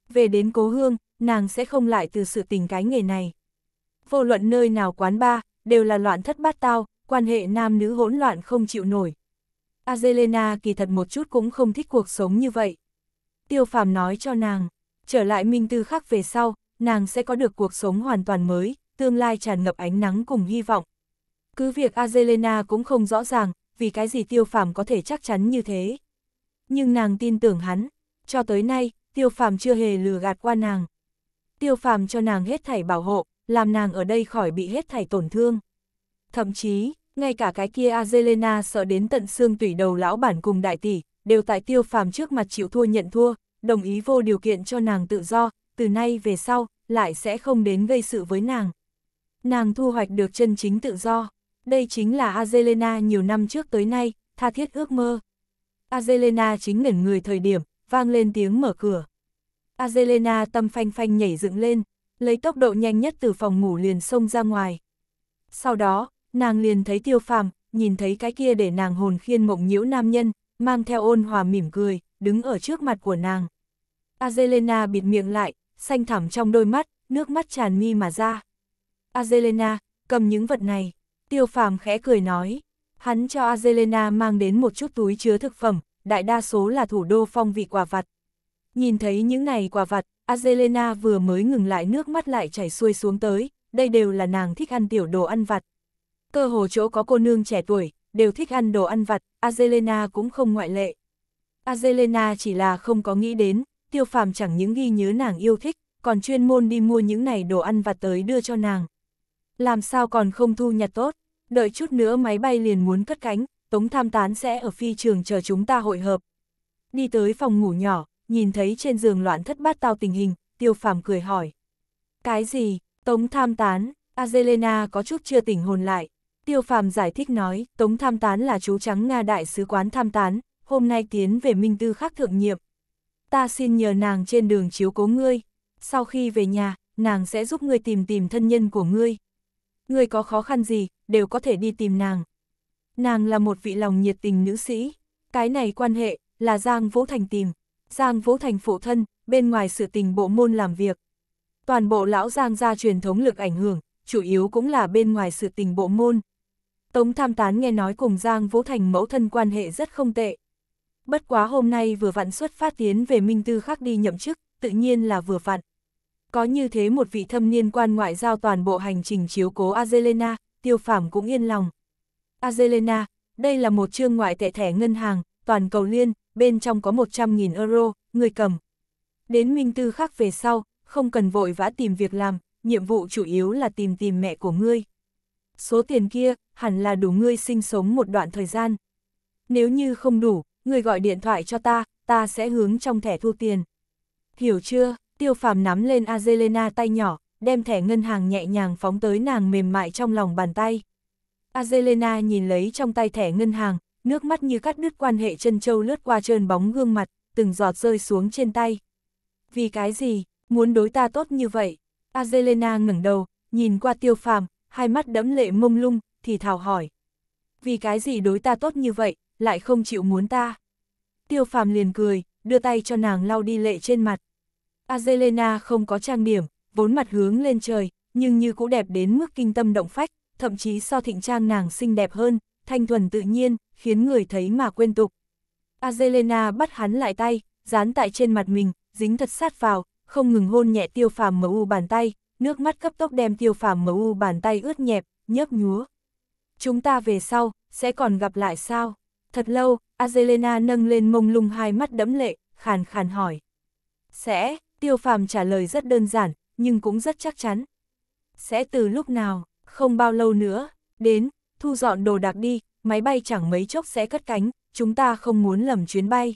Về đến cố hương, nàng sẽ không lại từ sự tình cái nghề này. Vô luận nơi nào quán bar, đều là loạn thất bát tao, quan hệ nam nữ hỗn loạn không chịu nổi, Azelena kỳ thật một chút cũng không thích cuộc sống như vậy. Tiêu phàm nói cho nàng, trở lại minh tư khắc về sau, nàng sẽ có được cuộc sống hoàn toàn mới, tương lai tràn ngập ánh nắng cùng hy vọng. Cứ việc Azelena cũng không rõ ràng, vì cái gì tiêu phàm có thể chắc chắn như thế. Nhưng nàng tin tưởng hắn, cho tới nay, tiêu phàm chưa hề lừa gạt qua nàng. Tiêu phàm cho nàng hết thảy bảo hộ, làm nàng ở đây khỏi bị hết thảy tổn thương. Thậm chí, ngay cả cái kia Azelena sợ đến tận xương tủy đầu lão bản cùng đại tỷ, đều tại tiêu phàm trước mặt chịu thua nhận thua, đồng ý vô điều kiện cho nàng tự do, từ nay về sau, lại sẽ không đến gây sự với nàng. Nàng thu hoạch được chân chính tự do, đây chính là Azelena nhiều năm trước tới nay, tha thiết ước mơ. Azelena chính ngẩn người thời điểm, vang lên tiếng mở cửa. Azelena tâm phanh phanh nhảy dựng lên, lấy tốc độ nhanh nhất từ phòng ngủ liền xông ra ngoài. Sau đó, nàng liền thấy tiêu phàm, nhìn thấy cái kia để nàng hồn khiên mộng nhiễu nam nhân, mang theo ôn hòa mỉm cười, đứng ở trước mặt của nàng. Azelena bịt miệng lại, xanh thẳm trong đôi mắt, nước mắt tràn mi mà ra. Azelena, cầm những vật này. Tiêu phàm khẽ cười nói. Hắn cho Azelena mang đến một chút túi chứa thực phẩm, đại đa số là thủ đô phong vị quả vặt. Nhìn thấy những này quả vặt, Azelena vừa mới ngừng lại nước mắt lại chảy xuôi xuống tới, đây đều là nàng thích ăn tiểu đồ ăn vặt. Cơ hồ chỗ có cô nương trẻ tuổi, đều thích ăn đồ ăn vặt, Azelena cũng không ngoại lệ. Azelena chỉ là không có nghĩ đến, tiêu phàm chẳng những ghi nhớ nàng yêu thích, còn chuyên môn đi mua những này đồ ăn vặt tới đưa cho nàng. Làm sao còn không thu nhặt tốt, đợi chút nữa máy bay liền muốn cất cánh, Tống Tham Tán sẽ ở phi trường chờ chúng ta hội hợp. Đi tới phòng ngủ nhỏ, nhìn thấy trên giường loạn thất bát tao tình hình, tiêu phàm cười hỏi. Cái gì, Tống Tham Tán, Azelena có chút chưa tỉnh hồn lại, Tiêu phàm giải thích nói, Tống Tham Tán là chú trắng Nga đại sứ quán Tham Tán, hôm nay tiến về Minh Tư khắc thượng nhiệm. Ta xin nhờ nàng trên đường chiếu cố ngươi. Sau khi về nhà, nàng sẽ giúp ngươi tìm tìm thân nhân của ngươi. Ngươi có khó khăn gì, đều có thể đi tìm nàng. Nàng là một vị lòng nhiệt tình nữ sĩ. Cái này quan hệ, là Giang Vũ Thành tìm. Giang Vũ Thành phụ thân, bên ngoài sự tình bộ môn làm việc. Toàn bộ lão Giang gia truyền thống lực ảnh hưởng, chủ yếu cũng là bên ngoài sự tình bộ môn. Tống Tham Tán nghe nói cùng Giang Vũ Thành mẫu thân quan hệ rất không tệ. Bất quá hôm nay vừa vặn xuất phát tiến về Minh Tư khác đi nhậm chức, tự nhiên là vừa vặn. Có như thế một vị thâm niên quan ngoại giao toàn bộ hành trình chiếu cố Azelena, tiêu phảm cũng yên lòng. Azelena, đây là một trương ngoại tệ thẻ ngân hàng, toàn cầu liên, bên trong có 100.000 euro, người cầm. Đến Minh Tư khác về sau, không cần vội vã tìm việc làm, nhiệm vụ chủ yếu là tìm tìm mẹ của ngươi. Số tiền kia, hẳn là đủ ngươi sinh sống một đoạn thời gian. Nếu như không đủ, ngươi gọi điện thoại cho ta, ta sẽ hướng trong thẻ thu tiền. Hiểu chưa, tiêu phàm nắm lên Azelena tay nhỏ, đem thẻ ngân hàng nhẹ nhàng phóng tới nàng mềm mại trong lòng bàn tay. Azelena nhìn lấy trong tay thẻ ngân hàng, nước mắt như cắt đứt quan hệ chân châu lướt qua trơn bóng gương mặt, từng giọt rơi xuống trên tay. Vì cái gì, muốn đối ta tốt như vậy? Azelena ngẩng đầu, nhìn qua tiêu phàm, hai mắt đẫm lệ mông lung, thì thào hỏi. Vì cái gì đối ta tốt như vậy, lại không chịu muốn ta? Tiêu phàm liền cười, đưa tay cho nàng lau đi lệ trên mặt. Azelena không có trang điểm, vốn mặt hướng lên trời, nhưng như cũ đẹp đến mức kinh tâm động phách, thậm chí so thịnh trang nàng xinh đẹp hơn, thanh thuần tự nhiên, khiến người thấy mà quên tục. Azelena bắt hắn lại tay, dán tại trên mặt mình, dính thật sát vào, không ngừng hôn nhẹ tiêu phàm mu bàn tay, nước mắt cấp tốc đem tiêu phàm mu bàn tay ướt nhẹp, nhấp nhúa, chúng ta về sau, sẽ còn gặp lại sao? Thật lâu, Azelena nâng lên mông lung hai mắt đẫm lệ, khàn khàn hỏi. Sẽ, tiêu phàm trả lời rất đơn giản, nhưng cũng rất chắc chắn. Sẽ từ lúc nào, không bao lâu nữa, đến, thu dọn đồ đạc đi, máy bay chẳng mấy chốc sẽ cất cánh, chúng ta không muốn lầm chuyến bay.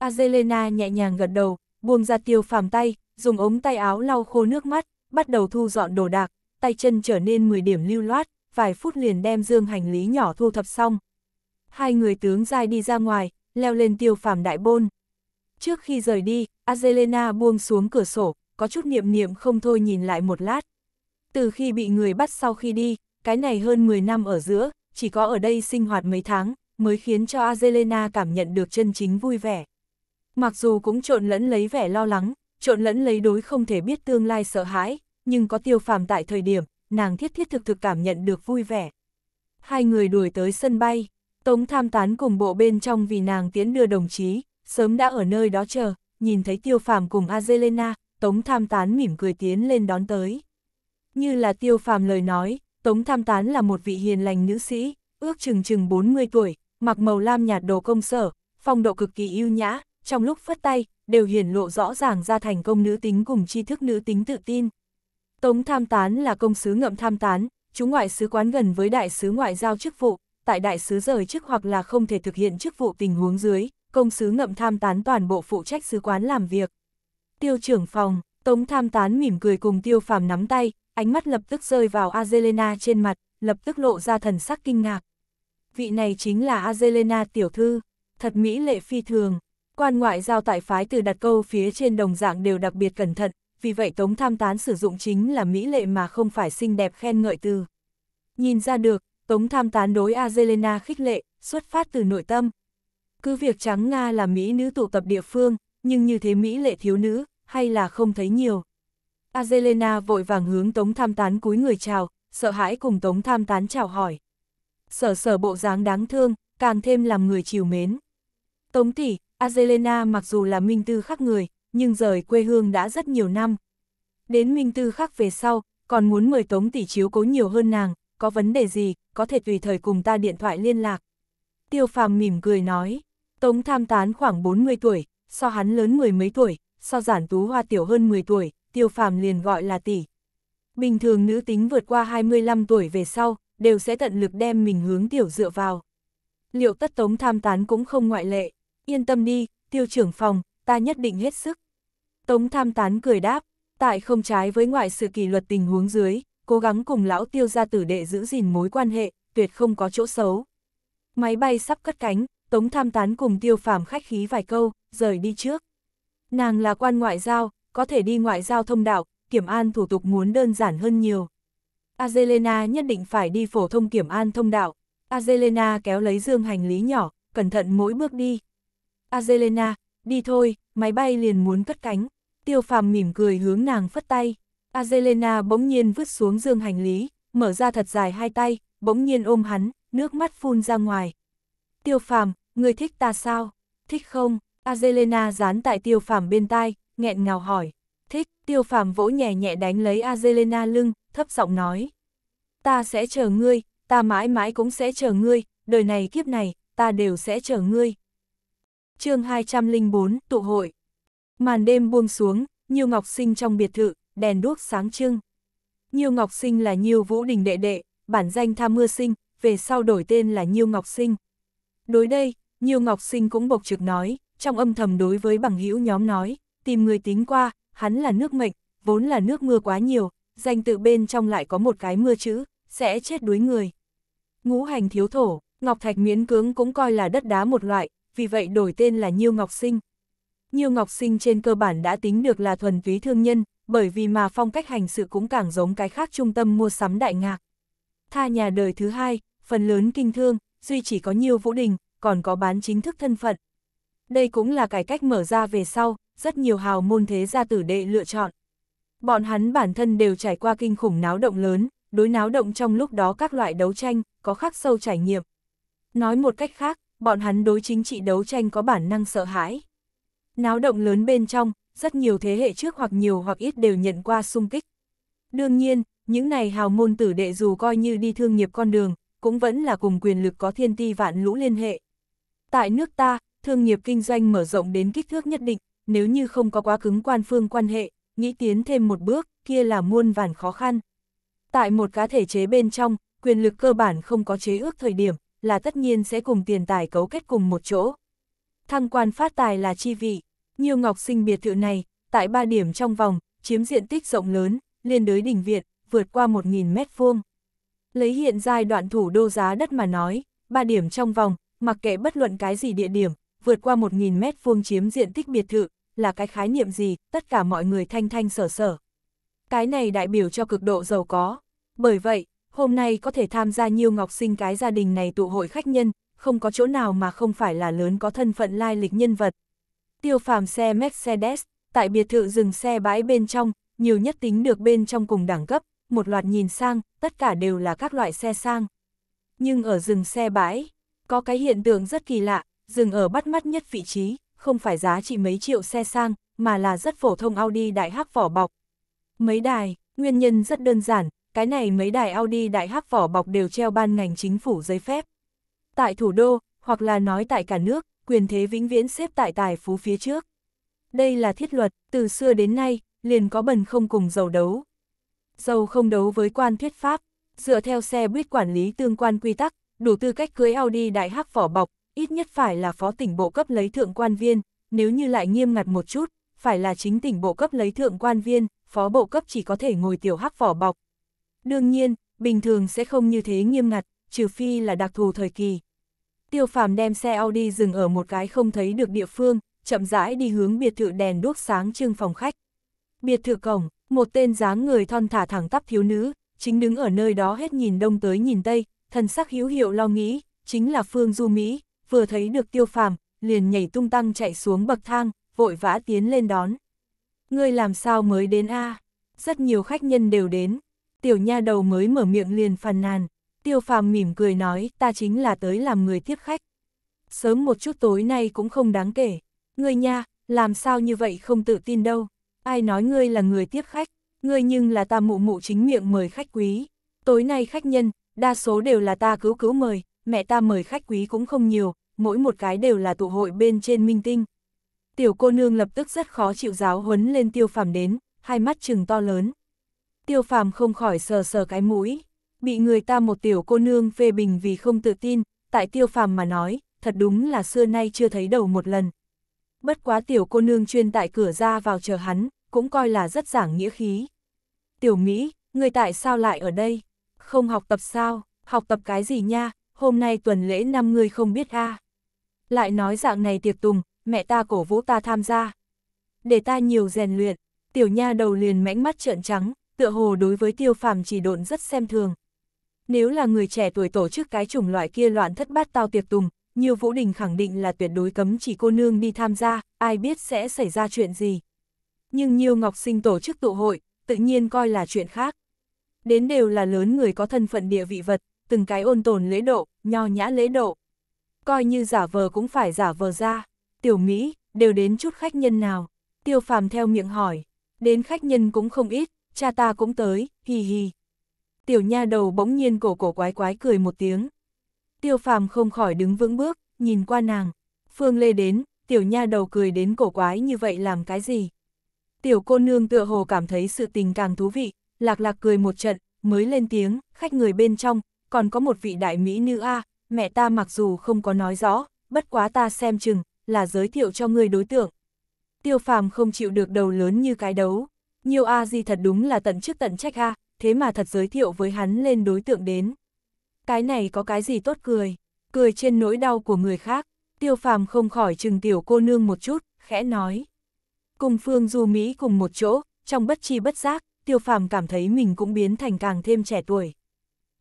Azelena nhẹ nhàng gật đầu, buông ra tiêu phàm tay, dùng ống tay áo lau khô nước mắt, bắt đầu thu dọn đồ đạc, tay chân trở nên 10 điểm lưu loát, vài phút liền đem dương hành lý nhỏ thu thập xong. Hai người tướng dài đi ra ngoài, leo lên tiêu phàm đại bôn. Trước khi rời đi, Azelena buông xuống cửa sổ, có chút niệm niệm không thôi nhìn lại một lát. Từ khi bị người bắt sau khi đi, cái này hơn 10 năm ở giữa, chỉ có ở đây sinh hoạt mấy tháng, mới khiến cho Azelena cảm nhận được chân chính vui vẻ. Mặc dù cũng trộn lẫn lấy vẻ lo lắng, trộn lẫn lấy đối không thể biết tương lai sợ hãi, nhưng có tiêu phàm tại thời điểm, nàng thiết thiết thực thực cảm nhận được vui vẻ. Hai người đuổi tới sân bay, Tống tham tán cùng bộ bên trong vì nàng tiến đưa đồng chí, sớm đã ở nơi đó chờ, nhìn thấy tiêu phàm cùng Azelena, Tống tham tán mỉm cười tiến lên đón tới. Như là tiêu phàm lời nói, Tống tham tán là một vị hiền lành nữ sĩ, ước chừng chừng 40 tuổi, mặc màu lam nhạt đồ công sở, phong độ cực kỳ yêu nhã, trong lúc phất tay, đều hiển lộ rõ ràng ra thành công nữ tính cùng tri thức nữ tính tự tin, Tống tham tán là công sứ ngậm tham tán, chú ngoại sứ quán gần với đại sứ ngoại giao chức vụ, tại đại sứ rời chức hoặc là không thể thực hiện chức vụ tình huống dưới, công sứ ngậm tham tán toàn bộ phụ trách sứ quán làm việc. Tiêu trưởng phòng, Tống tham tán mỉm cười cùng tiêu phàm nắm tay, ánh mắt lập tức rơi vào Azelena trên mặt, lập tức lộ ra thần sắc kinh ngạc. Vị này chính là Azelena tiểu thư, thật mỹ lệ phi thường. Quan ngoại giao tại phái từ đặt câu phía trên đồng dạng đều đặc biệt cẩn thận, vì vậy Tống Tham Tán sử dụng chính là mỹ lệ mà không phải xinh đẹp khen ngợi từ. Nhìn ra được, Tống Tham Tán đối Azelena khích lệ, xuất phát từ nội tâm. Cứ việc trắng Nga là mỹ nữ tụ tập địa phương, nhưng như thế mỹ lệ thiếu nữ, hay là không thấy nhiều. Azelena vội vàng hướng Tống Tham Tán cúi người chào, sợ hãi cùng Tống Tham Tán chào hỏi. Sở sở bộ dáng đáng thương, càng thêm làm người chiều mến. Tống tỷ, Azelena mặc dù là minh tư khắc người, nhưng rời quê hương đã rất nhiều năm. Đến Minh Tư khắc về sau, còn muốn mời Tống Tỷ chiếu cố nhiều hơn nàng, có vấn đề gì, có thể tùy thời cùng ta điện thoại liên lạc. Tiêu phàm mỉm cười nói, Tống tham tán khoảng 40 tuổi, so hắn lớn mười mấy tuổi, so giản tú hoa tiểu hơn 10 tuổi, tiêu phàm liền gọi là tỷ. Bình thường nữ tính vượt qua 25 tuổi về sau, đều sẽ tận lực đem mình hướng tiểu dựa vào. Liệu tất tống tham tán cũng không ngoại lệ, yên tâm đi, tiêu trưởng phòng, ta nhất định hết sức. Tống tham tán cười đáp, tại không trái với ngoại sự kỷ luật tình huống dưới, cố gắng cùng lão tiêu gia tử đệ giữ gìn mối quan hệ, tuyệt không có chỗ xấu. Máy bay sắp cất cánh, Tống tham tán cùng tiêu phàm khách khí vài câu, rời đi trước. Nàng là quan ngoại giao, có thể đi ngoại giao thông đạo, kiểm an thủ tục muốn đơn giản hơn nhiều. Azelena nhất định phải đi phổ thông kiểm an thông đạo. Azelena kéo lấy dương hành lý nhỏ, cẩn thận mỗi bước đi. Azelena, đi thôi, máy bay liền muốn cất cánh tiêu phàm mỉm cười hướng nàng phất tay. Azelena bỗng nhiên vứt xuống dương hành lý, mở ra thật dài hai tay, bỗng nhiên ôm hắn, nước mắt phun ra ngoài. Tiêu phàm, người thích ta sao? Thích không? Azelena dán tại tiêu phàm bên tai, nghẹn ngào hỏi. Thích, tiêu phàm vỗ nhẹ nhẹ đánh lấy Azelena lưng, thấp giọng nói. Ta sẽ chờ ngươi, ta mãi mãi cũng sẽ chờ ngươi, đời này kiếp này, ta đều sẽ chờ ngươi. chương 204, tụ hội. Màn đêm buông xuống, Nhiêu Ngọc Sinh trong biệt thự, đèn đuốc sáng trưng. Nhiêu Ngọc Sinh là Nhiêu Vũ Đình đệ đệ, bản danh Tham Mưa Sinh, về sau đổi tên là Nhiêu Ngọc Sinh. Đối đây, Nhiêu Ngọc Sinh cũng bộc trực nói, trong âm thầm đối với bằng hữu nhóm nói, tìm người tính qua, hắn là nước mệnh, vốn là nước mưa quá nhiều, danh tự bên trong lại có một cái mưa chữ, sẽ chết đuối người. Ngũ hành thiếu thổ, Ngọc Thạch miễn cưỡng cũng coi là đất đá một loại, vì vậy đổi tên là Nhiêu Ngọc Sinh, nhiều Ngọc Sinh trên cơ bản đã tính được là thuần túy thương nhân, bởi vì mà phong cách hành sự cũng càng giống cái khác trung tâm mua sắm đại ngạc. Tha nhà đời thứ hai, phần lớn kinh thương, duy chỉ có nhiều vũ đình, còn có bán chính thức thân phận. Đây cũng là cải cách mở ra về sau, rất nhiều hào môn thế gia tử đệ lựa chọn. Bọn hắn bản thân đều trải qua kinh khủng náo động lớn, đối náo động trong lúc đó các loại đấu tranh, có khắc sâu trải nghiệm. Nói một cách khác, bọn hắn đối chính trị đấu tranh có bản năng sợ hãi. Náo động lớn bên trong, rất nhiều thế hệ trước hoặc nhiều hoặc ít đều nhận qua sung kích. Đương nhiên, những này hào môn tử đệ dù coi như đi thương nghiệp con đường, cũng vẫn là cùng quyền lực có thiên ti vạn lũ liên hệ. Tại nước ta, thương nghiệp kinh doanh mở rộng đến kích thước nhất định, nếu như không có quá cứng quan phương quan hệ, nghĩ tiến thêm một bước, kia là muôn vàn khó khăn. Tại một cá thể chế bên trong, quyền lực cơ bản không có chế ước thời điểm, là tất nhiên sẽ cùng tiền tài cấu kết cùng một chỗ thăng quan phát tài là chi vị. Nhiều ngọc sinh biệt thự này, tại ba điểm trong vòng, chiếm diện tích rộng lớn, liên đới đỉnh viện vượt qua 1.000 mét vuông. Lấy hiện giai đoạn thủ đô giá đất mà nói, ba điểm trong vòng, mặc kệ bất luận cái gì địa điểm, vượt qua 1.000 mét vuông chiếm diện tích biệt thự, là cái khái niệm gì, tất cả mọi người thanh thanh sở sở. Cái này đại biểu cho cực độ giàu có. Bởi vậy, hôm nay có thể tham gia nhiều ngọc sinh cái gia đình này tụ hội khách nhân, không có chỗ nào mà không phải là lớn có thân phận lai lịch nhân vật. Tiêu phàm xe Mercedes, tại biệt thự dừng xe bãi bên trong, nhiều nhất tính được bên trong cùng đẳng cấp, một loạt nhìn sang, tất cả đều là các loại xe sang. Nhưng ở rừng xe bãi, có cái hiện tượng rất kỳ lạ, dừng ở bắt mắt nhất vị trí, không phải giá trị mấy triệu xe sang, mà là rất phổ thông Audi đại hắc vỏ bọc. Mấy đài, nguyên nhân rất đơn giản, cái này mấy đài Audi đại hắc vỏ bọc đều treo ban ngành chính phủ giấy phép. Tại thủ đô, hoặc là nói tại cả nước, quyền thế vĩnh viễn xếp tại tài phú phía trước. Đây là thiết luật, từ xưa đến nay, liền có bần không cùng giàu đấu. Giàu không đấu với quan thuyết pháp, dựa theo xe buýt quản lý tương quan quy tắc, đủ tư cách cưới Audi đại hắc vỏ bọc, ít nhất phải là phó tỉnh bộ cấp lấy thượng quan viên, nếu như lại nghiêm ngặt một chút, phải là chính tỉnh bộ cấp lấy thượng quan viên, phó bộ cấp chỉ có thể ngồi tiểu hắc vỏ bọc. Đương nhiên, bình thường sẽ không như thế nghiêm ngặt, trừ phi là đặc thù thời kỳ. Tiêu phàm đem xe Audi dừng ở một cái không thấy được địa phương, chậm rãi đi hướng biệt thự đèn đuốc sáng trưng phòng khách. Biệt thự cổng, một tên dáng người thon thả thẳng tắp thiếu nữ, chính đứng ở nơi đó hết nhìn đông tới nhìn tây, thần sắc hữu hiệu lo nghĩ, chính là Phương Du Mỹ, vừa thấy được tiêu phàm, liền nhảy tung tăng chạy xuống bậc thang, vội vã tiến lên đón. Ngươi làm sao mới đến a Rất nhiều khách nhân đều đến, tiểu nha đầu mới mở miệng liền phàn nàn, tiêu phàm mỉm cười nói, ta chính là tới làm người tiếp khách. Sớm một chút tối nay cũng không đáng kể. Ngươi nha, làm sao như vậy không tự tin đâu. Ai nói ngươi là người tiếp khách, ngươi nhưng là ta mụ mụ chính miệng mời khách quý. Tối nay khách nhân, đa số đều là ta cứu cứu mời, mẹ ta mời khách quý cũng không nhiều, mỗi một cái đều là tụ hội bên trên minh tinh. Tiểu cô nương lập tức rất khó chịu giáo huấn lên tiêu phàm đến, hai mắt trừng to lớn. Tiêu phàm không khỏi sờ sờ cái mũi, bị người ta một tiểu cô nương phê bình vì không tự tin, tại tiêu phàm mà nói, thật đúng là xưa nay chưa thấy đầu một lần. Bất quá tiểu cô nương chuyên tại cửa ra vào chờ hắn, cũng coi là rất giảng nghĩa khí. Tiểu Mỹ, người tại sao lại ở đây? Không học tập sao? Học tập cái gì nha? Hôm nay tuần lễ năm người không biết a Lại nói dạng này tiệc tùng, mẹ ta cổ vũ ta tham gia. Để ta nhiều rèn luyện, tiểu nha đầu liền mãnh mắt trợn trắng, tựa hồ đối với tiêu phàm chỉ độn rất xem thường. Nếu là người trẻ tuổi tổ chức cái chủng loại kia loạn thất bát tao tiệc tùng, nhiều Vũ Đình khẳng định là tuyệt đối cấm chỉ cô nương đi tham gia, ai biết sẽ xảy ra chuyện gì. Nhưng nhiều Ngọc Sinh tổ chức tụ hội, tự nhiên coi là chuyện khác. Đến đều là lớn người có thân phận địa vị vật, từng cái ôn tồn lễ độ, nho nhã lễ độ. Coi như giả vờ cũng phải giả vờ ra, tiểu Mỹ, đều đến chút khách nhân nào. Tiêu phàm theo miệng hỏi, đến khách nhân cũng không ít, cha ta cũng tới, hì hì tiểu nha đầu bỗng nhiên cổ cổ quái quái cười một tiếng. Tiêu phàm không khỏi đứng vững bước, nhìn qua nàng. Phương Lê đến, tiểu nha đầu cười đến cổ quái như vậy làm cái gì? Tiểu cô nương tựa hồ cảm thấy sự tình càng thú vị, lạc lạc cười một trận, mới lên tiếng, khách người bên trong, còn có một vị đại mỹ nữ A, mẹ ta mặc dù không có nói rõ, bất quá ta xem chừng, là giới thiệu cho người đối tượng. Tiêu phàm không chịu được đầu lớn như cái đấu, nhiều A gì thật đúng là tận chức tận trách A, thế mà thật giới thiệu với hắn lên đối tượng đến. Cái này có cái gì tốt cười, cười trên nỗi đau của người khác, tiêu phàm không khỏi chừng tiểu cô nương một chút, khẽ nói. Cùng Phương Du Mỹ cùng một chỗ, trong bất chi bất giác, tiêu phàm cảm thấy mình cũng biến thành càng thêm trẻ tuổi.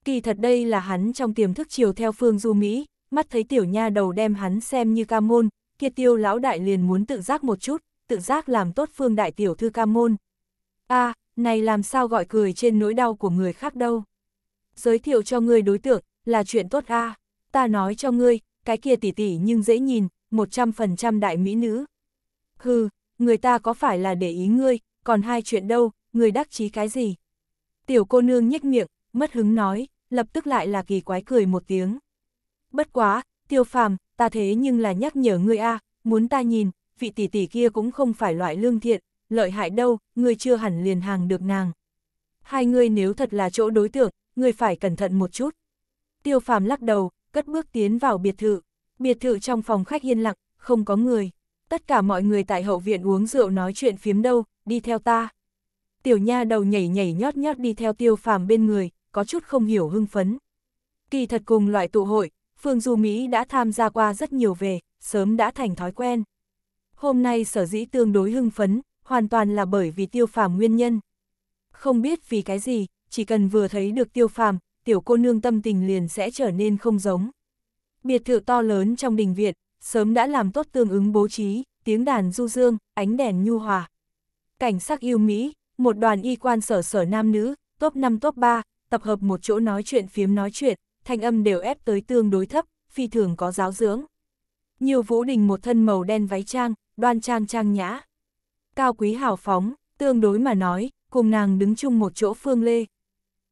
Kỳ thật đây là hắn trong tiềm thức chiều theo Phương Du Mỹ, mắt thấy tiểu nha đầu đem hắn xem như ca môn, kia tiêu lão đại liền muốn tự giác một chút, tự giác làm tốt Phương đại tiểu thư ca môn. a à, này làm sao gọi cười trên nỗi đau của người khác đâu. Giới thiệu cho ngươi đối tượng, là chuyện tốt a ta nói cho ngươi, cái kia tỉ tỉ nhưng dễ nhìn, 100% đại mỹ nữ. Hừ, người ta có phải là để ý ngươi, còn hai chuyện đâu, người đắc chí cái gì? Tiểu cô nương nhếch miệng, mất hứng nói, lập tức lại là kỳ quái cười một tiếng. Bất quá, tiêu phàm, ta thế nhưng là nhắc nhở ngươi a muốn ta nhìn, vị tỷ tỷ kia cũng không phải loại lương thiện, lợi hại đâu, người chưa hẳn liền hàng được nàng. Hai người nếu thật là chỗ đối tượng, người phải cẩn thận một chút. Tiêu phàm lắc đầu, cất bước tiến vào biệt thự. Biệt thự trong phòng khách yên lặng, không có người. Tất cả mọi người tại hậu viện uống rượu nói chuyện phiếm đâu, đi theo ta. Tiểu nha đầu nhảy nhảy nhót nhót đi theo tiêu phàm bên người, có chút không hiểu hưng phấn. Kỳ thật cùng loại tụ hội, Phương Du Mỹ đã tham gia qua rất nhiều về, sớm đã thành thói quen. Hôm nay sở dĩ tương đối hưng phấn, hoàn toàn là bởi vì tiêu phàm nguyên nhân. Không biết vì cái gì, chỉ cần vừa thấy được tiêu phàm, tiểu cô nương tâm tình liền sẽ trở nên không giống. Biệt thự to lớn trong đình viện, sớm đã làm tốt tương ứng bố trí, tiếng đàn du dương, ánh đèn nhu hòa. Cảnh sắc yêu Mỹ, một đoàn y quan sở sở nam nữ, top 5 top 3, tập hợp một chỗ nói chuyện phiếm nói chuyện, thanh âm đều ép tới tương đối thấp, phi thường có giáo dưỡng. Nhiều vũ đình một thân màu đen váy trang, đoan trang trang nhã cao quý hào phóng, tương đối mà nói, cùng nàng đứng chung một chỗ phương lê.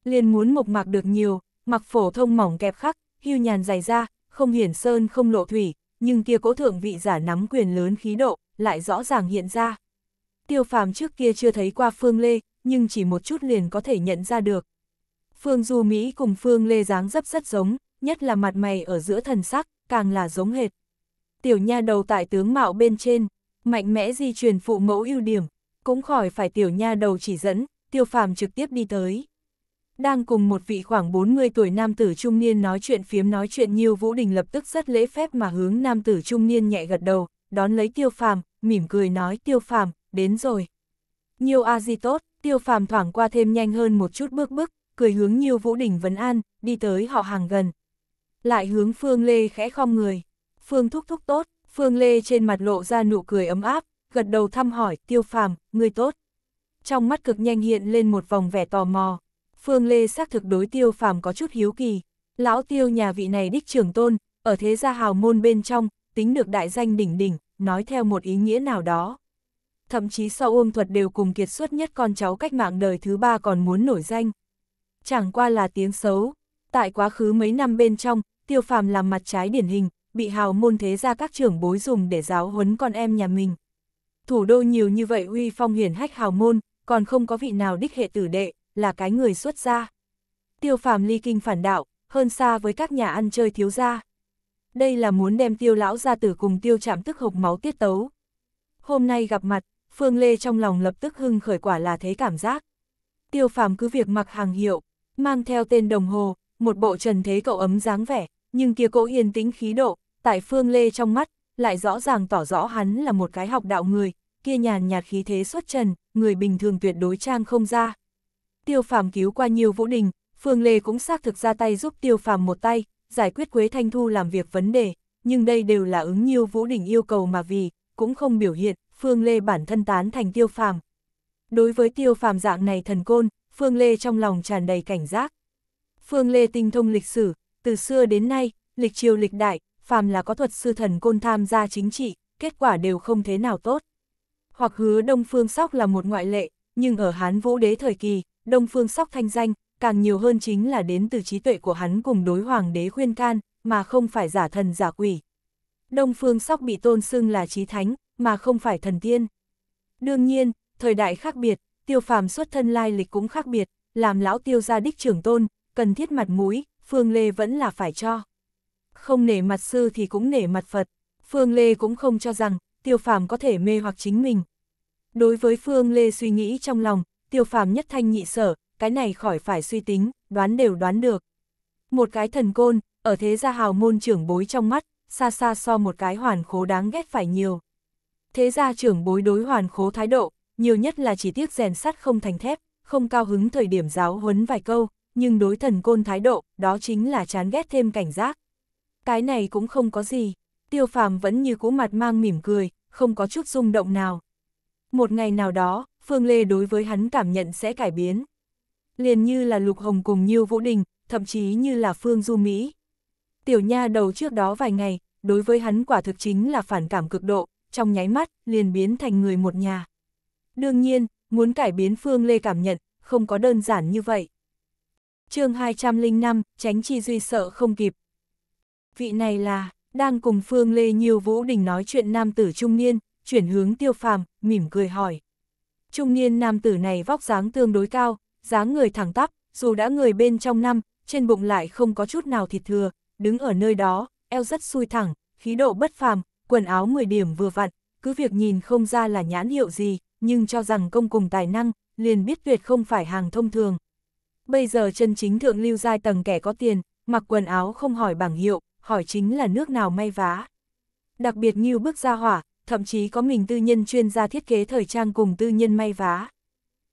Liền muốn mộc mạc được nhiều, mặc phổ thông mỏng kẹp khắc, hưu nhàn dài ra, không hiển sơn không lộ thủy, nhưng kia cố thượng vị giả nắm quyền lớn khí độ, lại rõ ràng hiện ra. Tiêu phàm trước kia chưa thấy qua Phương Lê, nhưng chỉ một chút liền có thể nhận ra được. Phương Du Mỹ cùng Phương Lê dáng dấp rất giống, nhất là mặt mày ở giữa thần sắc, càng là giống hệt. Tiểu nha đầu tại tướng mạo bên trên, mạnh mẽ di chuyển phụ mẫu ưu điểm, cũng khỏi phải tiểu nha đầu chỉ dẫn, tiêu phàm trực tiếp đi tới. Đang cùng một vị khoảng 40 tuổi nam tử trung niên nói chuyện phiếm nói chuyện nhiều Vũ Đình lập tức rất lễ phép mà hướng nam tử trung niên nhẹ gật đầu, đón lấy tiêu phàm, mỉm cười nói tiêu phàm, đến rồi. Nhiều a di tốt, tiêu phàm thoảng qua thêm nhanh hơn một chút bước bước, cười hướng nhiều Vũ Đình vấn an, đi tới họ hàng gần. Lại hướng Phương Lê khẽ khom người, Phương thúc thúc tốt, Phương Lê trên mặt lộ ra nụ cười ấm áp, gật đầu thăm hỏi, tiêu phàm, người tốt. Trong mắt cực nhanh hiện lên một vòng vẻ tò mò. Phương Lê xác thực đối tiêu phàm có chút hiếu kỳ. Lão tiêu nhà vị này đích trưởng tôn, ở thế gia hào môn bên trong, tính được đại danh đỉnh đỉnh, nói theo một ý nghĩa nào đó. Thậm chí sau ôm thuật đều cùng kiệt xuất nhất con cháu cách mạng đời thứ ba còn muốn nổi danh. Chẳng qua là tiếng xấu. Tại quá khứ mấy năm bên trong, tiêu phàm làm mặt trái điển hình, bị hào môn thế ra các trưởng bối dùng để giáo huấn con em nhà mình. Thủ đô nhiều như vậy uy phong hiển hách hào môn, còn không có vị nào đích hệ tử đệ, là cái người xuất gia. Tiêu phàm ly kinh phản đạo, hơn xa với các nhà ăn chơi thiếu gia. Đây là muốn đem tiêu lão gia tử cùng tiêu chạm tức hộc máu tiết tấu. Hôm nay gặp mặt, Phương Lê trong lòng lập tức hưng khởi quả là thế cảm giác. Tiêu phàm cứ việc mặc hàng hiệu, mang theo tên đồng hồ, một bộ trần thế cậu ấm dáng vẻ, nhưng kia cỗ yên tĩnh khí độ, tại Phương Lê trong mắt, lại rõ ràng tỏ rõ hắn là một cái học đạo người, kia nhàn nhạt khí thế xuất trần, người bình thường tuyệt đối trang không ra. Tiêu phàm cứu qua nhiều vũ đình, Phương Lê cũng xác thực ra tay giúp tiêu phàm một tay, giải quyết Quế Thanh Thu làm việc vấn đề, nhưng đây đều là ứng nhiêu vũ đình yêu cầu mà vì, cũng không biểu hiện, Phương Lê bản thân tán thành tiêu phàm. Đối với tiêu phàm dạng này thần côn, Phương Lê trong lòng tràn đầy cảnh giác. Phương Lê tinh thông lịch sử, từ xưa đến nay, lịch triều lịch đại, phàm là có thuật sư thần côn tham gia chính trị, kết quả đều không thế nào tốt. Hoặc hứa Đông Phương Sóc là một ngoại lệ, nhưng ở Hán Vũ Đế thời kỳ, Đông Phương Sóc thanh danh, càng nhiều hơn chính là đến từ trí tuệ của hắn cùng đối hoàng đế khuyên can, mà không phải giả thần giả quỷ. Đông Phương Sóc bị tôn xưng là trí thánh, mà không phải thần tiên. Đương nhiên, thời đại khác biệt, tiêu phàm xuất thân lai lịch cũng khác biệt, làm lão tiêu gia đích trưởng tôn, cần thiết mặt mũi, Phương Lê vẫn là phải cho. Không nể mặt sư thì cũng nể mặt Phật, Phương Lê cũng không cho rằng Tiêu Phàm có thể mê hoặc chính mình. Đối với Phương Lê suy nghĩ trong lòng, Tiêu Phàm nhất thanh nhị sở, cái này khỏi phải suy tính, đoán đều đoán được. Một cái thần côn, ở thế gia hào môn trưởng bối trong mắt, xa xa so một cái hoàn khố đáng ghét phải nhiều. Thế gia trưởng bối đối hoàn khố thái độ, nhiều nhất là chỉ tiếc rèn sắt không thành thép, không cao hứng thời điểm giáo huấn vài câu, nhưng đối thần côn thái độ, đó chính là chán ghét thêm cảnh giác. Cái này cũng không có gì, tiêu phàm vẫn như cũ mặt mang mỉm cười, không có chút rung động nào. Một ngày nào đó, Phương Lê đối với hắn cảm nhận sẽ cải biến. Liền như là Lục Hồng cùng Nhiêu Vũ Đình, thậm chí như là Phương Du Mỹ. Tiểu nha đầu trước đó vài ngày, đối với hắn quả thực chính là phản cảm cực độ, trong nháy mắt, liền biến thành người một nhà. Đương nhiên, muốn cải biến Phương Lê cảm nhận, không có đơn giản như vậy chương 205, tránh chi duy sợ không kịp. Vị này là, đang cùng Phương Lê Nhiêu Vũ Đình nói chuyện nam tử trung niên, chuyển hướng tiêu phàm, mỉm cười hỏi. Trung niên nam tử này vóc dáng tương đối cao, dáng người thẳng tắp, dù đã người bên trong năm, trên bụng lại không có chút nào thịt thừa, đứng ở nơi đó, eo rất xui thẳng, khí độ bất phàm, quần áo 10 điểm vừa vặn, cứ việc nhìn không ra là nhãn hiệu gì, nhưng cho rằng công cùng tài năng, liền biết tuyệt không phải hàng thông thường, bây giờ chân chính thượng lưu giai tầng kẻ có tiền, mặc quần áo không hỏi bảng hiệu, hỏi chính là nước nào may vá. Đặc biệt như bước ra hỏa, thậm chí có mình tư nhân chuyên gia thiết kế thời trang cùng tư nhân may vá.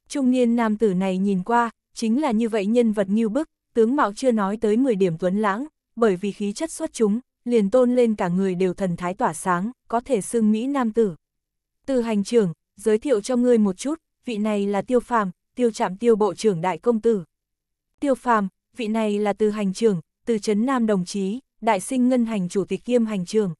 Trung niên nam tử này nhìn qua, chính là như vậy nhân vật như bức, tướng mạo chưa nói tới 10 điểm tuấn lãng, bởi vì khí chất xuất chúng, liền tôn lên cả người đều thần thái tỏa sáng, có thể xưng Mỹ nam tử. Từ hành trưởng, giới thiệu cho ngươi một chút, vị này là tiêu phàm, tiêu trạm tiêu bộ trưởng đại công tử. Tiêu phàm, vị này là từ hành trưởng, từ Trấn Nam đồng chí, đại sinh ngân hành chủ tịch kiêm hành trưởng.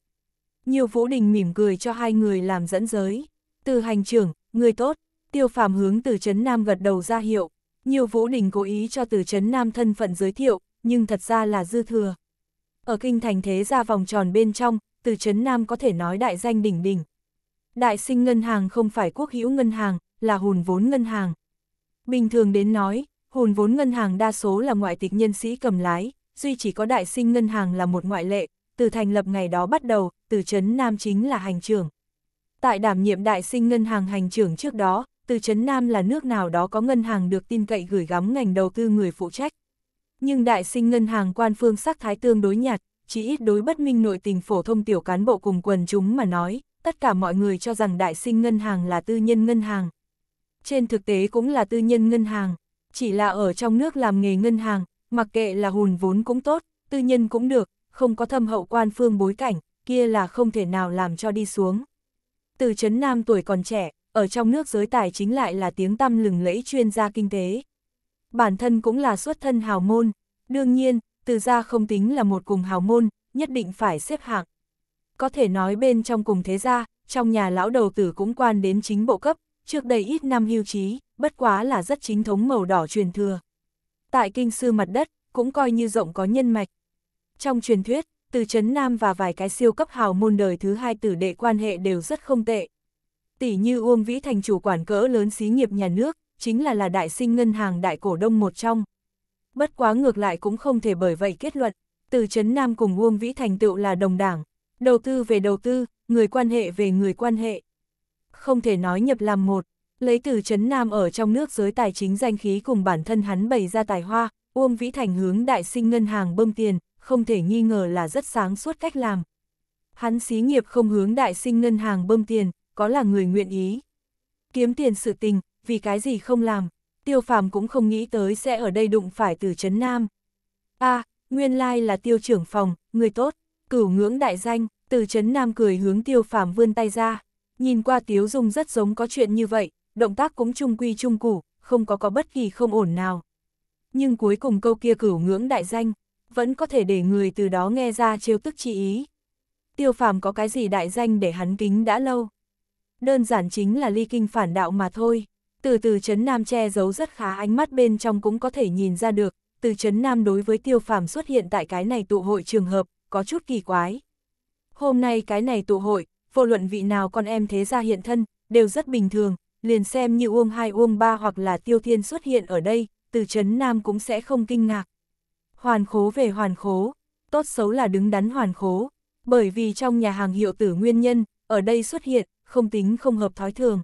Nhiều vũ đình mỉm cười cho hai người làm dẫn giới. Từ hành trưởng, người tốt, tiêu phàm hướng từ Trấn Nam gật đầu ra hiệu. Nhiều vũ đình cố ý cho từ Trấn Nam thân phận giới thiệu, nhưng thật ra là dư thừa. Ở kinh thành thế ra vòng tròn bên trong, từ Trấn Nam có thể nói đại danh đỉnh đỉnh. Đại sinh ngân hàng không phải quốc hữu ngân hàng, là hùn vốn ngân hàng. Bình thường đến nói, Hùn vốn ngân hàng đa số là ngoại tịch nhân sĩ cầm lái, duy chỉ có đại sinh ngân hàng là một ngoại lệ, từ thành lập ngày đó bắt đầu, từ chấn Nam chính là hành trưởng. Tại đảm nhiệm đại sinh ngân hàng hành trưởng trước đó, từ chấn Nam là nước nào đó có ngân hàng được tin cậy gửi gắm ngành đầu tư người phụ trách. Nhưng đại sinh ngân hàng quan phương sắc thái tương đối nhạt, chỉ ít đối bất minh nội tình phổ thông tiểu cán bộ cùng quần chúng mà nói, tất cả mọi người cho rằng đại sinh ngân hàng là tư nhân ngân hàng. Trên thực tế cũng là tư nhân ngân hàng chỉ là ở trong nước làm nghề ngân hàng, mặc kệ là hùn vốn cũng tốt, tư nhân cũng được, không có thâm hậu quan phương bối cảnh, kia là không thể nào làm cho đi xuống. Từ Trấn Nam tuổi còn trẻ, ở trong nước giới tài chính lại là tiếng tăm lừng lẫy chuyên gia kinh tế. Bản thân cũng là xuất thân hào môn, đương nhiên, từ gia không tính là một cùng hào môn, nhất định phải xếp hạng. Có thể nói bên trong cùng thế gia, trong nhà lão đầu tử cũng quan đến chính bộ cấp, trước đây ít năm hưu trí bất quá là rất chính thống màu đỏ truyền thừa. Tại kinh sư mặt đất, cũng coi như rộng có nhân mạch. Trong truyền thuyết, từ chấn Nam và vài cái siêu cấp hào môn đời thứ hai tử đệ quan hệ đều rất không tệ. Tỷ như Uông Vĩ Thành chủ quản cỡ lớn xí nghiệp nhà nước, chính là là đại sinh ngân hàng đại cổ đông một trong. Bất quá ngược lại cũng không thể bởi vậy kết luận, từ chấn Nam cùng Uông Vĩ Thành tựu là đồng đảng, đầu tư về đầu tư, người quan hệ về người quan hệ. Không thể nói nhập làm một, Lấy từ Trấn Nam ở trong nước giới tài chính danh khí cùng bản thân hắn bày ra tài hoa, Uông Vĩ Thành hướng đại sinh ngân hàng bơm tiền, không thể nghi ngờ là rất sáng suốt cách làm. Hắn xí nghiệp không hướng đại sinh ngân hàng bơm tiền, có là người nguyện ý. Kiếm tiền sự tình, vì cái gì không làm, tiêu phàm cũng không nghĩ tới sẽ ở đây đụng phải từ Trấn Nam. a nguyên lai là tiêu trưởng phòng, người tốt, cửu ngưỡng đại danh, từ Trấn Nam cười hướng tiêu phàm vươn tay ra. Nhìn qua tiếu dung rất giống có chuyện như vậy, động tác cũng trung quy trung củ, không có có bất kỳ không ổn nào. Nhưng cuối cùng câu kia cửu ngưỡng đại danh, vẫn có thể để người từ đó nghe ra trêu tức chi ý. Tiêu phàm có cái gì đại danh để hắn kính đã lâu. Đơn giản chính là ly kinh phản đạo mà thôi. Từ từ chấn Nam che giấu rất khá ánh mắt bên trong cũng có thể nhìn ra được, từ chấn Nam đối với tiêu phàm xuất hiện tại cái này tụ hội trường hợp, có chút kỳ quái. Hôm nay cái này tụ hội, vô luận vị nào con em thế gia hiện thân, đều rất bình thường, liền xem như Uông hai Uông ba hoặc là Tiêu Thiên xuất hiện ở đây, từ Trấn Nam cũng sẽ không kinh ngạc. Hoàn khố về hoàn khố, tốt xấu là đứng đắn hoàn khố, bởi vì trong nhà hàng hiệu tử nguyên nhân, ở đây xuất hiện, không tính không hợp thói thường.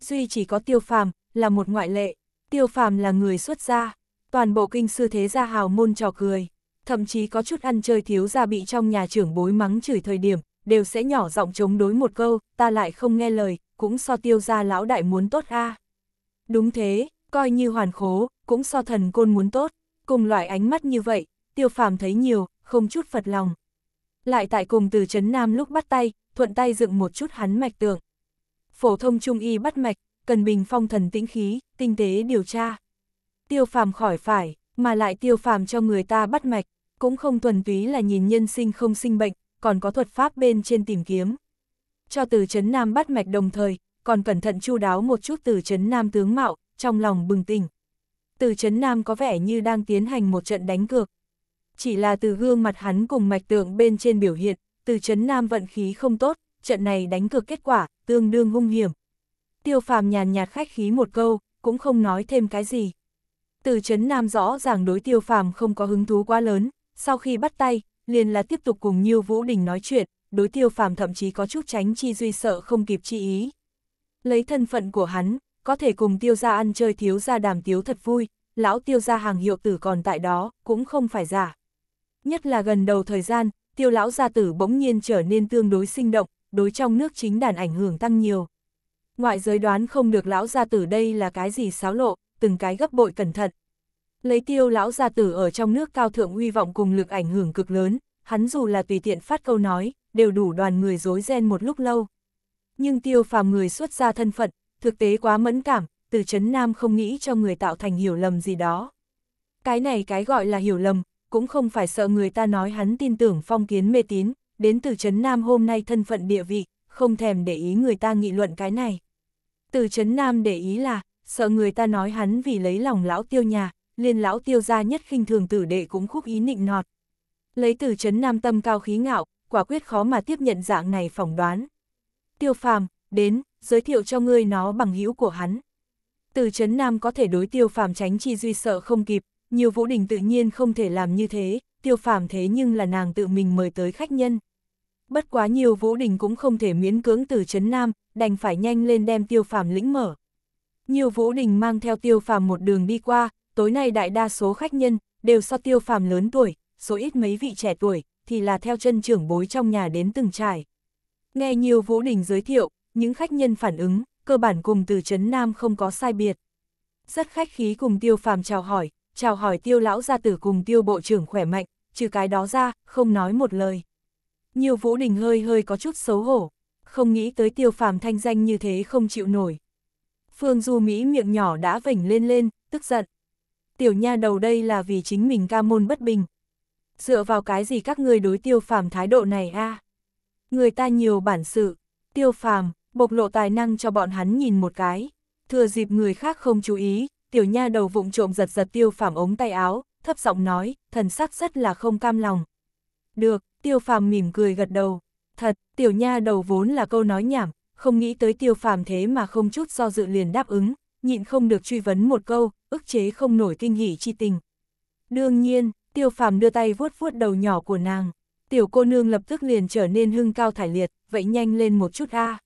Duy chỉ có Tiêu Phàm là một ngoại lệ, Tiêu Phàm là người xuất gia, toàn bộ kinh sư thế gia hào môn trò cười, thậm chí có chút ăn chơi thiếu gia bị trong nhà trưởng bối mắng chửi thời điểm, đều sẽ nhỏ giọng chống đối một câu, ta lại không nghe lời, cũng so tiêu gia lão đại muốn tốt a à. Đúng thế, coi như hoàn khố, cũng so thần côn muốn tốt, cùng loại ánh mắt như vậy, tiêu phàm thấy nhiều, không chút phật lòng. Lại tại cùng từ chấn nam lúc bắt tay, thuận tay dựng một chút hắn mạch tượng. Phổ thông trung y bắt mạch, cần bình phong thần tĩnh khí, tinh tế điều tra. Tiêu phàm khỏi phải, mà lại tiêu phàm cho người ta bắt mạch, cũng không thuần túy là nhìn nhân sinh không sinh bệnh, còn có thuật pháp bên trên tìm kiếm cho từ chấn Nam bắt mạch đồng thời, còn cẩn thận chu đáo một chút từ chấn Nam tướng mạo, trong lòng bừng tỉnh. Từ chấn Nam có vẻ như đang tiến hành một trận đánh cược. Chỉ là từ gương mặt hắn cùng mạch tượng bên trên biểu hiện, từ chấn Nam vận khí không tốt, trận này đánh cược kết quả, tương đương hung hiểm. Tiêu phàm nhàn nhạt khách khí một câu, cũng không nói thêm cái gì. Từ chấn Nam rõ ràng đối tiêu phàm không có hứng thú quá lớn, sau khi bắt tay, liền là tiếp tục cùng Nhiêu Vũ Đình nói chuyện, đối tiêu phàm thậm chí có chút tránh chi duy sợ không kịp chi ý. Lấy thân phận của hắn, có thể cùng tiêu gia ăn chơi thiếu gia đàm tiếu thật vui, lão tiêu gia hàng hiệu tử còn tại đó, cũng không phải giả. Nhất là gần đầu thời gian, tiêu lão gia tử bỗng nhiên trở nên tương đối sinh động, đối trong nước chính đàn ảnh hưởng tăng nhiều. Ngoại giới đoán không được lão gia tử đây là cái gì xáo lộ, từng cái gấp bội cẩn thận. Lấy tiêu lão gia tử ở trong nước cao thượng uy vọng cùng lực ảnh hưởng cực lớn, hắn dù là tùy tiện phát câu nói, đều đủ đoàn người rối ren một lúc lâu. Nhưng tiêu phàm người xuất ra thân phận, thực tế quá mẫn cảm, từ chấn nam không nghĩ cho người tạo thành hiểu lầm gì đó. Cái này cái gọi là hiểu lầm, cũng không phải sợ người ta nói hắn tin tưởng phong kiến mê tín, đến từ chấn nam hôm nay thân phận địa vị, không thèm để ý người ta nghị luận cái này. Từ chấn nam để ý là, sợ người ta nói hắn vì lấy lòng lão tiêu nhà, liên lão tiêu gia nhất khinh thường tử đệ cũng khúc ý nịnh nọt. Lấy từ chấn nam tâm cao khí ngạo, quả quyết khó mà tiếp nhận dạng này phỏng đoán. Tiêu phàm, đến, giới thiệu cho ngươi nó bằng hữu của hắn. Từ chấn nam có thể đối tiêu phàm tránh chi duy sợ không kịp, nhiều vũ đình tự nhiên không thể làm như thế, tiêu phàm thế nhưng là nàng tự mình mời tới khách nhân. Bất quá nhiều vũ đình cũng không thể miễn cưỡng từ chấn nam, đành phải nhanh lên đem tiêu phàm lĩnh mở. Nhiều vũ đình mang theo tiêu phàm một đường đi qua, tối nay đại đa số khách nhân, đều so tiêu phàm lớn tuổi, số ít mấy vị trẻ tuổi, thì là theo chân trưởng bối trong nhà đến từng trải. Nghe nhiều Vũ Đình giới thiệu, những khách nhân phản ứng, cơ bản cùng từ Trấn Nam không có sai biệt. Rất khách khí cùng tiêu phàm chào hỏi, chào hỏi tiêu lão gia tử cùng tiêu bộ trưởng khỏe mạnh, trừ cái đó ra, không nói một lời. Nhiều Vũ Đình hơi hơi có chút xấu hổ, không nghĩ tới tiêu phàm thanh danh như thế không chịu nổi. Phương Du Mỹ miệng nhỏ đã vểnh lên lên, tức giận. Tiểu nha đầu đây là vì chính mình ca môn bất bình, dựa vào cái gì các ngươi đối tiêu phàm thái độ này a à? Người ta nhiều bản sự, tiêu phàm, bộc lộ tài năng cho bọn hắn nhìn một cái, thừa dịp người khác không chú ý, tiểu nha đầu vụng trộm giật giật tiêu phàm ống tay áo, thấp giọng nói, thần sắc rất là không cam lòng. Được, tiêu phàm mỉm cười gật đầu, thật, tiểu nha đầu vốn là câu nói nhảm, không nghĩ tới tiêu phàm thế mà không chút do dự liền đáp ứng, nhịn không được truy vấn một câu, ức chế không nổi kinh hỉ chi tình. Đương nhiên, Tiêu phàm đưa tay vuốt vuốt đầu nhỏ của nàng, tiểu cô nương lập tức liền trở nên hưng cao thải liệt, vậy nhanh lên một chút a.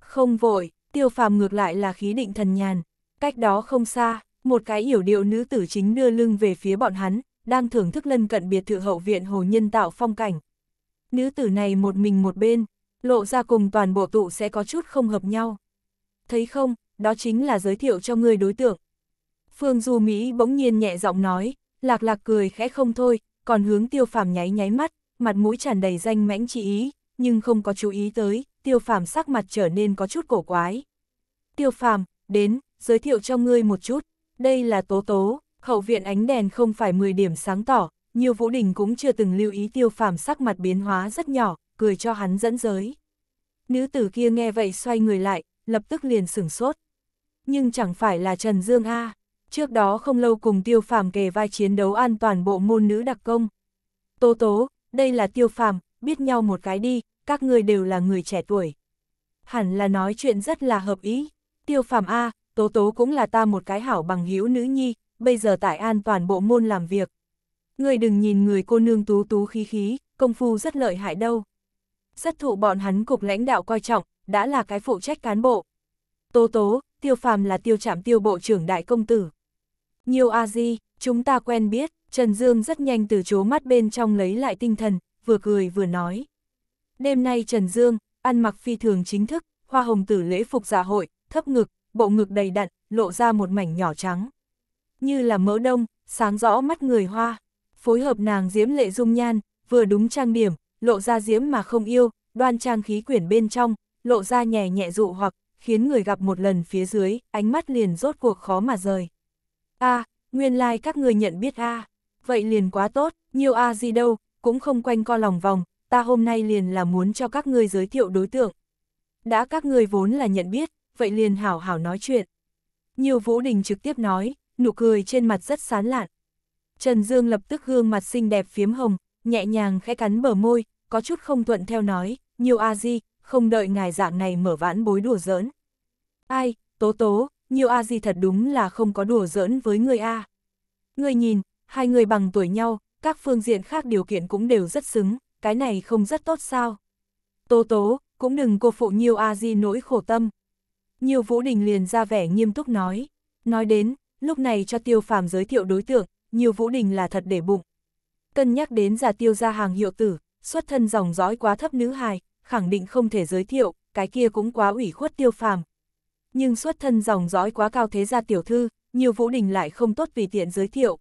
Không vội, tiêu phàm ngược lại là khí định thần nhàn, cách đó không xa, một cái yểu điệu nữ tử chính đưa lưng về phía bọn hắn, đang thưởng thức lân cận biệt thự hậu viện hồ nhân tạo phong cảnh. Nữ tử này một mình một bên, lộ ra cùng toàn bộ tụ sẽ có chút không hợp nhau. Thấy không, đó chính là giới thiệu cho người đối tượng. Phương Du Mỹ bỗng nhiên nhẹ giọng nói, Lạc lạc cười khẽ không thôi, còn hướng tiêu phàm nháy nháy mắt, mặt mũi tràn đầy danh mãnh chỉ ý, nhưng không có chú ý tới, tiêu phàm sắc mặt trở nên có chút cổ quái. Tiêu phàm, đến, giới thiệu cho ngươi một chút, đây là tố tố, khẩu viện ánh đèn không phải 10 điểm sáng tỏ, nhiều vũ đình cũng chưa từng lưu ý tiêu phàm sắc mặt biến hóa rất nhỏ, cười cho hắn dẫn giới. Nữ tử kia nghe vậy xoay người lại, lập tức liền sửng sốt. Nhưng chẳng phải là Trần Dương A trước đó không lâu cùng tiêu phàm kề vai chiến đấu an toàn bộ môn nữ đặc công. Tố tố, đây là tiêu phàm, biết nhau một cái đi, các người đều là người trẻ tuổi. Hẳn là nói chuyện rất là hợp ý, tiêu phàm A, tố tố cũng là ta một cái hảo bằng hữu nữ nhi, bây giờ tại an toàn bộ môn làm việc. Người đừng nhìn người cô nương tú tú khí khí, công phu rất lợi hại đâu. Rất thụ bọn hắn cục lãnh đạo coi trọng, đã là cái phụ trách cán bộ. Tố tố, tiêu phàm là tiêu trạm tiêu bộ trưởng đại công tử. Nhiều a di, chúng ta quen biết, Trần Dương rất nhanh từ chố mắt bên trong lấy lại tinh thần, vừa cười vừa nói. Đêm nay Trần Dương, ăn mặc phi thường chính thức, hoa hồng tử lễ phục dạ hội, thấp ngực, bộ ngực đầy đặn, lộ ra một mảnh nhỏ trắng. Như là mỡ đông, sáng rõ mắt người hoa, phối hợp nàng diễm lệ dung nhan, vừa đúng trang điểm, lộ ra diễm mà không yêu, đoan trang khí quyển bên trong, lộ ra nhẹ nhẹ dụ hoặc, khiến người gặp một lần phía dưới, ánh mắt liền rốt cuộc khó mà rời a à, nguyên lai like các người nhận biết a à. vậy liền quá tốt, nhiều a à gì đâu, cũng không quanh co lòng vòng, ta hôm nay liền là muốn cho các người giới thiệu đối tượng. Đã các người vốn là nhận biết, vậy liền hảo hảo nói chuyện. Nhiều Vũ Đình trực tiếp nói, nụ cười trên mặt rất sán lạn. Trần Dương lập tức gương mặt xinh đẹp phiếm hồng, nhẹ nhàng khẽ cắn bờ môi, có chút không thuận theo nói, nhiều a gì, không đợi ngài dạng này mở vãn bối đùa giỡn. Ai, tố tố, nhiều a di thật đúng là không có đùa giỡn với người a. Người nhìn, hai người bằng tuổi nhau, các phương diện khác điều kiện cũng đều rất xứng, cái này không rất tốt sao. Tố tố, cũng đừng cô phụ nhiều a di nỗi khổ tâm. Nhiều vũ đình liền ra vẻ nghiêm túc nói. Nói đến, lúc này cho tiêu phàm giới thiệu đối tượng, nhiều vũ đình là thật để bụng. Cân nhắc đến già tiêu ra hàng hiệu tử, xuất thân dòng dõi quá thấp nữ hài, khẳng định không thể giới thiệu, cái kia cũng quá ủy khuất tiêu phàm, nhưng xuất thân dòng dõi quá cao thế gia tiểu thư, nhiều vũ đình lại không tốt vì tiện giới thiệu.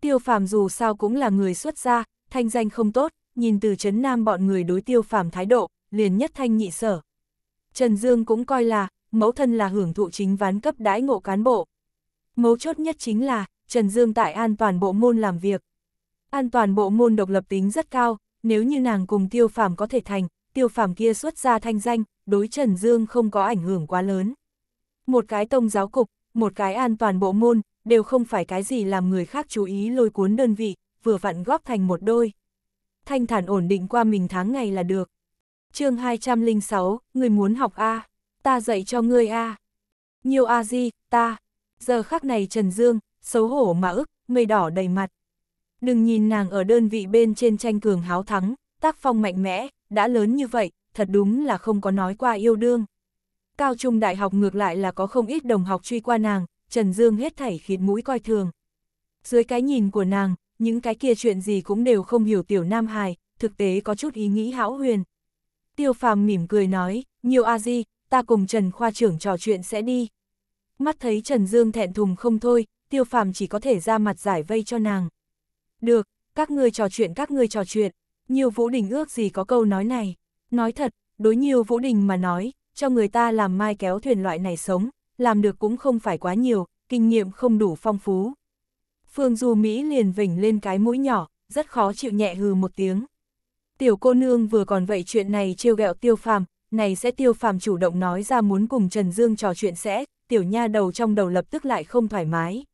Tiêu phàm dù sao cũng là người xuất gia, thanh danh không tốt, nhìn từ chấn nam bọn người đối tiêu phàm thái độ, liền nhất thanh nhị sở. Trần Dương cũng coi là, mẫu thân là hưởng thụ chính ván cấp đãi ngộ cán bộ. Mấu chốt nhất chính là, Trần Dương tại an toàn bộ môn làm việc. An toàn bộ môn độc lập tính rất cao, nếu như nàng cùng tiêu phàm có thể thành, tiêu phàm kia xuất ra thanh danh, đối Trần Dương không có ảnh hưởng quá lớn. Một cái tông giáo cục, một cái an toàn bộ môn, đều không phải cái gì làm người khác chú ý lôi cuốn đơn vị, vừa vặn góp thành một đôi. Thanh thản ổn định qua mình tháng ngày là được. chương 206, người muốn học A, ta dạy cho ngươi A. Nhiều A gì ta. Giờ khắc này Trần Dương, xấu hổ mà ức, mây đỏ đầy mặt. Đừng nhìn nàng ở đơn vị bên trên tranh cường háo thắng, tác phong mạnh mẽ, đã lớn như vậy, thật đúng là không có nói qua yêu đương. Cao trung đại học ngược lại là có không ít đồng học truy qua nàng, Trần Dương hết thảy khiến mũi coi thường. Dưới cái nhìn của nàng, những cái kia chuyện gì cũng đều không hiểu tiểu nam hài, thực tế có chút ý nghĩ hão huyền. Tiêu phàm mỉm cười nói, nhiều a di, ta cùng Trần khoa trưởng trò chuyện sẽ đi. Mắt thấy Trần Dương thẹn thùng không thôi, tiêu phàm chỉ có thể ra mặt giải vây cho nàng. Được, các ngươi trò chuyện các ngươi trò chuyện, nhiều vũ đình ước gì có câu nói này. Nói thật, đối nhiều vũ đình mà nói, cho người ta làm mai kéo thuyền loại này sống, làm được cũng không phải quá nhiều, kinh nghiệm không đủ phong phú. Phương Du Mỹ liền vỉnh lên cái mũi nhỏ, rất khó chịu nhẹ hừ một tiếng. Tiểu cô nương vừa còn vậy chuyện này trêu ghẹo tiêu phàm, này sẽ tiêu phàm chủ động nói ra muốn cùng Trần Dương trò chuyện sẽ, tiểu nha đầu trong đầu lập tức lại không thoải mái.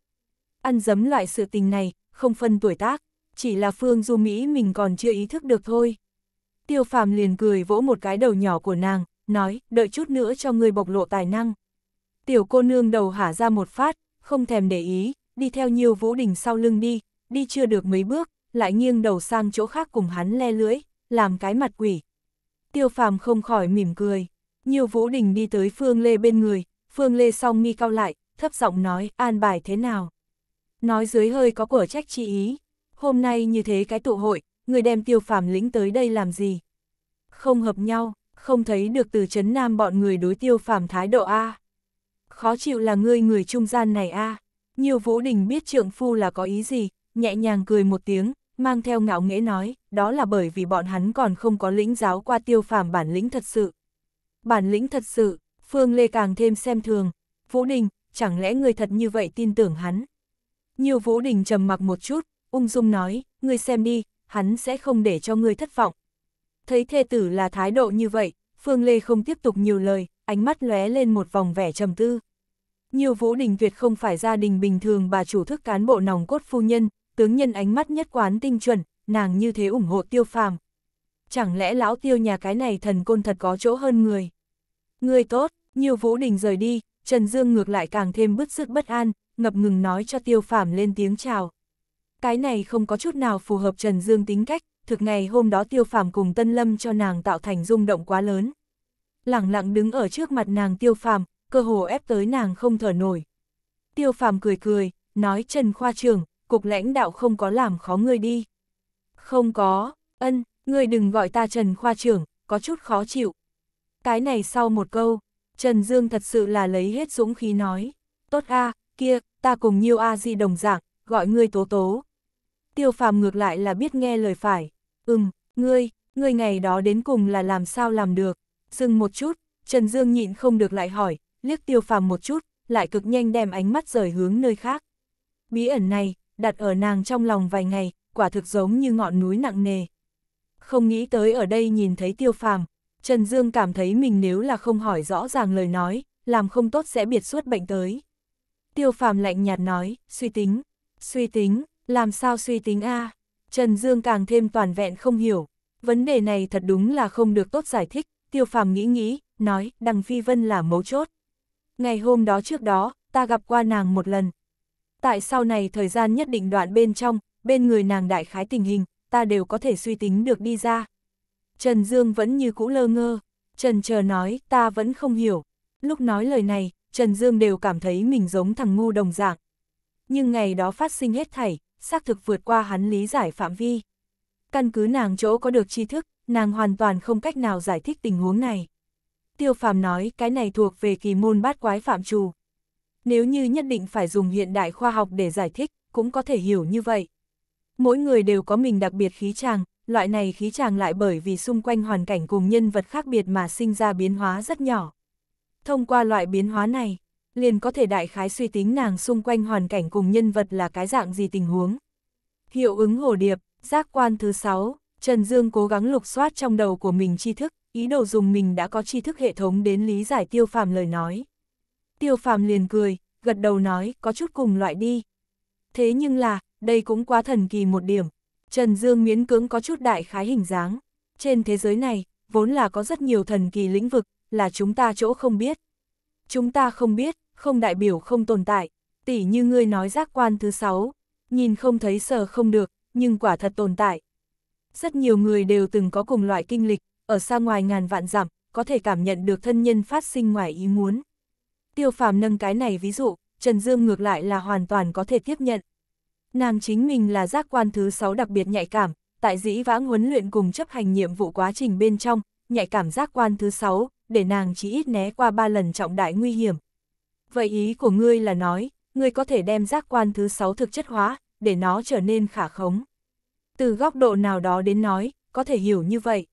Ăn dấm loại sự tình này, không phân tuổi tác, chỉ là Phương Du Mỹ mình còn chưa ý thức được thôi. Tiêu phàm liền cười vỗ một cái đầu nhỏ của nàng, nói, đợi chút nữa cho người bộc lộ tài năng. Tiểu cô nương đầu hả ra một phát, không thèm để ý, đi theo nhiều vũ đình sau lưng đi, đi chưa được mấy bước, lại nghiêng đầu sang chỗ khác cùng hắn le lưỡi, làm cái mặt quỷ. Tiêu phàm không khỏi mỉm cười, nhiều vũ đình đi tới Phương Lê bên người, Phương Lê song mi cao lại, thấp giọng nói, an bài thế nào. Nói dưới hơi có của trách chi ý, hôm nay như thế cái tụ hội, người đem tiêu phàm lĩnh tới đây làm gì. Không hợp nhau, không thấy được từ chấn nam bọn người đối tiêu phàm thái độ A. Khó chịu là ngươi người trung gian này A. Nhiều vũ đình biết trượng phu là có ý gì, nhẹ nhàng cười một tiếng, mang theo ngạo nghễ nói, đó là bởi vì bọn hắn còn không có lĩnh giáo qua tiêu phàm bản lĩnh thật sự. Bản lĩnh thật sự, Phương Lê càng thêm xem thường, Vũ Đình, chẳng lẽ người thật như vậy tin tưởng hắn? Nhiều Vũ Đình trầm mặc một chút, ung dung nói, ngươi xem đi, hắn sẽ không để cho ngươi thất vọng, Thấy thê tử là thái độ như vậy, Phương Lê không tiếp tục nhiều lời, ánh mắt lóe lên một vòng vẻ trầm tư. Nhiều Vũ Đình tuyệt không phải gia đình bình thường bà chủ thức cán bộ nòng cốt phu nhân, tướng nhân ánh mắt nhất quán tinh chuẩn, nàng như thế ủng hộ tiêu phàm. Chẳng lẽ lão tiêu nhà cái này thần côn thật có chỗ hơn người? Người tốt, nhiều Vũ Đình rời đi, Trần Dương ngược lại càng thêm bứt sức bất an, ngập ngừng nói cho tiêu phàm lên tiếng chào. Cái này không có chút nào phù hợp Trần Dương tính cách, thực ngày hôm đó tiêu phàm cùng tân lâm cho nàng tạo thành rung động quá lớn. Lẳng lặng đứng ở trước mặt nàng tiêu phàm, cơ hồ ép tới nàng không thở nổi. Tiêu phàm cười cười, nói Trần Khoa Trường, cục lãnh đạo không có làm khó ngươi đi. Không có, ân, ngươi đừng gọi ta Trần Khoa Trường, có chút khó chịu. Cái này sau một câu, Trần Dương thật sự là lấy hết dũng khí nói, tốt a kia, ta cùng nhiêu a di đồng dạng, gọi ngươi tố tố. Tiêu phàm ngược lại là biết nghe lời phải, Ừm, ngươi, ngươi ngày đó đến cùng là làm sao làm được? Dừng một chút, Trần Dương nhịn không được lại hỏi, liếc tiêu phàm một chút, lại cực nhanh đem ánh mắt rời hướng nơi khác. Bí ẩn này, đặt ở nàng trong lòng vài ngày, quả thực giống như ngọn núi nặng nề. Không nghĩ tới ở đây nhìn thấy tiêu phàm, Trần Dương cảm thấy mình nếu là không hỏi rõ ràng lời nói, làm không tốt sẽ biệt suốt bệnh tới. Tiêu phàm lạnh nhạt nói, suy tính, suy tính, làm sao suy tính a à? Trần Dương càng thêm toàn vẹn không hiểu. Vấn đề này thật đúng là không được tốt giải thích, tiêu phàm nghĩ nghĩ, nói đằng phi vân là mấu chốt. Ngày hôm đó trước đó, ta gặp qua nàng một lần. Tại sau này thời gian nhất định đoạn bên trong, bên người nàng đại khái tình hình, ta đều có thể suy tính được đi ra. Trần Dương vẫn như cũ lơ ngơ, Trần chờ nói ta vẫn không hiểu. Lúc nói lời này, Trần Dương đều cảm thấy mình giống thằng ngu đồng dạng. Nhưng ngày đó phát sinh hết thảy, xác thực vượt qua hắn lý giải phạm vi. Căn cứ nàng chỗ có được tri thức, nàng hoàn toàn không cách nào giải thích tình huống này. Tiêu phàm nói cái này thuộc về kỳ môn bát quái phạm trù. Nếu như nhất định phải dùng hiện đại khoa học để giải thích, cũng có thể hiểu như vậy. Mỗi người đều có mình đặc biệt khí tràng loại này khí tràng lại bởi vì xung quanh hoàn cảnh cùng nhân vật khác biệt mà sinh ra biến hóa rất nhỏ. Thông qua loại biến hóa này, liền có thể đại khái suy tính nàng xung quanh hoàn cảnh cùng nhân vật là cái dạng gì tình huống. Hiệu ứng hồ điệp, giác quan thứ 6, Trần Dương cố gắng lục soát trong đầu của mình tri thức, ý đồ dùng mình đã có tri thức hệ thống đến lý giải tiêu phàm lời nói. Tiêu phàm liền cười, gật đầu nói, có chút cùng loại đi. Thế nhưng là, đây cũng quá thần kỳ một điểm. Trần Dương miễn cưỡng có chút đại khái hình dáng. Trên thế giới này, vốn là có rất nhiều thần kỳ lĩnh vực, là chúng ta chỗ không biết. Chúng ta không biết, không đại biểu không tồn tại, tỉ như ngươi nói giác quan thứ sáu, nhìn không thấy sờ không được, nhưng quả thật tồn tại. Rất nhiều người đều từng có cùng loại kinh lịch, ở xa ngoài ngàn vạn dặm, có thể cảm nhận được thân nhân phát sinh ngoài ý muốn. Tiêu phàm nâng cái này ví dụ, Trần Dương ngược lại là hoàn toàn có thể tiếp nhận. Nàng chính mình là giác quan thứ sáu đặc biệt nhạy cảm, tại dĩ vãng huấn luyện cùng chấp hành nhiệm vụ quá trình bên trong, nhạy cảm giác quan thứ sáu để nàng chỉ ít né qua ba lần trọng đại nguy hiểm. Vậy ý của ngươi là nói, ngươi có thể đem giác quan thứ sáu thực chất hóa, để nó trở nên khả khống. Từ góc độ nào đó đến nói, có thể hiểu như vậy.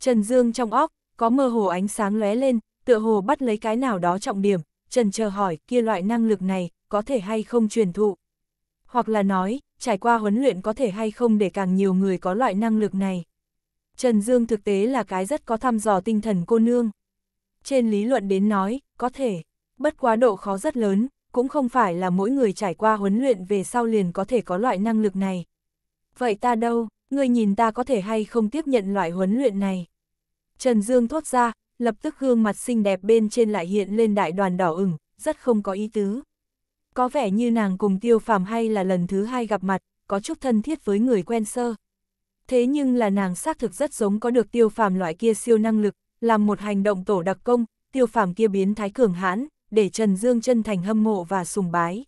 Trần Dương trong óc, có mơ hồ ánh sáng lóe lên, tựa hồ bắt lấy cái nào đó trọng điểm, Trần chờ hỏi kia loại năng lực này, có thể hay không truyền thụ. Hoặc là nói, trải qua huấn luyện có thể hay không để càng nhiều người có loại năng lực này. Trần Dương thực tế là cái rất có thăm dò tinh thần cô nương trên lý luận đến nói, có thể, bất quá độ khó rất lớn, cũng không phải là mỗi người trải qua huấn luyện về sau liền có thể có loại năng lực này. Vậy ta đâu, người nhìn ta có thể hay không tiếp nhận loại huấn luyện này? Trần Dương thốt ra, lập tức gương mặt xinh đẹp bên trên lại hiện lên đại đoàn đỏ ửng, rất không có ý tứ. Có vẻ như nàng cùng tiêu phàm hay là lần thứ hai gặp mặt, có chút thân thiết với người quen sơ. Thế nhưng là nàng xác thực rất giống có được tiêu phàm loại kia siêu năng lực, làm một hành động tổ đặc công, tiêu phàm kia biến thái cường hãn, để Trần Dương chân thành hâm mộ và sùng bái.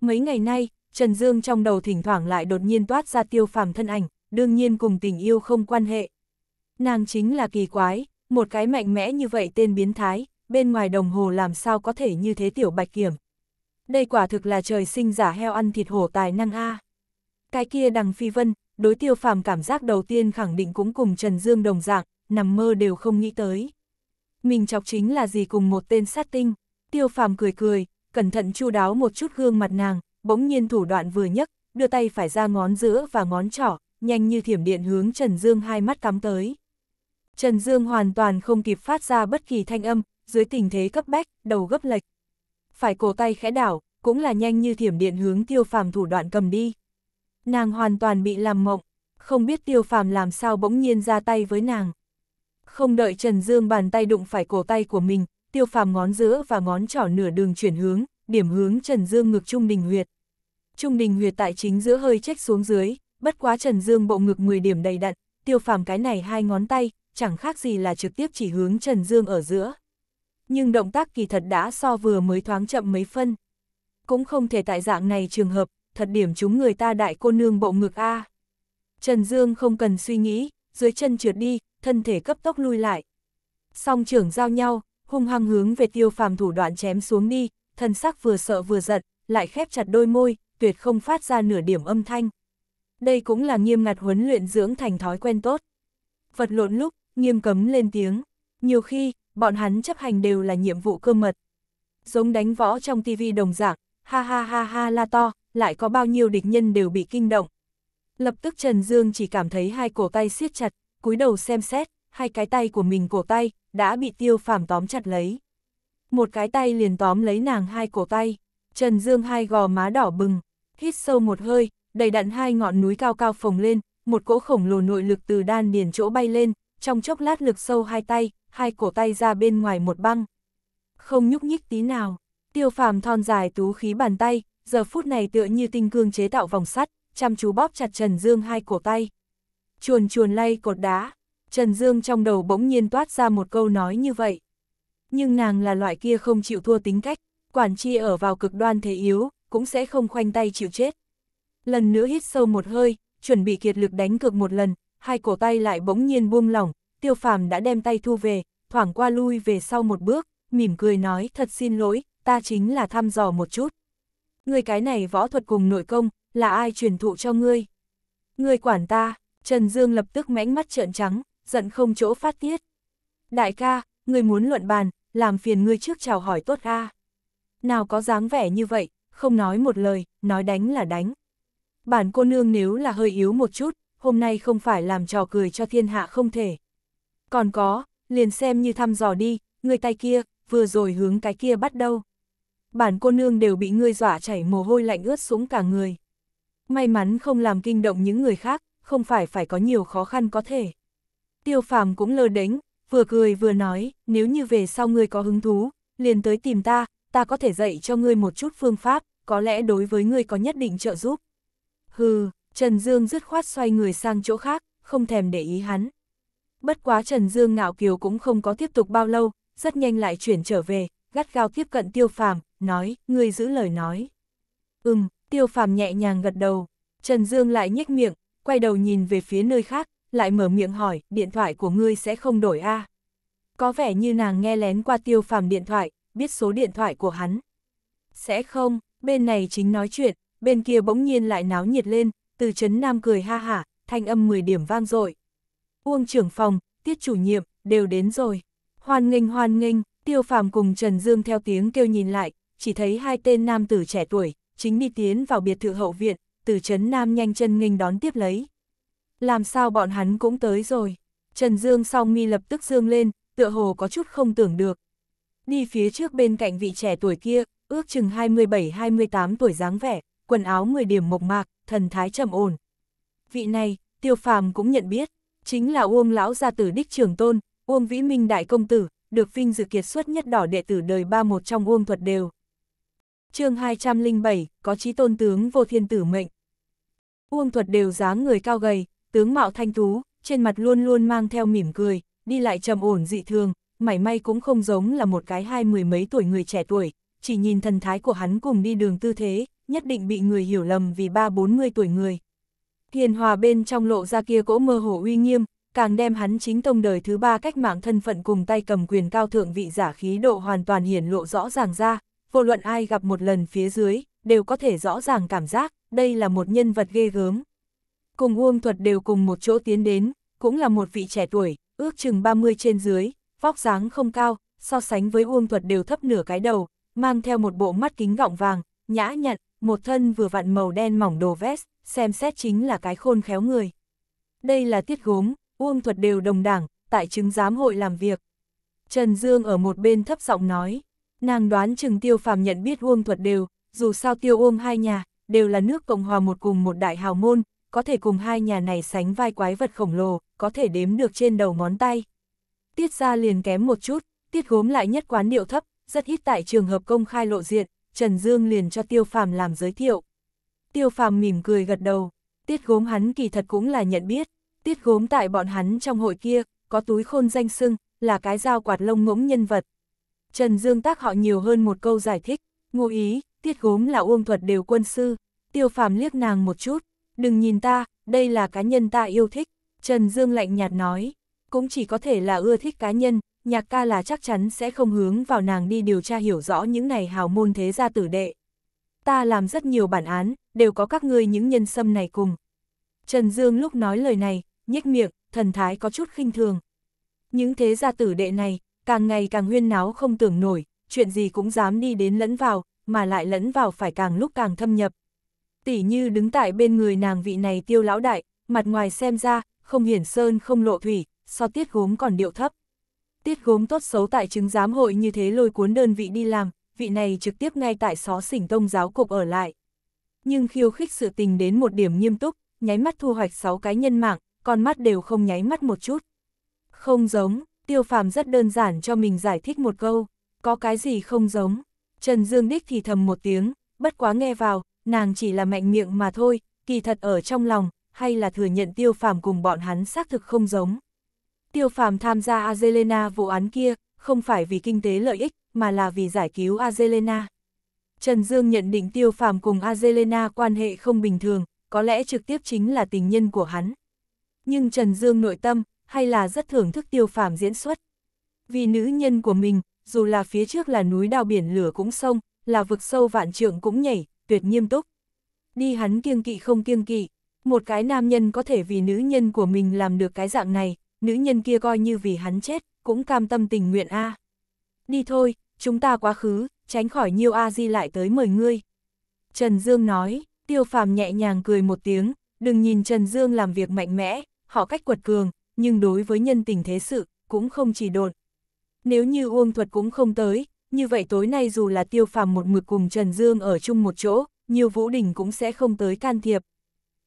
Mấy ngày nay, Trần Dương trong đầu thỉnh thoảng lại đột nhiên toát ra tiêu phàm thân ảnh, đương nhiên cùng tình yêu không quan hệ. Nàng chính là kỳ quái, một cái mạnh mẽ như vậy tên biến thái, bên ngoài đồng hồ làm sao có thể như thế tiểu bạch kiểm. Đây quả thực là trời sinh giả heo ăn thịt hổ tài năng A. Cái kia đằng phi vân, đối tiêu phàm cảm giác đầu tiên khẳng định cũng cùng Trần Dương đồng dạng, nằm mơ đều không nghĩ tới. Mình chọc chính là gì cùng một tên sát tinh, tiêu phàm cười cười, cẩn thận chu đáo một chút gương mặt nàng, bỗng nhiên thủ đoạn vừa nhấc, đưa tay phải ra ngón giữa và ngón trỏ, nhanh như thiểm điện hướng Trần Dương hai mắt cắm tới. Trần Dương hoàn toàn không kịp phát ra bất kỳ thanh âm, dưới tình thế cấp bách, đầu gấp lệch. Phải cổ tay khẽ đảo, cũng là nhanh như thiểm điện hướng tiêu phàm thủ đoạn cầm đi. Nàng hoàn toàn bị làm mộng, không biết tiêu phàm làm sao bỗng nhiên ra tay với nàng. Không đợi Trần Dương bàn tay đụng phải cổ tay của mình, tiêu phàm ngón giữa và ngón trỏ nửa đường chuyển hướng, điểm hướng Trần Dương ngực Trung Đình Huyệt. Trung Đình Huyệt tại chính giữa hơi trách xuống dưới, bất quá Trần Dương bộ ngực 10 điểm đầy đặn, tiêu phàm cái này hai ngón tay, chẳng khác gì là trực tiếp chỉ hướng Trần Dương ở giữa. Nhưng động tác kỳ thật đã so vừa mới thoáng chậm mấy phân. Cũng không thể tại dạng này trường hợp, thật điểm chúng người ta đại cô nương bộ ngực A. Trần Dương không cần suy nghĩ, dưới chân trượt đi, thân thể cấp tốc lui lại. Song trưởng giao nhau, hung hăng hướng về tiêu phàm thủ đoạn chém xuống đi, thân sắc vừa sợ vừa giận, lại khép chặt đôi môi, tuyệt không phát ra nửa điểm âm thanh. Đây cũng là nghiêm ngặt huấn luyện dưỡng thành thói quen tốt. Vật lộn lúc, nghiêm cấm lên tiếng. Nhiều khi, bọn hắn chấp hành đều là nhiệm vụ cơ mật. Giống đánh võ trong tivi đồng dạng, ha ha ha ha la to, lại có bao nhiêu địch nhân đều bị kinh động. Lập tức Trần Dương chỉ cảm thấy hai cổ tay siết chặt, cúi đầu xem xét, hai cái tay của mình cổ tay, đã bị tiêu phàm tóm chặt lấy. Một cái tay liền tóm lấy nàng hai cổ tay, Trần Dương hai gò má đỏ bừng, hít sâu một hơi, đầy đặn hai ngọn núi cao cao phồng lên, một cỗ khổng lồ nội lực từ đan điền chỗ bay lên, trong chốc lát lực sâu hai tay, hai cổ tay ra bên ngoài một băng. Không nhúc nhích tí nào, tiêu phàm thon dài tú khí bàn tay, giờ phút này tựa như tinh cương chế tạo vòng sắt, chăm chú bóp chặt Trần Dương hai cổ tay chuồn chuồn lay cột đá, Trần Dương trong đầu bỗng nhiên toát ra một câu nói như vậy. Nhưng nàng là loại kia không chịu thua tính cách, quản chi ở vào cực đoan thế yếu, cũng sẽ không khoanh tay chịu chết. Lần nữa hít sâu một hơi, chuẩn bị kiệt lực đánh cực một lần, hai cổ tay lại bỗng nhiên buông lỏng, tiêu phàm đã đem tay thu về, thoảng qua lui về sau một bước, mỉm cười nói thật xin lỗi, ta chính là thăm dò một chút. Người cái này võ thuật cùng nội công, là ai truyền thụ cho ngươi? Ngươi quản ta, Trần Dương lập tức mãnh mắt trợn trắng, giận không chỗ phát tiết. Đại ca, người muốn luận bàn, làm phiền ngươi trước chào hỏi tốt a. Nào có dáng vẻ như vậy, không nói một lời, nói đánh là đánh. Bản cô nương nếu là hơi yếu một chút, hôm nay không phải làm trò cười cho thiên hạ không thể. Còn có, liền xem như thăm dò đi, người tay kia, vừa rồi hướng cái kia bắt đâu. Bản cô nương đều bị ngươi dọa chảy mồ hôi lạnh ướt xuống cả người. May mắn không làm kinh động những người khác, không phải phải có nhiều khó khăn có thể. Tiêu phàm cũng lơ đánh, vừa cười vừa nói, nếu như về sau ngươi có hứng thú, liền tới tìm ta, ta có thể dạy cho ngươi một chút phương pháp, có lẽ đối với ngươi có nhất định trợ giúp. Hừ, Trần Dương dứt khoát xoay người sang chỗ khác, không thèm để ý hắn. Bất quá Trần Dương ngạo kiều cũng không có tiếp tục bao lâu, rất nhanh lại chuyển trở về, gắt gao tiếp cận tiêu phàm, nói, ngươi giữ lời nói. Ừm, tiêu phàm nhẹ nhàng gật đầu, Trần Dương lại nhếch miệng, quay đầu nhìn về phía nơi khác, lại mở miệng hỏi, điện thoại của ngươi sẽ không đổi a à? Có vẻ như nàng nghe lén qua tiêu phàm điện thoại, biết số điện thoại của hắn. Sẽ không, bên này chính nói chuyện, bên kia bỗng nhiên lại náo nhiệt lên, từ chấn nam cười ha hả, thanh âm 10 điểm vang dội Uông trưởng phòng, tiết chủ nhiệm, đều đến rồi. Hoan nghênh hoan nghênh, tiêu phàm cùng Trần Dương theo tiếng kêu nhìn lại, chỉ thấy hai tên nam tử trẻ tuổi, chính đi tiến vào biệt thự hậu viện, từ chấn Nam nhanh chân nghênh đón tiếp lấy. Làm sao bọn hắn cũng tới rồi. Trần Dương song mi lập tức dương lên, tựa hồ có chút không tưởng được. Đi phía trước bên cạnh vị trẻ tuổi kia, ước chừng 27-28 tuổi dáng vẻ, quần áo 10 điểm mộc mạc, thần thái trầm ổn. Vị này, tiêu phàm cũng nhận biết, chính là Uông Lão Gia Tử Đích Trường Tôn, Uông Vĩ Minh Đại Công Tử, được vinh dự kiệt xuất nhất đỏ đệ tử đời ba một trong Uông Thuật Đều chương 207, có chí tôn tướng vô thiên tử mệnh. Uông thuật đều dáng người cao gầy, tướng mạo thanh tú, trên mặt luôn luôn mang theo mỉm cười, đi lại trầm ổn dị thường, mảy may cũng không giống là một cái hai mười mấy tuổi người trẻ tuổi, chỉ nhìn thần thái của hắn cùng đi đường tư thế, nhất định bị người hiểu lầm vì ba bốn mươi tuổi người. Hiền hòa bên trong lộ ra kia cỗ mơ hồ uy nghiêm, càng đem hắn chính tông đời thứ ba cách mạng thân phận cùng tay cầm quyền cao thượng vị giả khí độ hoàn toàn hiển lộ rõ ràng ra, vô luận ai gặp một lần phía dưới, đều có thể rõ ràng cảm giác, đây là một nhân vật ghê gớm. Cùng Uông Thuật đều cùng một chỗ tiến đến, cũng là một vị trẻ tuổi, ước chừng 30 trên dưới, vóc dáng không cao, so sánh với Uông Thuật đều thấp nửa cái đầu, mang theo một bộ mắt kính gọng vàng, nhã nhặn, một thân vừa vặn màu đen mỏng đồ vest, xem xét chính là cái khôn khéo người. Đây là tiết gốm, Uông Thuật đều đồng đảng, tại chứng giám hội làm việc. Trần Dương ở một bên thấp giọng nói. Nàng đoán chừng tiêu phàm nhận biết Uông thuật đều, dù sao tiêu Uông hai nhà, đều là nước Cộng hòa một cùng một đại hào môn, có thể cùng hai nhà này sánh vai quái vật khổng lồ, có thể đếm được trên đầu ngón tay. Tiết ra liền kém một chút, tiết gốm lại nhất quán điệu thấp, rất ít tại trường hợp công khai lộ diện, Trần Dương liền cho tiêu phàm làm giới thiệu. Tiêu phàm mỉm cười gật đầu, tiết gốm hắn kỳ thật cũng là nhận biết, tiết gốm tại bọn hắn trong hội kia, có túi khôn danh sưng, là cái dao quạt lông ngỗng nhân vật. Trần Dương tác họ nhiều hơn một câu giải thích, ngụ ý, tiết gốm là uông thuật đều quân sư, tiêu phàm liếc nàng một chút, đừng nhìn ta, đây là cá nhân ta yêu thích, Trần Dương lạnh nhạt nói, cũng chỉ có thể là ưa thích cá nhân, nhạc ca là chắc chắn sẽ không hướng vào nàng đi điều tra hiểu rõ những này hào môn thế gia tử đệ. Ta làm rất nhiều bản án, đều có các ngươi những nhân sâm này cùng. Trần Dương lúc nói lời này, nhếch miệng, thần thái có chút khinh thường. Những thế gia tử đệ này, càng ngày càng huyên náo không tưởng nổi, chuyện gì cũng dám đi đến lẫn vào, mà lại lẫn vào phải càng lúc càng thâm nhập. Tỷ như đứng tại bên người nàng vị này tiêu lão đại, mặt ngoài xem ra, không hiển sơn không lộ thủy, so tiết gốm còn điệu thấp. Tiết gốm tốt xấu tại chứng giám hội như thế lôi cuốn đơn vị đi làm, vị này trực tiếp ngay tại xó xỉnh tông giáo cục ở lại. Nhưng khiêu khích sự tình đến một điểm nghiêm túc, nháy mắt thu hoạch 6 cái nhân mạng, con mắt đều không nháy mắt một chút. Không giống, Tiêu phàm rất đơn giản cho mình giải thích một câu, có cái gì không giống. Trần Dương Đích thì thầm một tiếng, bất quá nghe vào, nàng chỉ là mạnh miệng mà thôi, kỳ thật ở trong lòng, hay là thừa nhận tiêu phàm cùng bọn hắn xác thực không giống. Tiêu phàm tham gia Azelena vụ án kia, không phải vì kinh tế lợi ích, mà là vì giải cứu Azelena. Trần Dương nhận định tiêu phàm cùng Azelena quan hệ không bình thường, có lẽ trực tiếp chính là tình nhân của hắn. Nhưng Trần Dương nội tâm, hay là rất thưởng thức tiêu phàm diễn xuất. Vì nữ nhân của mình, dù là phía trước là núi đào biển lửa cũng sông, là vực sâu vạn trượng cũng nhảy, tuyệt nghiêm túc. Đi hắn kiêng kỵ không kiêng kỵ, một cái nam nhân có thể vì nữ nhân của mình làm được cái dạng này, nữ nhân kia coi như vì hắn chết, cũng cam tâm tình nguyện a. Đi thôi, chúng ta quá khứ, tránh khỏi nhiều a di lại tới mời ngươi. Trần Dương nói, tiêu phàm nhẹ nhàng cười một tiếng, đừng nhìn Trần Dương làm việc mạnh mẽ, họ cách quật cường, nhưng đối với nhân tình thế sự, cũng không chỉ đột. Nếu như Uông Thuật cũng không tới, như vậy tối nay dù là tiêu phàm một mực cùng Trần Dương ở chung một chỗ, nhiều Vũ Đình cũng sẽ không tới can thiệp.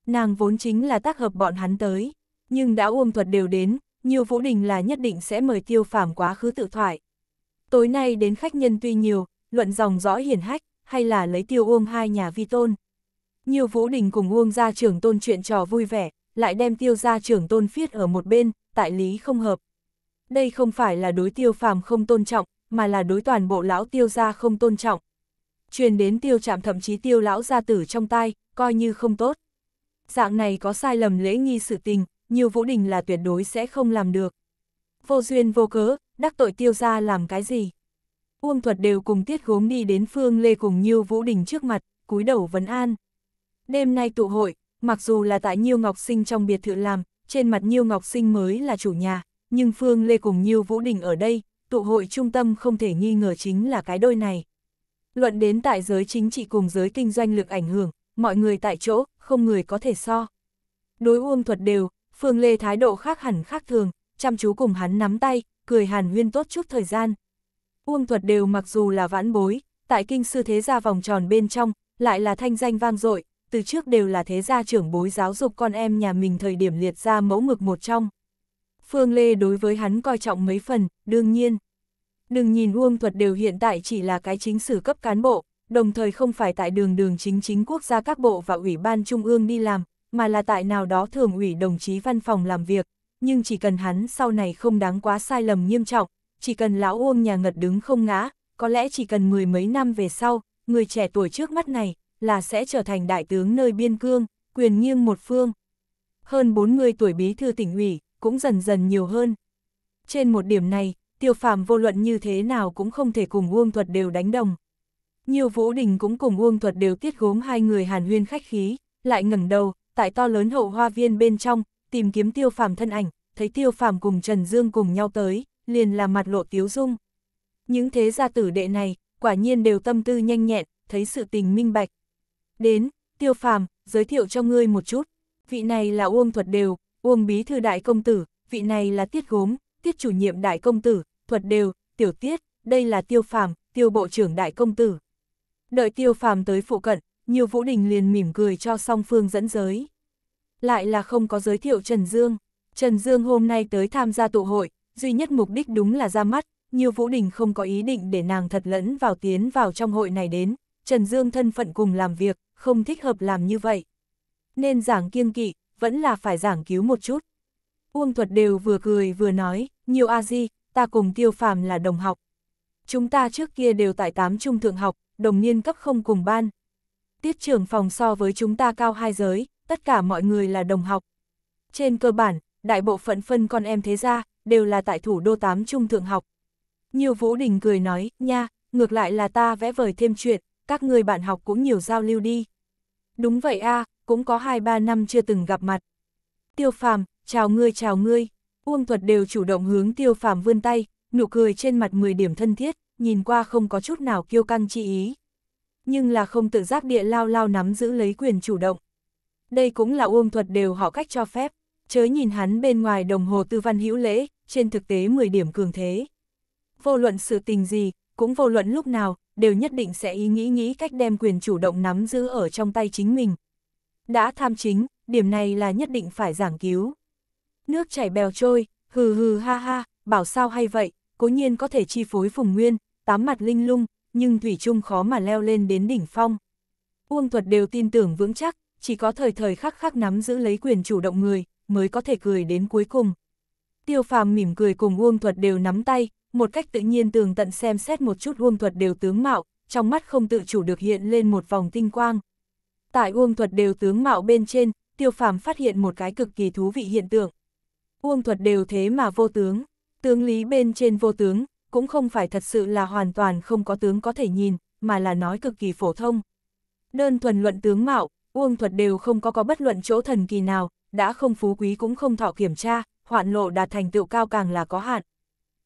Nàng vốn chính là tác hợp bọn hắn tới, nhưng đã Uông Thuật đều đến, nhiều Vũ Đình là nhất định sẽ mời tiêu phàm quá khứ tự thoại. Tối nay đến khách nhân tuy nhiều, luận dòng rõ hiển hách, hay là lấy tiêu Uông hai nhà vi tôn. Nhiều Vũ Đình cùng Uông ra trưởng tôn chuyện trò vui vẻ, lại đem tiêu gia trưởng tôn phiết ở một bên, tại lý không hợp. Đây không phải là đối tiêu phàm không tôn trọng, mà là đối toàn bộ lão tiêu gia không tôn trọng. Truyền đến tiêu trạm thậm chí tiêu lão gia tử trong tai, coi như không tốt. Dạng này có sai lầm lễ nghi sự tình, nhiều vũ đình là tuyệt đối sẽ không làm được. Vô duyên vô cớ, đắc tội tiêu gia làm cái gì? Uông thuật đều cùng tiết gốm đi đến phương lê cùng như vũ đình trước mặt, cúi đầu vấn an. Đêm nay tụ hội, Mặc dù là tại Nhiêu Ngọc Sinh trong biệt thự làm, trên mặt Nhiêu Ngọc Sinh mới là chủ nhà, nhưng Phương Lê cùng Nhiêu Vũ Đình ở đây, tụ hội trung tâm không thể nghi ngờ chính là cái đôi này. Luận đến tại giới chính trị cùng giới kinh doanh lực ảnh hưởng, mọi người tại chỗ, không người có thể so. Đối uông thuật đều, Phương Lê thái độ khác hẳn khác thường, chăm chú cùng hắn nắm tay, cười hàn huyên tốt chút thời gian. Uông thuật đều mặc dù là vãn bối, tại kinh sư thế gia vòng tròn bên trong, lại là thanh danh vang dội, từ trước đều là thế gia trưởng bối giáo dục con em nhà mình thời điểm liệt ra mẫu mực một trong. Phương Lê đối với hắn coi trọng mấy phần, đương nhiên. Đừng nhìn Uông Thuật đều hiện tại chỉ là cái chính sử cấp cán bộ, đồng thời không phải tại đường đường chính chính quốc gia các bộ và ủy ban trung ương đi làm, mà là tại nào đó thường ủy đồng chí văn phòng làm việc, nhưng chỉ cần hắn sau này không đáng quá sai lầm nghiêm trọng, chỉ cần lão Uông nhà ngật đứng không ngã, có lẽ chỉ cần mười mấy năm về sau, người trẻ tuổi trước mắt này, là sẽ trở thành đại tướng nơi biên cương, quyền nghiêng một phương. Hơn 40 tuổi bí thư tỉnh ủy, cũng dần dần nhiều hơn. Trên một điểm này, tiêu phàm vô luận như thế nào cũng không thể cùng Uông Thuật đều đánh đồng. Nhiều vũ đình cũng cùng Uông Thuật đều tiết gốm hai người hàn huyên khách khí, lại ngẩng đầu, tại to lớn hậu hoa viên bên trong, tìm kiếm tiêu phàm thân ảnh, thấy tiêu phàm cùng Trần Dương cùng nhau tới, liền là mặt lộ tiếu dung. Những thế gia tử đệ này, quả nhiên đều tâm tư nhanh nhẹn, thấy sự tình minh bạch, Đến, tiêu phàm, giới thiệu cho ngươi một chút. Vị này là Uông Thuật Đều, Uông Bí Thư Đại Công Tử, vị này là Tiết Gốm, Tiết Chủ nhiệm Đại Công Tử, Thuật Đều, Tiểu Tiết, đây là tiêu phàm, tiêu bộ trưởng Đại Công Tử. Đợi tiêu phàm tới phụ cận, nhiều vũ đình liền mỉm cười cho song phương dẫn giới. Lại là không có giới thiệu Trần Dương. Trần Dương hôm nay tới tham gia tụ hội, duy nhất mục đích đúng là ra mắt, nhiều vũ đình không có ý định để nàng thật lẫn vào tiến vào trong hội này đến. Trần Dương thân phận cùng làm việc, không thích hợp làm như vậy. Nên giảng kiêng kỵ, vẫn là phải giảng cứu một chút. Uông Thuật đều vừa cười vừa nói, nhiều a di, ta cùng tiêu phàm là đồng học. Chúng ta trước kia đều tại tám trung thượng học, đồng niên cấp không cùng ban. Tiết trưởng phòng so với chúng ta cao hai giới, tất cả mọi người là đồng học. Trên cơ bản, đại bộ phận phân con em thế gia, đều là tại thủ đô tám trung thượng học. Nhiều Vũ Đình cười nói, nha, ngược lại là ta vẽ vời thêm chuyện, các người bạn học cũng nhiều giao lưu đi. Đúng vậy a, à, cũng có 2-3 năm chưa từng gặp mặt. Tiêu phàm, chào ngươi chào ngươi, Uông Thuật đều chủ động hướng tiêu phàm vươn tay, nụ cười trên mặt 10 điểm thân thiết, nhìn qua không có chút nào kiêu căng chi ý. Nhưng là không tự giác địa lao lao nắm giữ lấy quyền chủ động. Đây cũng là Uông Thuật đều họ cách cho phép, chớ nhìn hắn bên ngoài đồng hồ tư văn hữu lễ, trên thực tế 10 điểm cường thế. Vô luận sự tình gì, cũng vô luận lúc nào, đều nhất định sẽ ý nghĩ nghĩ cách đem quyền chủ động nắm giữ ở trong tay chính mình. Đã tham chính, điểm này là nhất định phải giảng cứu. Nước chảy bèo trôi, hừ hừ ha ha, bảo sao hay vậy, cố nhiên có thể chi phối phùng nguyên, tám mặt linh lung, nhưng Thủy chung khó mà leo lên đến đỉnh phong. Uông thuật đều tin tưởng vững chắc, chỉ có thời thời khắc khắc nắm giữ lấy quyền chủ động người, mới có thể cười đến cuối cùng. Tiêu phàm mỉm cười cùng Uông thuật đều nắm tay, một cách tự nhiên tường tận xem xét một chút Uông Thuật đều tướng mạo, trong mắt không tự chủ được hiện lên một vòng tinh quang. Tại Uông Thuật đều tướng mạo bên trên, Tiêu Phàm phát hiện một cái cực kỳ thú vị hiện tượng. Uông Thuật đều thế mà vô tướng, tướng lý bên trên vô tướng, cũng không phải thật sự là hoàn toàn không có tướng có thể nhìn, mà là nói cực kỳ phổ thông. Đơn thuần luận tướng mạo, Uông Thuật đều không có có bất luận chỗ thần kỳ nào, đã không phú quý cũng không thọ kiểm tra, hoạn lộ đạt thành tựu cao càng là có hạn.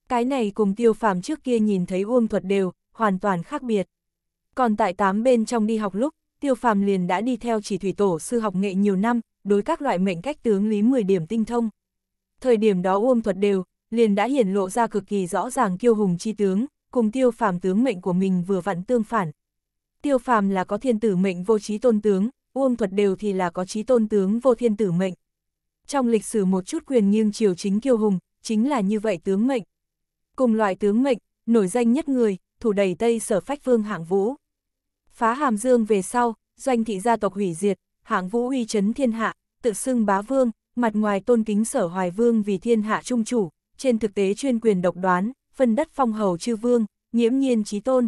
Cái này cùng tiêu phàm trước kia nhìn thấy Uông Thuật đều, hoàn toàn khác biệt. Còn tại tám bên trong đi học lúc, tiêu phàm liền đã đi theo chỉ thủy tổ sư học nghệ nhiều năm, đối các loại mệnh cách tướng lý 10 điểm tinh thông. Thời điểm đó Uông Thuật đều, liền đã hiển lộ ra cực kỳ rõ ràng kiêu hùng chi tướng, cùng tiêu phàm tướng mệnh của mình vừa vặn tương phản. Tiêu phàm là có thiên tử mệnh vô trí tôn tướng, Uông Thuật đều thì là có trí tôn tướng vô thiên tử mệnh. Trong lịch sử một chút quyền nghiêng triều chính kiêu hùng, chính là như vậy tướng mệnh cùng loại tướng mệnh, nổi danh nhất người, thủ đầy Tây Sở Phách Vương Hạng Vũ. Phá Hàm Dương về sau, doanh thị gia tộc hủy diệt, Hạng Vũ uy chấn thiên hạ, tự xưng bá vương, mặt ngoài tôn kính Sở Hoài Vương vì thiên hạ trung chủ, trên thực tế chuyên quyền độc đoán, phân đất phong hầu chư vương, nhiễm nhiên chí tôn.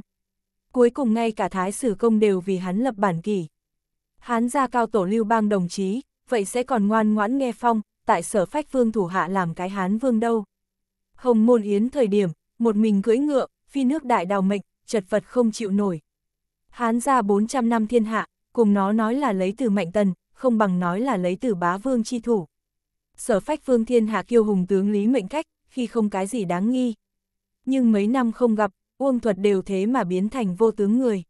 Cuối cùng ngay cả thái sử công đều vì hắn lập bản kỷ. Hán gia cao tổ lưu bang đồng chí, vậy sẽ còn ngoan ngoãn nghe phong, tại sở phách vương thủ hạ làm cái hán vương đâu. Hồng môn yến thời điểm, một mình cưỡi ngựa, phi nước đại đào mệnh, chật vật không chịu nổi. Hán ra 400 năm thiên hạ, cùng nó nói là lấy từ mạnh tần, không bằng nói là lấy từ bá vương chi thủ. Sở phách vương thiên hạ kiêu hùng tướng lý mệnh cách, khi không cái gì đáng nghi. Nhưng mấy năm không gặp, uông thuật đều thế mà biến thành vô tướng người.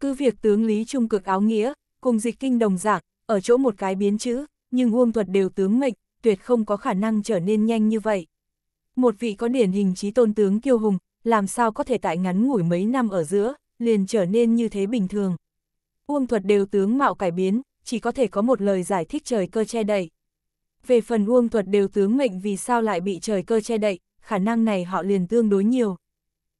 Cứ việc tướng lý trung cực áo nghĩa, cùng dịch kinh đồng giảng, ở chỗ một cái biến chữ, nhưng uông thuật đều tướng mệnh, tuyệt không có khả năng trở nên nhanh như vậy một vị có điển hình trí tôn tướng kiêu hùng, làm sao có thể tại ngắn ngủi mấy năm ở giữa, liền trở nên như thế bình thường. Uông thuật đều tướng mạo cải biến, chỉ có thể có một lời giải thích trời cơ che đậy. Về phần uông thuật đều tướng mệnh vì sao lại bị trời cơ che đậy, khả năng này họ liền tương đối nhiều.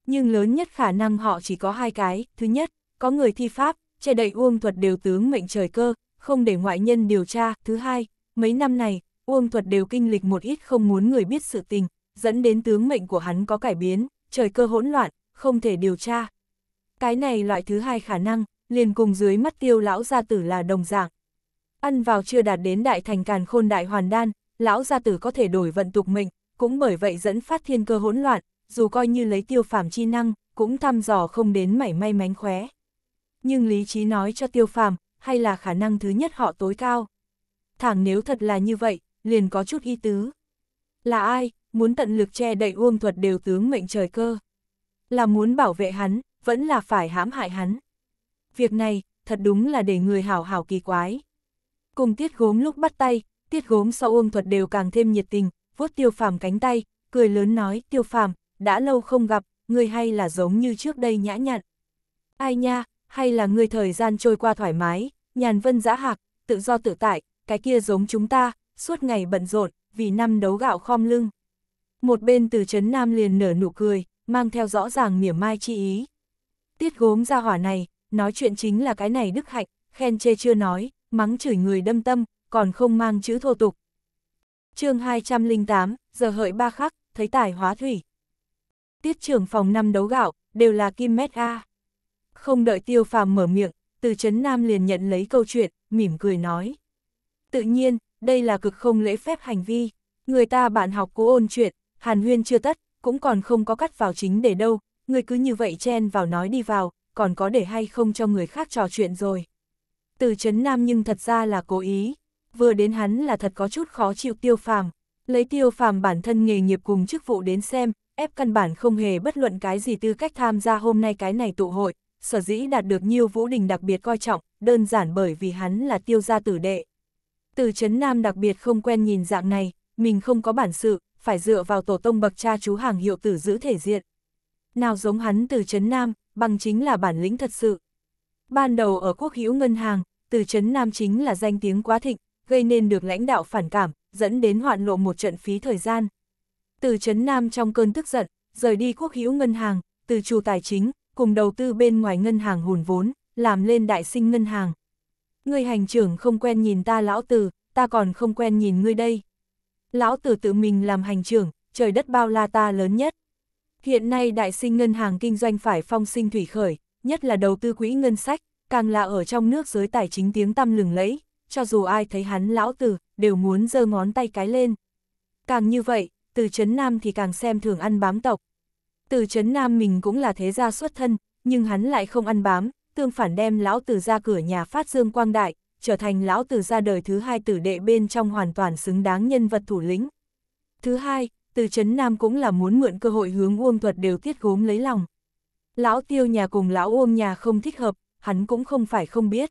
Nhưng lớn nhất khả năng họ chỉ có hai cái, thứ nhất, có người thi pháp, che đậy uông thuật đều tướng mệnh trời cơ, không để ngoại nhân điều tra, thứ hai, mấy năm này, uông thuật đều kinh lịch một ít không muốn người biết sự tình, dẫn đến tướng mệnh của hắn có cải biến, trời cơ hỗn loạn, không thể điều tra. Cái này loại thứ hai khả năng, liền cùng dưới mắt tiêu lão gia tử là đồng dạng. Ăn vào chưa đạt đến đại thành càn khôn đại hoàn đan, lão gia tử có thể đổi vận tục mình, cũng bởi vậy dẫn phát thiên cơ hỗn loạn, dù coi như lấy tiêu phàm chi năng, cũng thăm dò không đến mảy may mánh khóe. Nhưng lý trí nói cho tiêu phàm, hay là khả năng thứ nhất họ tối cao. Thẳng nếu thật là như vậy, liền có chút y tứ. Là ai, muốn tận lực che đậy uông thuật đều tướng mệnh trời cơ. Là muốn bảo vệ hắn, vẫn là phải hãm hại hắn. Việc này, thật đúng là để người hảo hảo kỳ quái. Cùng tiết gốm lúc bắt tay, tiết gốm sau uông thuật đều càng thêm nhiệt tình, vuốt tiêu phàm cánh tay, cười lớn nói tiêu phàm, đã lâu không gặp, người hay là giống như trước đây nhã nhặn. Ai nha, hay là người thời gian trôi qua thoải mái, nhàn vân giã hạc, tự do tự tại, cái kia giống chúng ta, suốt ngày bận rộn, vì năm đấu gạo khom lưng. Một bên từ chấn Nam liền nở nụ cười, mang theo rõ ràng mỉa mai chi ý. Tiết gốm ra hỏa này, nói chuyện chính là cái này đức hạnh, khen chê chưa nói, mắng chửi người đâm tâm, còn không mang chữ thô tục. chương 208, giờ hợi ba khắc, thấy tải hóa thủy. Tiết trưởng phòng năm đấu gạo, đều là kim mét A. Không đợi tiêu phàm mở miệng, từ chấn Nam liền nhận lấy câu chuyện, mỉm cười nói. Tự nhiên, đây là cực không lễ phép hành vi. Người ta bạn học cố ôn chuyện, Hàn huyên chưa tất, cũng còn không có cắt vào chính để đâu, người cứ như vậy chen vào nói đi vào, còn có để hay không cho người khác trò chuyện rồi. Từ chấn nam nhưng thật ra là cố ý, vừa đến hắn là thật có chút khó chịu tiêu phàm, lấy tiêu phàm bản thân nghề nghiệp cùng chức vụ đến xem, ép căn bản không hề bất luận cái gì tư cách tham gia hôm nay cái này tụ hội, sở dĩ đạt được Nhiêu Vũ Đình đặc biệt coi trọng, đơn giản bởi vì hắn là tiêu gia tử đệ. Từ chấn nam đặc biệt không quen nhìn dạng này, mình không có bản sự, phải dựa vào tổ tông bậc cha chú hàng hiệu tử giữ thể diện. Nào giống hắn từ Trấn Nam, bằng chính là bản lĩnh thật sự. Ban đầu ở quốc hữu ngân hàng, từ Trấn Nam chính là danh tiếng quá thịnh, gây nên được lãnh đạo phản cảm, dẫn đến hoạn lộ một trận phí thời gian. Từ Trấn Nam trong cơn tức giận, rời đi quốc hữu ngân hàng, từ chủ tài chính, cùng đầu tư bên ngoài ngân hàng hùn vốn, làm lên đại sinh ngân hàng. Người hành trưởng không quen nhìn ta lão từ, ta còn không quen nhìn ngươi đây lão tử tự mình làm hành trưởng, trời đất bao la ta lớn nhất. Hiện nay đại sinh ngân hàng kinh doanh phải phong sinh thủy khởi, nhất là đầu tư quỹ ngân sách, càng là ở trong nước giới tài chính tiếng tăm lừng lẫy, cho dù ai thấy hắn lão tử, đều muốn giơ ngón tay cái lên. Càng như vậy, từ chấn Nam thì càng xem thường ăn bám tộc. Từ chấn Nam mình cũng là thế gia xuất thân, nhưng hắn lại không ăn bám, tương phản đem lão tử ra cửa nhà phát dương quang đại, trở thành lão tử ra đời thứ hai tử đệ bên trong hoàn toàn xứng đáng nhân vật thủ lĩnh. Thứ hai, từ chấn Nam cũng là muốn mượn cơ hội hướng Uông Thuật đều tiết gốm lấy lòng. Lão Tiêu nhà cùng lão Uông nhà không thích hợp, hắn cũng không phải không biết.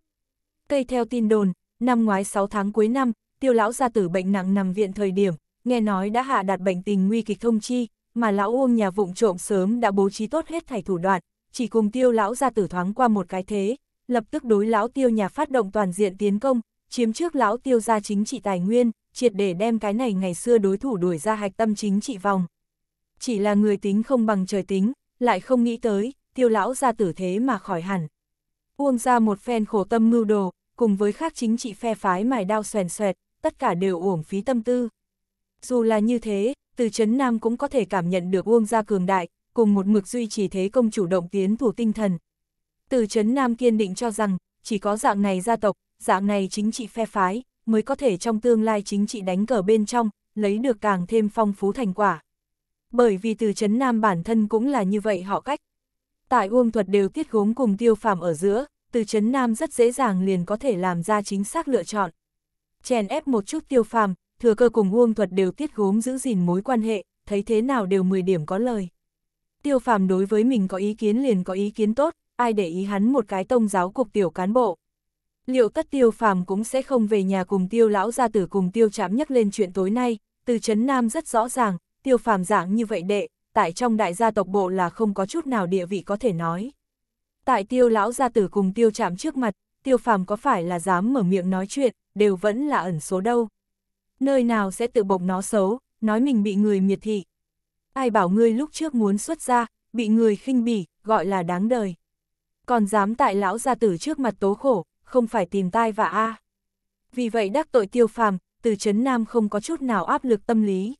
Cây theo tin đồn, năm ngoái 6 tháng cuối năm, Tiêu lão gia tử bệnh nặng nằm viện thời điểm, nghe nói đã hạ đạt bệnh tình nguy kịch thông chi, mà lão Uông nhà vụng trộm sớm đã bố trí tốt hết thảy thủ đoạn, chỉ cùng Tiêu lão gia tử thoáng qua một cái thế, lập tức đối lão tiêu nhà phát động toàn diện tiến công, chiếm trước lão tiêu ra chính trị tài nguyên, triệt để đem cái này ngày xưa đối thủ đuổi ra hạch tâm chính trị vòng. Chỉ là người tính không bằng trời tính, lại không nghĩ tới, tiêu lão ra tử thế mà khỏi hẳn. Uông ra một phen khổ tâm mưu đồ, cùng với khác chính trị phe phái mài đao xoèn xoẹt, tất cả đều uổng phí tâm tư. Dù là như thế, từ chấn Nam cũng có thể cảm nhận được Uông ra cường đại, cùng một mực duy trì thế công chủ động tiến thủ tinh thần, từ chấn Nam kiên định cho rằng, chỉ có dạng này gia tộc, dạng này chính trị phe phái, mới có thể trong tương lai chính trị đánh cờ bên trong, lấy được càng thêm phong phú thành quả. Bởi vì từ chấn Nam bản thân cũng là như vậy họ cách. Tại Uông Thuật đều tiết gốm cùng tiêu phàm ở giữa, từ chấn Nam rất dễ dàng liền có thể làm ra chính xác lựa chọn. Chèn ép một chút tiêu phàm, thừa cơ cùng Uông Thuật đều tiết gốm giữ gìn mối quan hệ, thấy thế nào đều 10 điểm có lời. Tiêu phàm đối với mình có ý kiến liền có ý kiến tốt, ai để ý hắn một cái tông giáo cục tiểu cán bộ. Liệu tất tiêu phàm cũng sẽ không về nhà cùng tiêu lão gia tử cùng tiêu chám nhắc lên chuyện tối nay, từ chấn Nam rất rõ ràng, tiêu phàm dạng như vậy đệ, tại trong đại gia tộc bộ là không có chút nào địa vị có thể nói. Tại tiêu lão gia tử cùng tiêu chạm trước mặt, tiêu phàm có phải là dám mở miệng nói chuyện, đều vẫn là ẩn số đâu. Nơi nào sẽ tự bộc nó xấu, nói mình bị người miệt thị. Ai bảo ngươi lúc trước muốn xuất ra, bị người khinh bỉ, gọi là đáng đời còn dám tại lão gia tử trước mặt tố khổ, không phải tìm tai và a. À. Vì vậy đắc tội tiêu phàm, từ chấn nam không có chút nào áp lực tâm lý.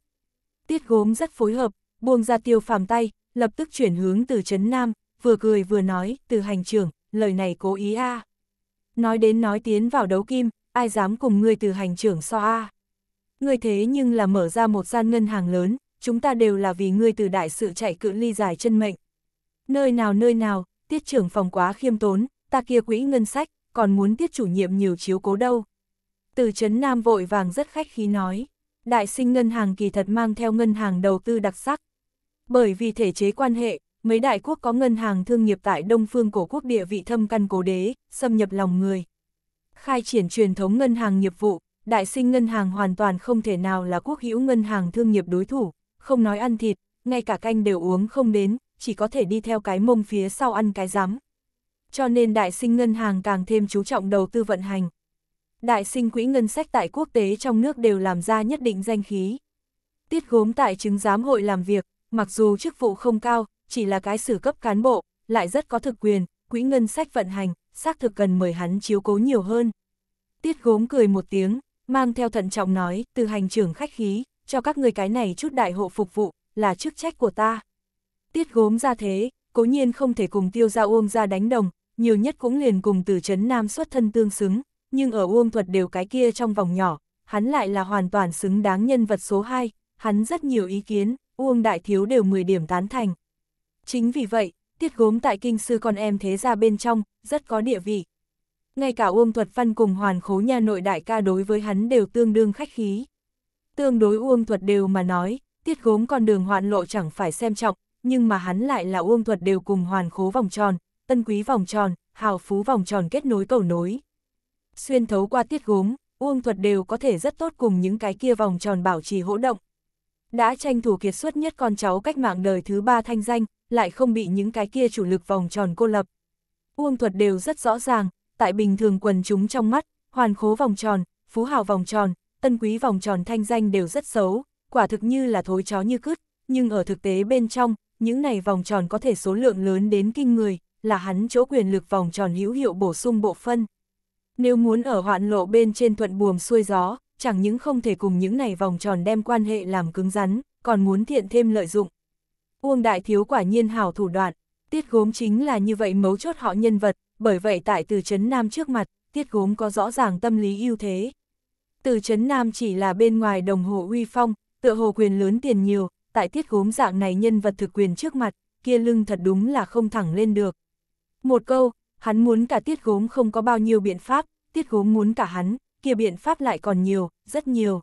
Tiết gốm rất phối hợp, buông ra tiêu phàm tay, lập tức chuyển hướng từ chấn nam, vừa cười vừa nói, từ hành trưởng, lời này cố ý a. À. Nói đến nói tiến vào đấu kim, ai dám cùng ngươi từ hành trưởng so a. À. Ngươi thế nhưng là mở ra một gian ngân hàng lớn, chúng ta đều là vì ngươi từ đại sự chạy cự ly dài chân mệnh. Nơi nào nơi nào, tiết trưởng phòng quá khiêm tốn, ta kia quỹ ngân sách, còn muốn tiết chủ nhiệm nhiều chiếu cố đâu. Từ chấn Nam vội vàng rất khách khí nói, đại sinh ngân hàng kỳ thật mang theo ngân hàng đầu tư đặc sắc. Bởi vì thể chế quan hệ, mấy đại quốc có ngân hàng thương nghiệp tại Đông Phương cổ quốc địa vị thâm căn cố đế, xâm nhập lòng người. Khai triển truyền thống ngân hàng nghiệp vụ, đại sinh ngân hàng hoàn toàn không thể nào là quốc hữu ngân hàng thương nghiệp đối thủ, không nói ăn thịt, ngay cả canh đều uống không đến, chỉ có thể đi theo cái mông phía sau ăn cái rắm. Cho nên đại sinh ngân hàng càng thêm chú trọng đầu tư vận hành. Đại sinh quỹ ngân sách tại quốc tế trong nước đều làm ra nhất định danh khí. Tiết gốm tại chứng giám hội làm việc, mặc dù chức vụ không cao, chỉ là cái xử cấp cán bộ, lại rất có thực quyền, quỹ ngân sách vận hành, xác thực cần mời hắn chiếu cố nhiều hơn. Tiết gốm cười một tiếng, mang theo thận trọng nói, từ hành trưởng khách khí, cho các người cái này chút đại hộ phục vụ, là chức trách của ta. Tiết gốm ra thế, cố nhiên không thể cùng tiêu Gia uông ra đánh đồng, nhiều nhất cũng liền cùng từ chấn nam xuất thân tương xứng, nhưng ở uông thuật đều cái kia trong vòng nhỏ, hắn lại là hoàn toàn xứng đáng nhân vật số 2, hắn rất nhiều ý kiến, uông đại thiếu đều 10 điểm tán thành. Chính vì vậy, tiết gốm tại kinh sư con em thế ra bên trong, rất có địa vị. Ngay cả uông thuật văn cùng hoàn khố nhà nội đại ca đối với hắn đều tương đương khách khí. Tương đối uông thuật đều mà nói, tiết gốm con đường hoạn lộ chẳng phải xem trọng, nhưng mà hắn lại là uông thuật đều cùng hoàn khố vòng tròn, tân quý vòng tròn, hào phú vòng tròn kết nối cầu nối. Xuyên thấu qua tiết gốm, uông thuật đều có thể rất tốt cùng những cái kia vòng tròn bảo trì hỗ động. Đã tranh thủ kiệt xuất nhất con cháu cách mạng đời thứ ba thanh danh, lại không bị những cái kia chủ lực vòng tròn cô lập. Uông thuật đều rất rõ ràng, tại bình thường quần chúng trong mắt, hoàn khố vòng tròn, phú hào vòng tròn, tân quý vòng tròn thanh danh đều rất xấu, quả thực như là thối chó như cứt, nhưng ở thực tế bên trong, những này vòng tròn có thể số lượng lớn đến kinh người, là hắn chỗ quyền lực vòng tròn hữu hiệu bổ sung bộ phân. Nếu muốn ở hoạn lộ bên trên thuận buồm xuôi gió, chẳng những không thể cùng những này vòng tròn đem quan hệ làm cứng rắn, còn muốn thiện thêm lợi dụng. Uông Đại Thiếu quả nhiên hảo thủ đoạn, tiết gốm chính là như vậy mấu chốt họ nhân vật, bởi vậy tại từ chấn Nam trước mặt, tiết gốm có rõ ràng tâm lý ưu thế. Từ chấn Nam chỉ là bên ngoài đồng hồ uy phong, tựa hồ quyền lớn tiền nhiều, tại tiết gốm dạng này nhân vật thực quyền trước mặt, kia lưng thật đúng là không thẳng lên được. Một câu, hắn muốn cả tiết gốm không có bao nhiêu biện pháp, tiết gốm muốn cả hắn, kia biện pháp lại còn nhiều, rất nhiều.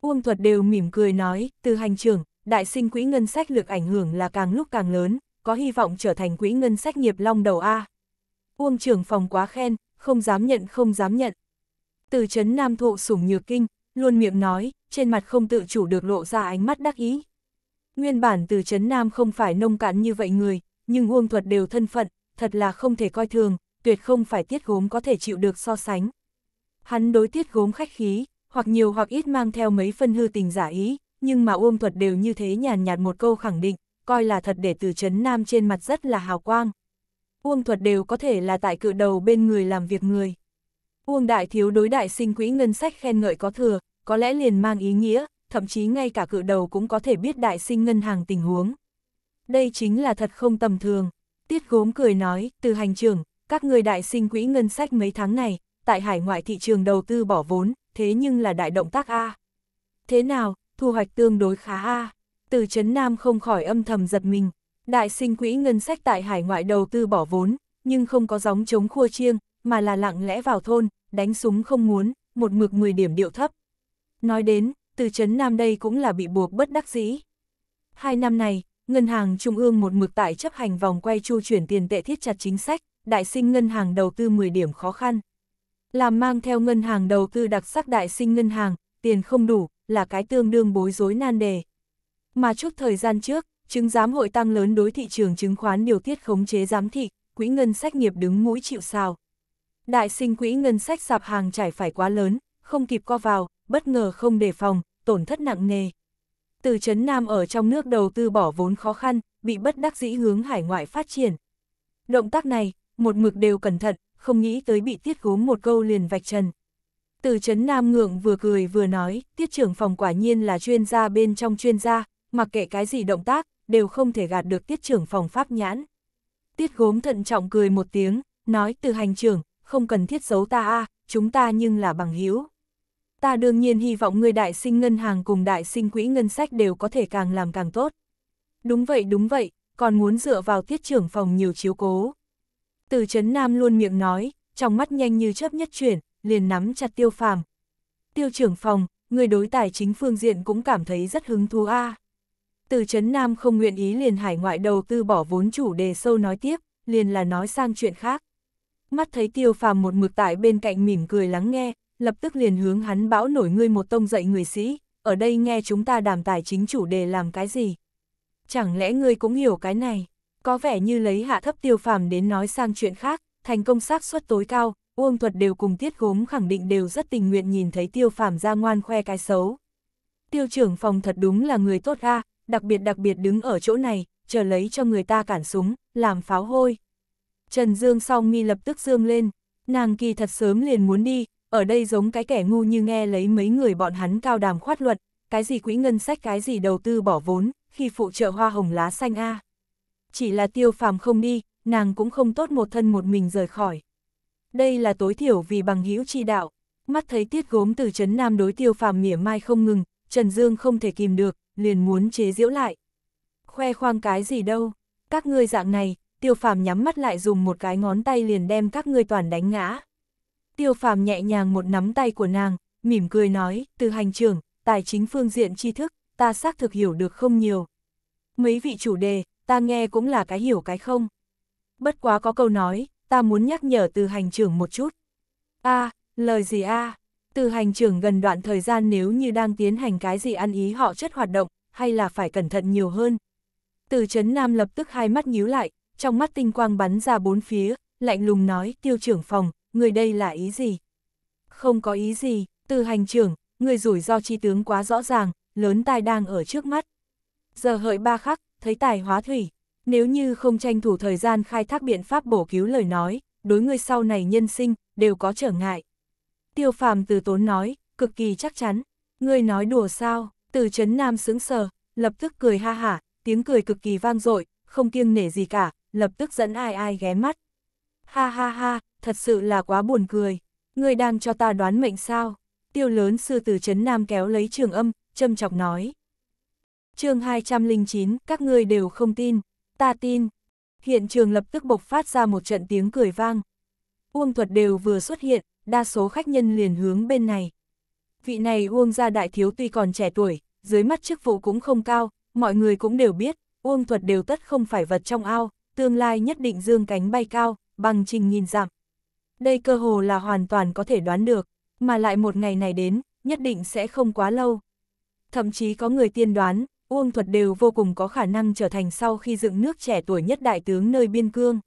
Uông thuật đều mỉm cười nói, từ hành trưởng, đại sinh quỹ ngân sách lực ảnh hưởng là càng lúc càng lớn, có hy vọng trở thành quỹ ngân sách nghiệp long đầu A. Uông trưởng phòng quá khen, không dám nhận không dám nhận. Từ chấn nam thụ sủng nhược kinh, luôn miệng nói, trên mặt không tự chủ được lộ ra ánh mắt đắc ý. Nguyên bản từ Trấn Nam không phải nông cạn như vậy người, nhưng Uông Thuật đều thân phận, thật là không thể coi thường, tuyệt không phải tiết gốm có thể chịu được so sánh. Hắn đối tiết gốm khách khí, hoặc nhiều hoặc ít mang theo mấy phân hư tình giả ý, nhưng mà Uông Thuật đều như thế nhàn nhạt một câu khẳng định, coi là thật để từ Trấn Nam trên mặt rất là hào quang. Uông Thuật đều có thể là tại cự đầu bên người làm việc người. Uông Đại Thiếu đối đại sinh quỹ ngân sách khen ngợi có thừa, có lẽ liền mang ý nghĩa, thậm chí ngay cả cự đầu cũng có thể biết đại sinh ngân hàng tình huống. Đây chính là thật không tầm thường. Tiết gốm cười nói, từ hành trưởng, các người đại sinh quỹ ngân sách mấy tháng này, tại hải ngoại thị trường đầu tư bỏ vốn, thế nhưng là đại động tác A. Thế nào, thu hoạch tương đối khá A. Từ chấn Nam không khỏi âm thầm giật mình. Đại sinh quỹ ngân sách tại hải ngoại đầu tư bỏ vốn, nhưng không có gióng chống khua chiêng, mà là lặng lẽ vào thôn, đánh súng không muốn, một mực 10 điểm điệu thấp. Nói đến, từ chấn Nam đây cũng là bị buộc bất đắc dĩ. Hai năm này, Ngân hàng Trung ương một mực tại chấp hành vòng quay chu chuyển tiền tệ thiết chặt chính sách, đại sinh ngân hàng đầu tư 10 điểm khó khăn. Làm mang theo ngân hàng đầu tư đặc sắc đại sinh ngân hàng, tiền không đủ, là cái tương đương bối rối nan đề. Mà chút thời gian trước, chứng giám hội tăng lớn đối thị trường chứng khoán điều tiết khống chế giám thị, quỹ ngân sách nghiệp đứng mũi chịu sao. Đại sinh quỹ ngân sách sạp hàng trải phải quá lớn, không kịp co vào, bất ngờ không đề phòng, tổn thất nặng nề. Từ Trấn Nam ở trong nước đầu tư bỏ vốn khó khăn, bị bất đắc dĩ hướng hải ngoại phát triển. Động tác này, một mực đều cẩn thận, không nghĩ tới bị tiết gốm một câu liền vạch trần. Từ Trấn Nam ngượng vừa cười vừa nói, tiết trưởng phòng quả nhiên là chuyên gia bên trong chuyên gia, mặc kệ cái gì động tác, đều không thể gạt được tiết trưởng phòng pháp nhãn. Tiết gốm thận trọng cười một tiếng, nói từ hành trưởng, không cần thiết giấu ta a chúng ta nhưng là bằng hữu ta đương nhiên hy vọng người đại sinh ngân hàng cùng đại sinh quỹ ngân sách đều có thể càng làm càng tốt. Đúng vậy đúng vậy, còn muốn dựa vào tiết trưởng phòng nhiều chiếu cố. Từ chấn Nam luôn miệng nói, trong mắt nhanh như chớp nhất chuyển, liền nắm chặt tiêu phàm. Tiêu trưởng phòng, người đối tài chính phương diện cũng cảm thấy rất hứng thú a. Từ chấn Nam không nguyện ý liền hải ngoại đầu tư bỏ vốn chủ đề sâu nói tiếp, liền là nói sang chuyện khác. Mắt thấy tiêu phàm một mực tại bên cạnh mỉm cười lắng nghe, lập tức liền hướng hắn bão nổi ngươi một tông dạy người sĩ, ở đây nghe chúng ta đàm tài chính chủ đề làm cái gì. Chẳng lẽ ngươi cũng hiểu cái này, có vẻ như lấy hạ thấp tiêu phàm đến nói sang chuyện khác, thành công xác suất tối cao, Uông Thuật đều cùng tiết gốm khẳng định đều rất tình nguyện nhìn thấy tiêu phàm ra ngoan khoe cái xấu. Tiêu trưởng phòng thật đúng là người tốt ga, đặc biệt đặc biệt đứng ở chỗ này, chờ lấy cho người ta cản súng, làm pháo hôi. Trần Dương song mi lập tức dương lên, nàng kỳ thật sớm liền muốn đi, ở đây giống cái kẻ ngu như nghe lấy mấy người bọn hắn cao đàm khoát luật, cái gì quỹ ngân sách cái gì đầu tư bỏ vốn, khi phụ trợ hoa hồng lá xanh a. Chỉ là tiêu phàm không đi, nàng cũng không tốt một thân một mình rời khỏi. Đây là tối thiểu vì bằng hữu chi đạo, mắt thấy tiết gốm từ chấn nam đối tiêu phàm mỉa mai không ngừng, Trần Dương không thể kìm được, liền muốn chế diễu lại. Khoe khoang cái gì đâu, các ngươi dạng này, tiêu phàm nhắm mắt lại dùng một cái ngón tay liền đem các ngươi toàn đánh ngã tiêu phàm nhẹ nhàng một nắm tay của nàng, mỉm cười nói, từ hành trưởng, tài chính phương diện tri thức, ta xác thực hiểu được không nhiều. Mấy vị chủ đề, ta nghe cũng là cái hiểu cái không. Bất quá có câu nói, ta muốn nhắc nhở từ hành trưởng một chút. a lời gì a Từ hành trưởng gần đoạn thời gian nếu như đang tiến hành cái gì ăn ý họ chất hoạt động, hay là phải cẩn thận nhiều hơn. Từ chấn nam lập tức hai mắt nhíu lại, trong mắt tinh quang bắn ra bốn phía, lạnh lùng nói tiêu trưởng phòng, người đây là ý gì? Không có ý gì, từ hành trưởng, người rủi ro chi tướng quá rõ ràng, lớn tai đang ở trước mắt. Giờ hợi ba khắc, thấy tài hóa thủy, nếu như không tranh thủ thời gian khai thác biện pháp bổ cứu lời nói, đối người sau này nhân sinh, đều có trở ngại. Tiêu phàm từ tốn nói, cực kỳ chắc chắn, người nói đùa sao, từ chấn nam sướng sờ, lập tức cười ha hả, tiếng cười cực kỳ vang dội không kiêng nể gì cả, lập tức dẫn ai ai ghé mắt. Ha ha ha, thật sự là quá buồn cười. Người đang cho ta đoán mệnh sao? Tiêu lớn sư tử chấn nam kéo lấy trường âm, châm chọc nói. chương 209, các ngươi đều không tin, ta tin. Hiện trường lập tức bộc phát ra một trận tiếng cười vang. Uông thuật đều vừa xuất hiện, đa số khách nhân liền hướng bên này. Vị này Uông gia đại thiếu tuy còn trẻ tuổi, dưới mắt chức vụ cũng không cao, mọi người cũng đều biết, Uông thuật đều tất không phải vật trong ao, tương lai nhất định dương cánh bay cao, bằng trình nghìn dặm. Đây cơ hồ là hoàn toàn có thể đoán được, mà lại một ngày này đến, nhất định sẽ không quá lâu. Thậm chí có người tiên đoán, Uông Thuật đều vô cùng có khả năng trở thành sau khi dựng nước trẻ tuổi nhất đại tướng nơi biên cương.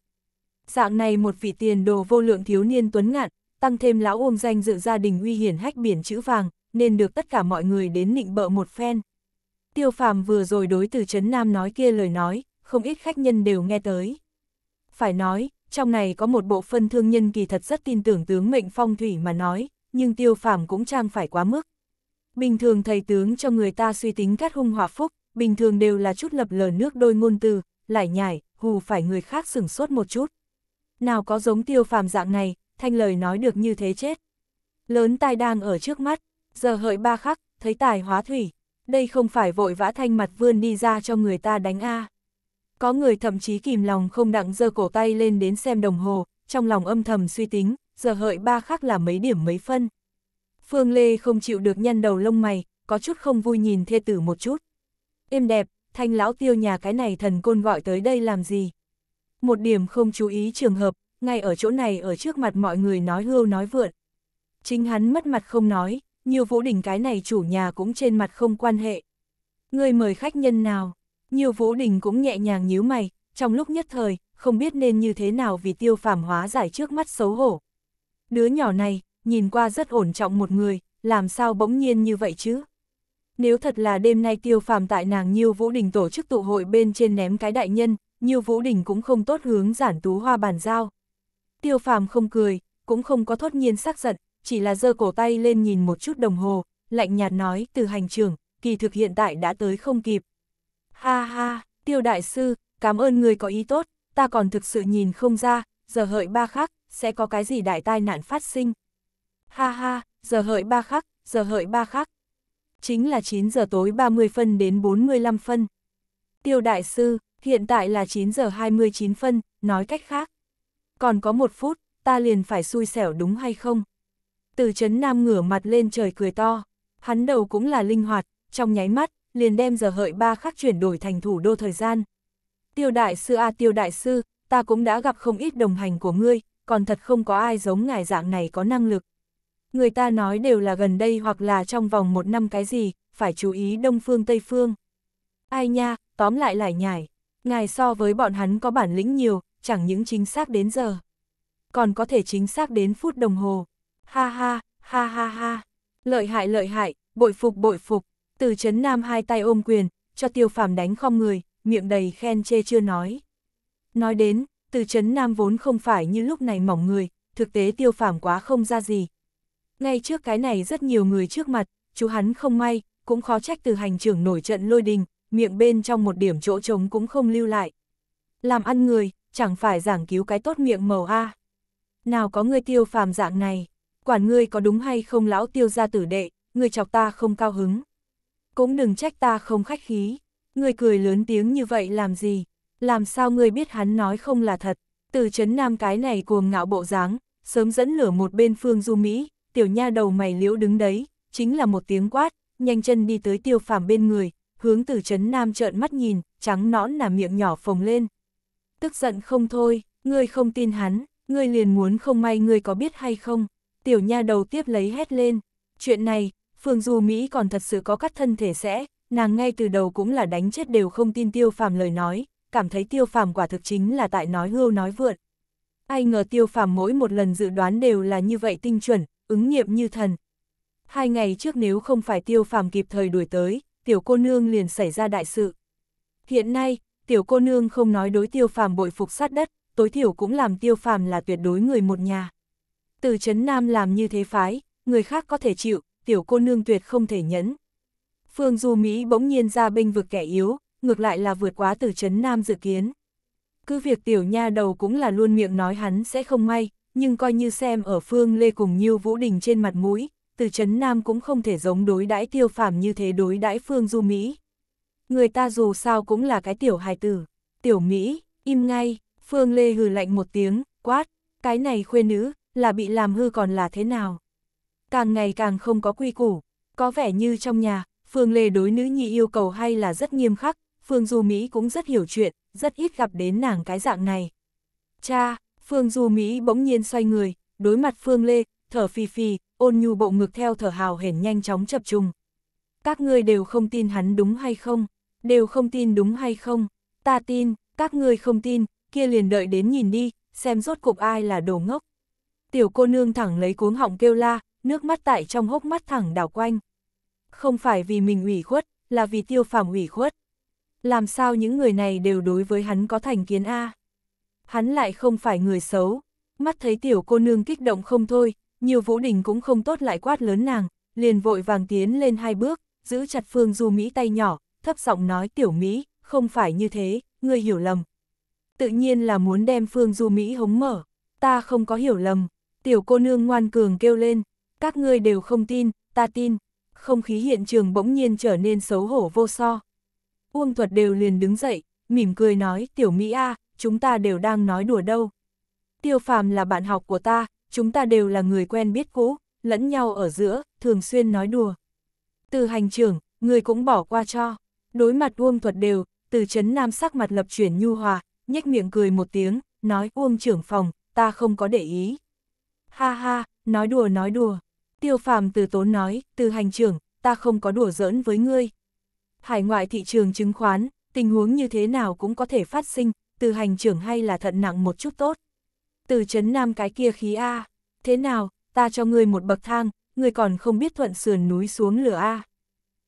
Dạng này một vị tiền đồ vô lượng thiếu niên tuấn ngạn, tăng thêm lão Uông danh dự gia đình uy hiển hách biển chữ vàng, nên được tất cả mọi người đến nịnh bợ một phen. Tiêu phàm vừa rồi đối từ Trấn Nam nói kia lời nói, không ít khách nhân đều nghe tới. Phải nói, trong này có một bộ phân thương nhân kỳ thật rất tin tưởng tướng mệnh phong thủy mà nói, nhưng tiêu phàm cũng trang phải quá mức. Bình thường thầy tướng cho người ta suy tính cát hung hòa phúc, bình thường đều là chút lập lờ nước đôi ngôn từ, lại nhải, hù phải người khác sửng sốt một chút. Nào có giống tiêu phàm dạng này, thanh lời nói được như thế chết. Lớn tai đang ở trước mắt, giờ hợi ba khắc, thấy tài hóa thủy, đây không phải vội vã thanh mặt vươn đi ra cho người ta đánh a có người thậm chí kìm lòng không đặng giơ cổ tay lên đến xem đồng hồ, trong lòng âm thầm suy tính, giờ hợi ba khắc là mấy điểm mấy phân. Phương Lê không chịu được nhăn đầu lông mày, có chút không vui nhìn thê tử một chút. Êm đẹp, thanh lão tiêu nhà cái này thần côn gọi tới đây làm gì? Một điểm không chú ý trường hợp, ngay ở chỗ này ở trước mặt mọi người nói hưu nói vượn. Chính hắn mất mặt không nói, nhiều vũ đỉnh cái này chủ nhà cũng trên mặt không quan hệ. Người mời khách nhân nào? Nhiều vũ đình cũng nhẹ nhàng nhíu mày, trong lúc nhất thời, không biết nên như thế nào vì tiêu phàm hóa giải trước mắt xấu hổ. Đứa nhỏ này, nhìn qua rất ổn trọng một người, làm sao bỗng nhiên như vậy chứ? Nếu thật là đêm nay tiêu phàm tại nàng Nhiêu Vũ Đình tổ chức tụ hội bên trên ném cái đại nhân, Nhiêu Vũ Đình cũng không tốt hướng giản tú hoa bàn giao. Tiêu phàm không cười, cũng không có thốt nhiên sắc giận, chỉ là giơ cổ tay lên nhìn một chút đồng hồ, lạnh nhạt nói từ hành trưởng kỳ thực hiện tại đã tới không kịp, Ha ha, tiêu đại sư, cảm ơn người có ý tốt, ta còn thực sự nhìn không ra, giờ hợi ba khắc, sẽ có cái gì đại tai nạn phát sinh. Ha ha, giờ hợi ba khắc, giờ hợi ba khắc. Chính là 9 giờ tối 30 phân đến 45 phân. Tiêu đại sư, hiện tại là 9 giờ 29 phân, nói cách khác. Còn có một phút, ta liền phải xui xẻo đúng hay không? Từ chấn nam ngửa mặt lên trời cười to, hắn đầu cũng là linh hoạt, trong nháy mắt, liền đem giờ hợi ba khắc chuyển đổi thành thủ đô thời gian. Tiêu đại sư a tiêu đại sư, ta cũng đã gặp không ít đồng hành của ngươi, còn thật không có ai giống ngài dạng này có năng lực. Người ta nói đều là gần đây hoặc là trong vòng một năm cái gì, phải chú ý đông phương tây phương. Ai nha, tóm lại lại nhải, ngài so với bọn hắn có bản lĩnh nhiều, chẳng những chính xác đến giờ. Còn có thể chính xác đến phút đồng hồ. Ha ha, ha ha ha, lợi hại lợi hại, bội phục bội phục. Từ chấn nam hai tay ôm quyền, cho tiêu phàm đánh không người, miệng đầy khen chê chưa nói. Nói đến, từ chấn nam vốn không phải như lúc này mỏng người, thực tế tiêu phàm quá không ra gì. Ngay trước cái này rất nhiều người trước mặt, chú hắn không may, cũng khó trách từ hành trưởng nổi trận lôi đình, miệng bên trong một điểm chỗ trống cũng không lưu lại. Làm ăn người, chẳng phải giảng cứu cái tốt miệng màu A. Nào có người tiêu phàm dạng này, quản ngươi có đúng hay không lão tiêu ra tử đệ, người chọc ta không cao hứng cũng đừng trách ta không khách khí. Người cười lớn tiếng như vậy làm gì? Làm sao người biết hắn nói không là thật? Từ chấn nam cái này cuồng ngạo bộ dáng, sớm dẫn lửa một bên phương du Mỹ, tiểu nha đầu mày liễu đứng đấy, chính là một tiếng quát, nhanh chân đi tới tiêu phàm bên người, hướng từ chấn nam trợn mắt nhìn, trắng nõn là miệng nhỏ phồng lên. Tức giận không thôi, ngươi không tin hắn, ngươi liền muốn không may ngươi có biết hay không. Tiểu nha đầu tiếp lấy hét lên, chuyện này, Phương Du Mỹ còn thật sự có cắt thân thể sẽ, nàng ngay từ đầu cũng là đánh chết đều không tin tiêu phàm lời nói, cảm thấy tiêu phàm quả thực chính là tại nói hưu nói vượn. Ai ngờ tiêu phàm mỗi một lần dự đoán đều là như vậy tinh chuẩn, ứng nghiệm như thần. Hai ngày trước nếu không phải tiêu phàm kịp thời đuổi tới, tiểu cô nương liền xảy ra đại sự. Hiện nay, tiểu cô nương không nói đối tiêu phàm bội phục sát đất, tối thiểu cũng làm tiêu phàm là tuyệt đối người một nhà. Từ chấn Nam làm như thế phái, người khác có thể chịu, tiểu cô nương tuyệt không thể nhẫn. Phương Du Mỹ bỗng nhiên ra binh vực kẻ yếu, ngược lại là vượt quá từ chấn Nam dự kiến. Cứ việc tiểu nha đầu cũng là luôn miệng nói hắn sẽ không may, nhưng coi như xem ở Phương Lê cùng Nhiêu Vũ Đình trên mặt mũi, từ chấn Nam cũng không thể giống đối đãi tiêu phàm như thế đối đãi Phương Du Mỹ. Người ta dù sao cũng là cái tiểu hài tử, tiểu Mỹ, im ngay, Phương Lê hừ lạnh một tiếng, quát, cái này khuê nữ, là bị làm hư còn là thế nào càng ngày càng không có quy củ. Có vẻ như trong nhà, Phương Lê đối nữ nhi yêu cầu hay là rất nghiêm khắc, Phương Du Mỹ cũng rất hiểu chuyện, rất ít gặp đến nàng cái dạng này. Cha, Phương Du Mỹ bỗng nhiên xoay người, đối mặt Phương Lê, thở phì phì, ôn nhu bộ ngực theo thở hào hển nhanh chóng chập trùng. Các ngươi đều không tin hắn đúng hay không? Đều không tin đúng hay không? Ta tin, các ngươi không tin, kia liền đợi đến nhìn đi, xem rốt cục ai là đồ ngốc. Tiểu cô nương thẳng lấy cuống họng kêu la, nước mắt tại trong hốc mắt thẳng đảo quanh. Không phải vì mình ủy khuất, là vì tiêu phàm ủy khuất. Làm sao những người này đều đối với hắn có thành kiến A? Hắn lại không phải người xấu. Mắt thấy tiểu cô nương kích động không thôi, nhiều vũ đình cũng không tốt lại quát lớn nàng, liền vội vàng tiến lên hai bước, giữ chặt Phương Du Mỹ tay nhỏ, thấp giọng nói tiểu Mỹ, không phải như thế, ngươi hiểu lầm. Tự nhiên là muốn đem Phương Du Mỹ hống mở, ta không có hiểu lầm, tiểu cô nương ngoan cường kêu lên, các ngươi đều không tin, ta tin, không khí hiện trường bỗng nhiên trở nên xấu hổ vô so. Uông thuật đều liền đứng dậy, mỉm cười nói, tiểu Mỹ A, chúng ta đều đang nói đùa đâu. Tiêu phàm là bạn học của ta, chúng ta đều là người quen biết cũ, lẫn nhau ở giữa, thường xuyên nói đùa. Từ hành trưởng, người cũng bỏ qua cho. Đối mặt Uông thuật đều, từ chấn nam sắc mặt lập chuyển nhu hòa, nhếch miệng cười một tiếng, nói Uông trưởng phòng, ta không có để ý. Ha ha, nói đùa nói đùa. Tiêu phàm từ tốn nói, từ hành trưởng, ta không có đùa giỡn với ngươi. Hải ngoại thị trường chứng khoán, tình huống như thế nào cũng có thể phát sinh, từ hành trưởng hay là thận nặng một chút tốt. Từ chấn nam cái kia khí A, thế nào, ta cho ngươi một bậc thang, ngươi còn không biết thuận sườn núi xuống lửa A.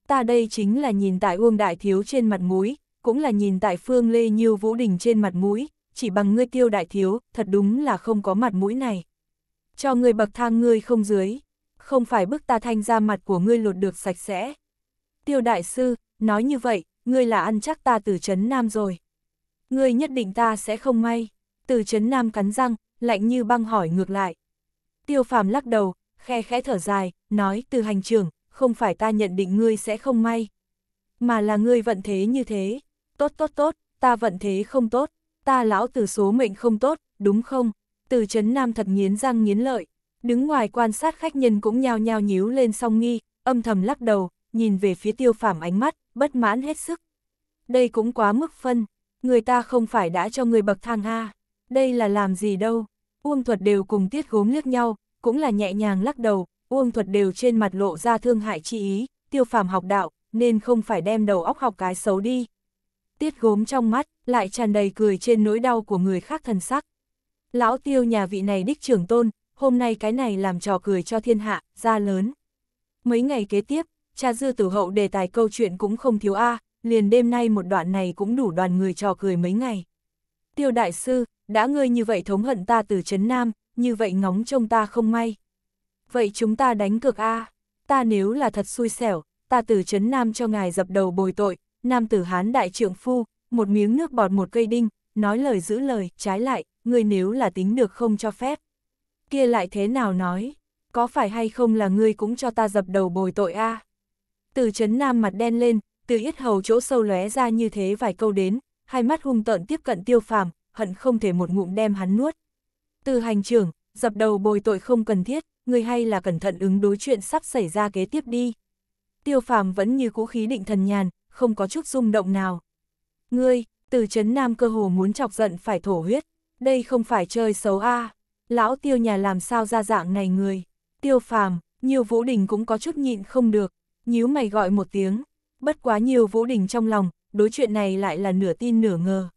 Ta đây chính là nhìn tại Uông Đại Thiếu trên mặt mũi, cũng là nhìn tại Phương Lê Nhiêu Vũ Đình trên mặt mũi, chỉ bằng ngươi tiêu Đại Thiếu, thật đúng là không có mặt mũi này. Cho ngươi bậc thang ngươi không dưới không phải bức ta thanh ra mặt của ngươi lột được sạch sẽ. Tiêu đại sư, nói như vậy, ngươi là ăn chắc ta từ chấn nam rồi. Ngươi nhất định ta sẽ không may. Từ chấn nam cắn răng, lạnh như băng hỏi ngược lại. Tiêu phàm lắc đầu, khe khẽ thở dài, nói từ hành trưởng, không phải ta nhận định ngươi sẽ không may. Mà là ngươi vận thế như thế. Tốt tốt tốt, ta vận thế không tốt, ta lão từ số mệnh không tốt, đúng không? Từ chấn nam thật nghiến răng nghiến lợi. Đứng ngoài quan sát khách nhân cũng nhao nhao nhíu lên song nghi, âm thầm lắc đầu, nhìn về phía tiêu phàm ánh mắt, bất mãn hết sức. Đây cũng quá mức phân, người ta không phải đã cho người bậc thang A, đây là làm gì đâu. Uông thuật đều cùng tiết gốm liếc nhau, cũng là nhẹ nhàng lắc đầu, uông thuật đều trên mặt lộ ra thương hại chi ý, tiêu phàm học đạo, nên không phải đem đầu óc học cái xấu đi. Tiết gốm trong mắt, lại tràn đầy cười trên nỗi đau của người khác thần sắc. Lão tiêu nhà vị này đích trưởng tôn, hôm nay cái này làm trò cười cho thiên hạ, ra lớn. Mấy ngày kế tiếp, cha dư tử hậu đề tài câu chuyện cũng không thiếu a, à, liền đêm nay một đoạn này cũng đủ đoàn người trò cười mấy ngày. Tiêu đại sư, đã ngươi như vậy thống hận ta từ chấn Nam, như vậy ngóng trông ta không may. Vậy chúng ta đánh cược a, à. ta nếu là thật xui xẻo, ta từ chấn Nam cho ngài dập đầu bồi tội, nam tử hán đại trượng phu, một miếng nước bọt một cây đinh, nói lời giữ lời, trái lại, ngươi nếu là tính được không cho phép kia lại thế nào nói, có phải hay không là ngươi cũng cho ta dập đầu bồi tội a à? Từ chấn nam mặt đen lên, từ yết hầu chỗ sâu lóe ra như thế vài câu đến, hai mắt hung tợn tiếp cận tiêu phàm, hận không thể một ngụm đem hắn nuốt. Từ hành trưởng, dập đầu bồi tội không cần thiết, ngươi hay là cẩn thận ứng đối chuyện sắp xảy ra kế tiếp đi. Tiêu phàm vẫn như cũ khí định thần nhàn, không có chút rung động nào. Ngươi, từ chấn nam cơ hồ muốn chọc giận phải thổ huyết, đây không phải chơi xấu a à lão tiêu nhà làm sao ra dạng này người, tiêu phàm, nhiều vũ đình cũng có chút nhịn không được, nhíu mày gọi một tiếng, bất quá nhiều vũ đình trong lòng, đối chuyện này lại là nửa tin nửa ngờ.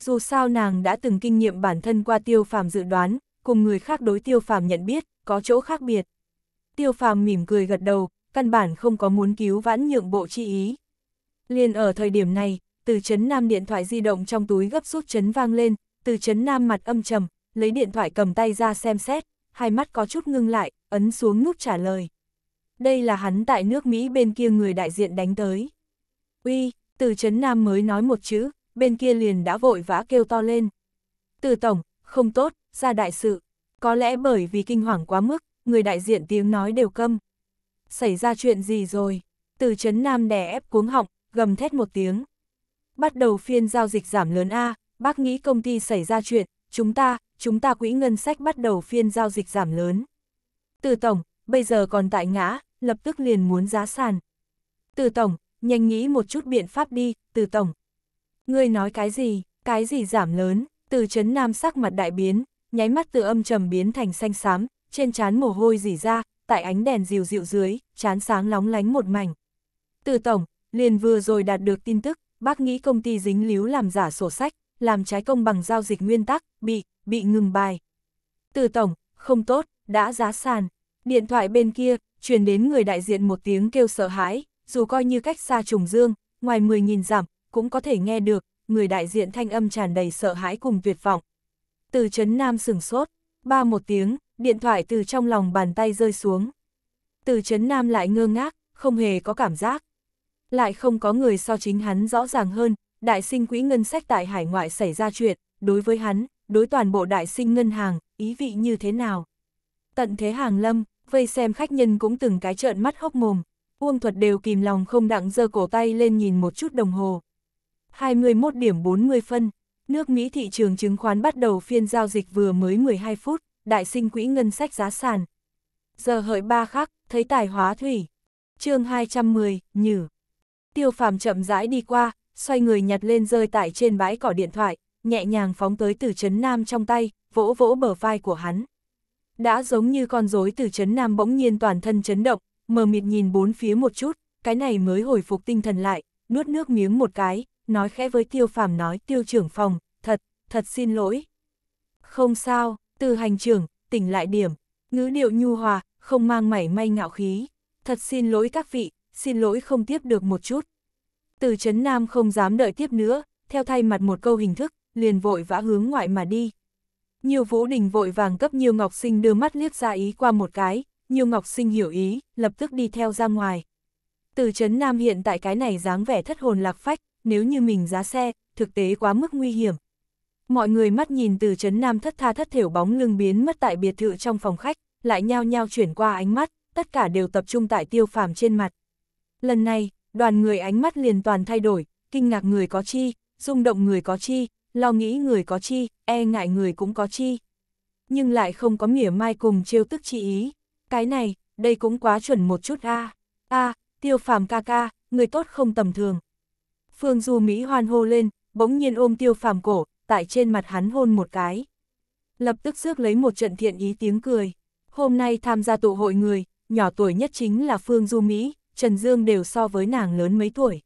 Dù sao nàng đã từng kinh nghiệm bản thân qua tiêu phàm dự đoán, cùng người khác đối tiêu phàm nhận biết, có chỗ khác biệt. Tiêu phàm mỉm cười gật đầu, căn bản không có muốn cứu vãn nhượng bộ chi ý. Liên ở thời điểm này, từ chấn nam điện thoại di động trong túi gấp rút chấn vang lên, từ chấn nam mặt âm trầm, lấy điện thoại cầm tay ra xem xét, hai mắt có chút ngưng lại, ấn xuống nút trả lời. Đây là hắn tại nước Mỹ bên kia người đại diện đánh tới. Uy, từ Trấn Nam mới nói một chữ, bên kia liền đã vội vã kêu to lên. Từ Tổng, không tốt, ra đại sự. Có lẽ bởi vì kinh hoàng quá mức, người đại diện tiếng nói đều câm. Xảy ra chuyện gì rồi? Từ Trấn Nam đè ép cuống họng, gầm thét một tiếng. Bắt đầu phiên giao dịch giảm lớn A, bác nghĩ công ty xảy ra chuyện, chúng ta, chúng ta quỹ ngân sách bắt đầu phiên giao dịch giảm lớn. Từ tổng, bây giờ còn tại ngã, lập tức liền muốn giá sàn. Từ tổng, nhanh nghĩ một chút biện pháp đi, từ tổng. Ngươi nói cái gì, cái gì giảm lớn, từ chấn nam sắc mặt đại biến, nháy mắt từ âm trầm biến thành xanh xám, trên trán mồ hôi dỉ ra, tại ánh đèn dịu dịu dưới, chán sáng lóng lánh một mảnh. Từ tổng, liền vừa rồi đạt được tin tức, bác nghĩ công ty dính líu làm giả sổ sách, làm trái công bằng giao dịch nguyên tắc, bị bị ngừng bài. Từ tổng, không tốt, đã giá sàn. Điện thoại bên kia, truyền đến người đại diện một tiếng kêu sợ hãi, dù coi như cách xa trùng dương, ngoài 10.000 giảm, cũng có thể nghe được, người đại diện thanh âm tràn đầy sợ hãi cùng tuyệt vọng. Từ chấn nam sừng sốt, ba một tiếng, điện thoại từ trong lòng bàn tay rơi xuống. Từ chấn nam lại ngơ ngác, không hề có cảm giác. Lại không có người so chính hắn rõ ràng hơn, đại sinh quỹ ngân sách tại hải ngoại xảy ra chuyện, đối với hắn, đối toàn bộ đại sinh ngân hàng, ý vị như thế nào. Tận thế hàng lâm, vây xem khách nhân cũng từng cái trợn mắt hốc mồm, Uông Thuật đều kìm lòng không đặng giơ cổ tay lên nhìn một chút đồng hồ. 21 điểm 40 phân, nước Mỹ thị trường chứng khoán bắt đầu phiên giao dịch vừa mới 12 phút, đại sinh quỹ ngân sách giá sàn. Giờ hợi ba khắc, thấy tài hóa thủy. chương 210, nhử. Tiêu phàm chậm rãi đi qua, xoay người nhặt lên rơi tại trên bãi cỏ điện thoại, nhẹ nhàng phóng tới từ chấn nam trong tay, vỗ vỗ bờ vai của hắn. Đã giống như con rối từ chấn nam bỗng nhiên toàn thân chấn động, mờ mịt nhìn bốn phía một chút, cái này mới hồi phục tinh thần lại, nuốt nước miếng một cái, nói khẽ với tiêu phàm nói tiêu trưởng phòng, thật, thật xin lỗi. Không sao, từ hành trưởng, tỉnh lại điểm, ngữ điệu nhu hòa, không mang mảy may ngạo khí. Thật xin lỗi các vị, xin lỗi không tiếp được một chút. Từ chấn nam không dám đợi tiếp nữa, theo thay mặt một câu hình thức, liền vội vã hướng ngoại mà đi. Nhiều Vũ Đình vội vàng cấp Nhiều Ngọc Sinh đưa mắt liếc ra ý qua một cái, Nhiều Ngọc Sinh hiểu ý, lập tức đi theo ra ngoài. Từ chấn Nam hiện tại cái này dáng vẻ thất hồn lạc phách, nếu như mình giá xe, thực tế quá mức nguy hiểm. Mọi người mắt nhìn từ chấn Nam thất tha thất thiểu bóng lưng biến mất tại biệt thự trong phòng khách, lại nhao nhao chuyển qua ánh mắt, tất cả đều tập trung tại tiêu phàm trên mặt. Lần này, đoàn người ánh mắt liền toàn thay đổi, kinh ngạc người có chi, rung động người có chi, lo nghĩ người có chi, e ngại người cũng có chi. Nhưng lại không có mỉa mai cùng trêu tức chi ý. Cái này, đây cũng quá chuẩn một chút a a tiêu phàm ca ca, người tốt không tầm thường. Phương Du Mỹ hoan hô lên, bỗng nhiên ôm tiêu phàm cổ, tại trên mặt hắn hôn một cái. Lập tức rước lấy một trận thiện ý tiếng cười. Hôm nay tham gia tụ hội người, nhỏ tuổi nhất chính là Phương Du Mỹ, Trần Dương đều so với nàng lớn mấy tuổi.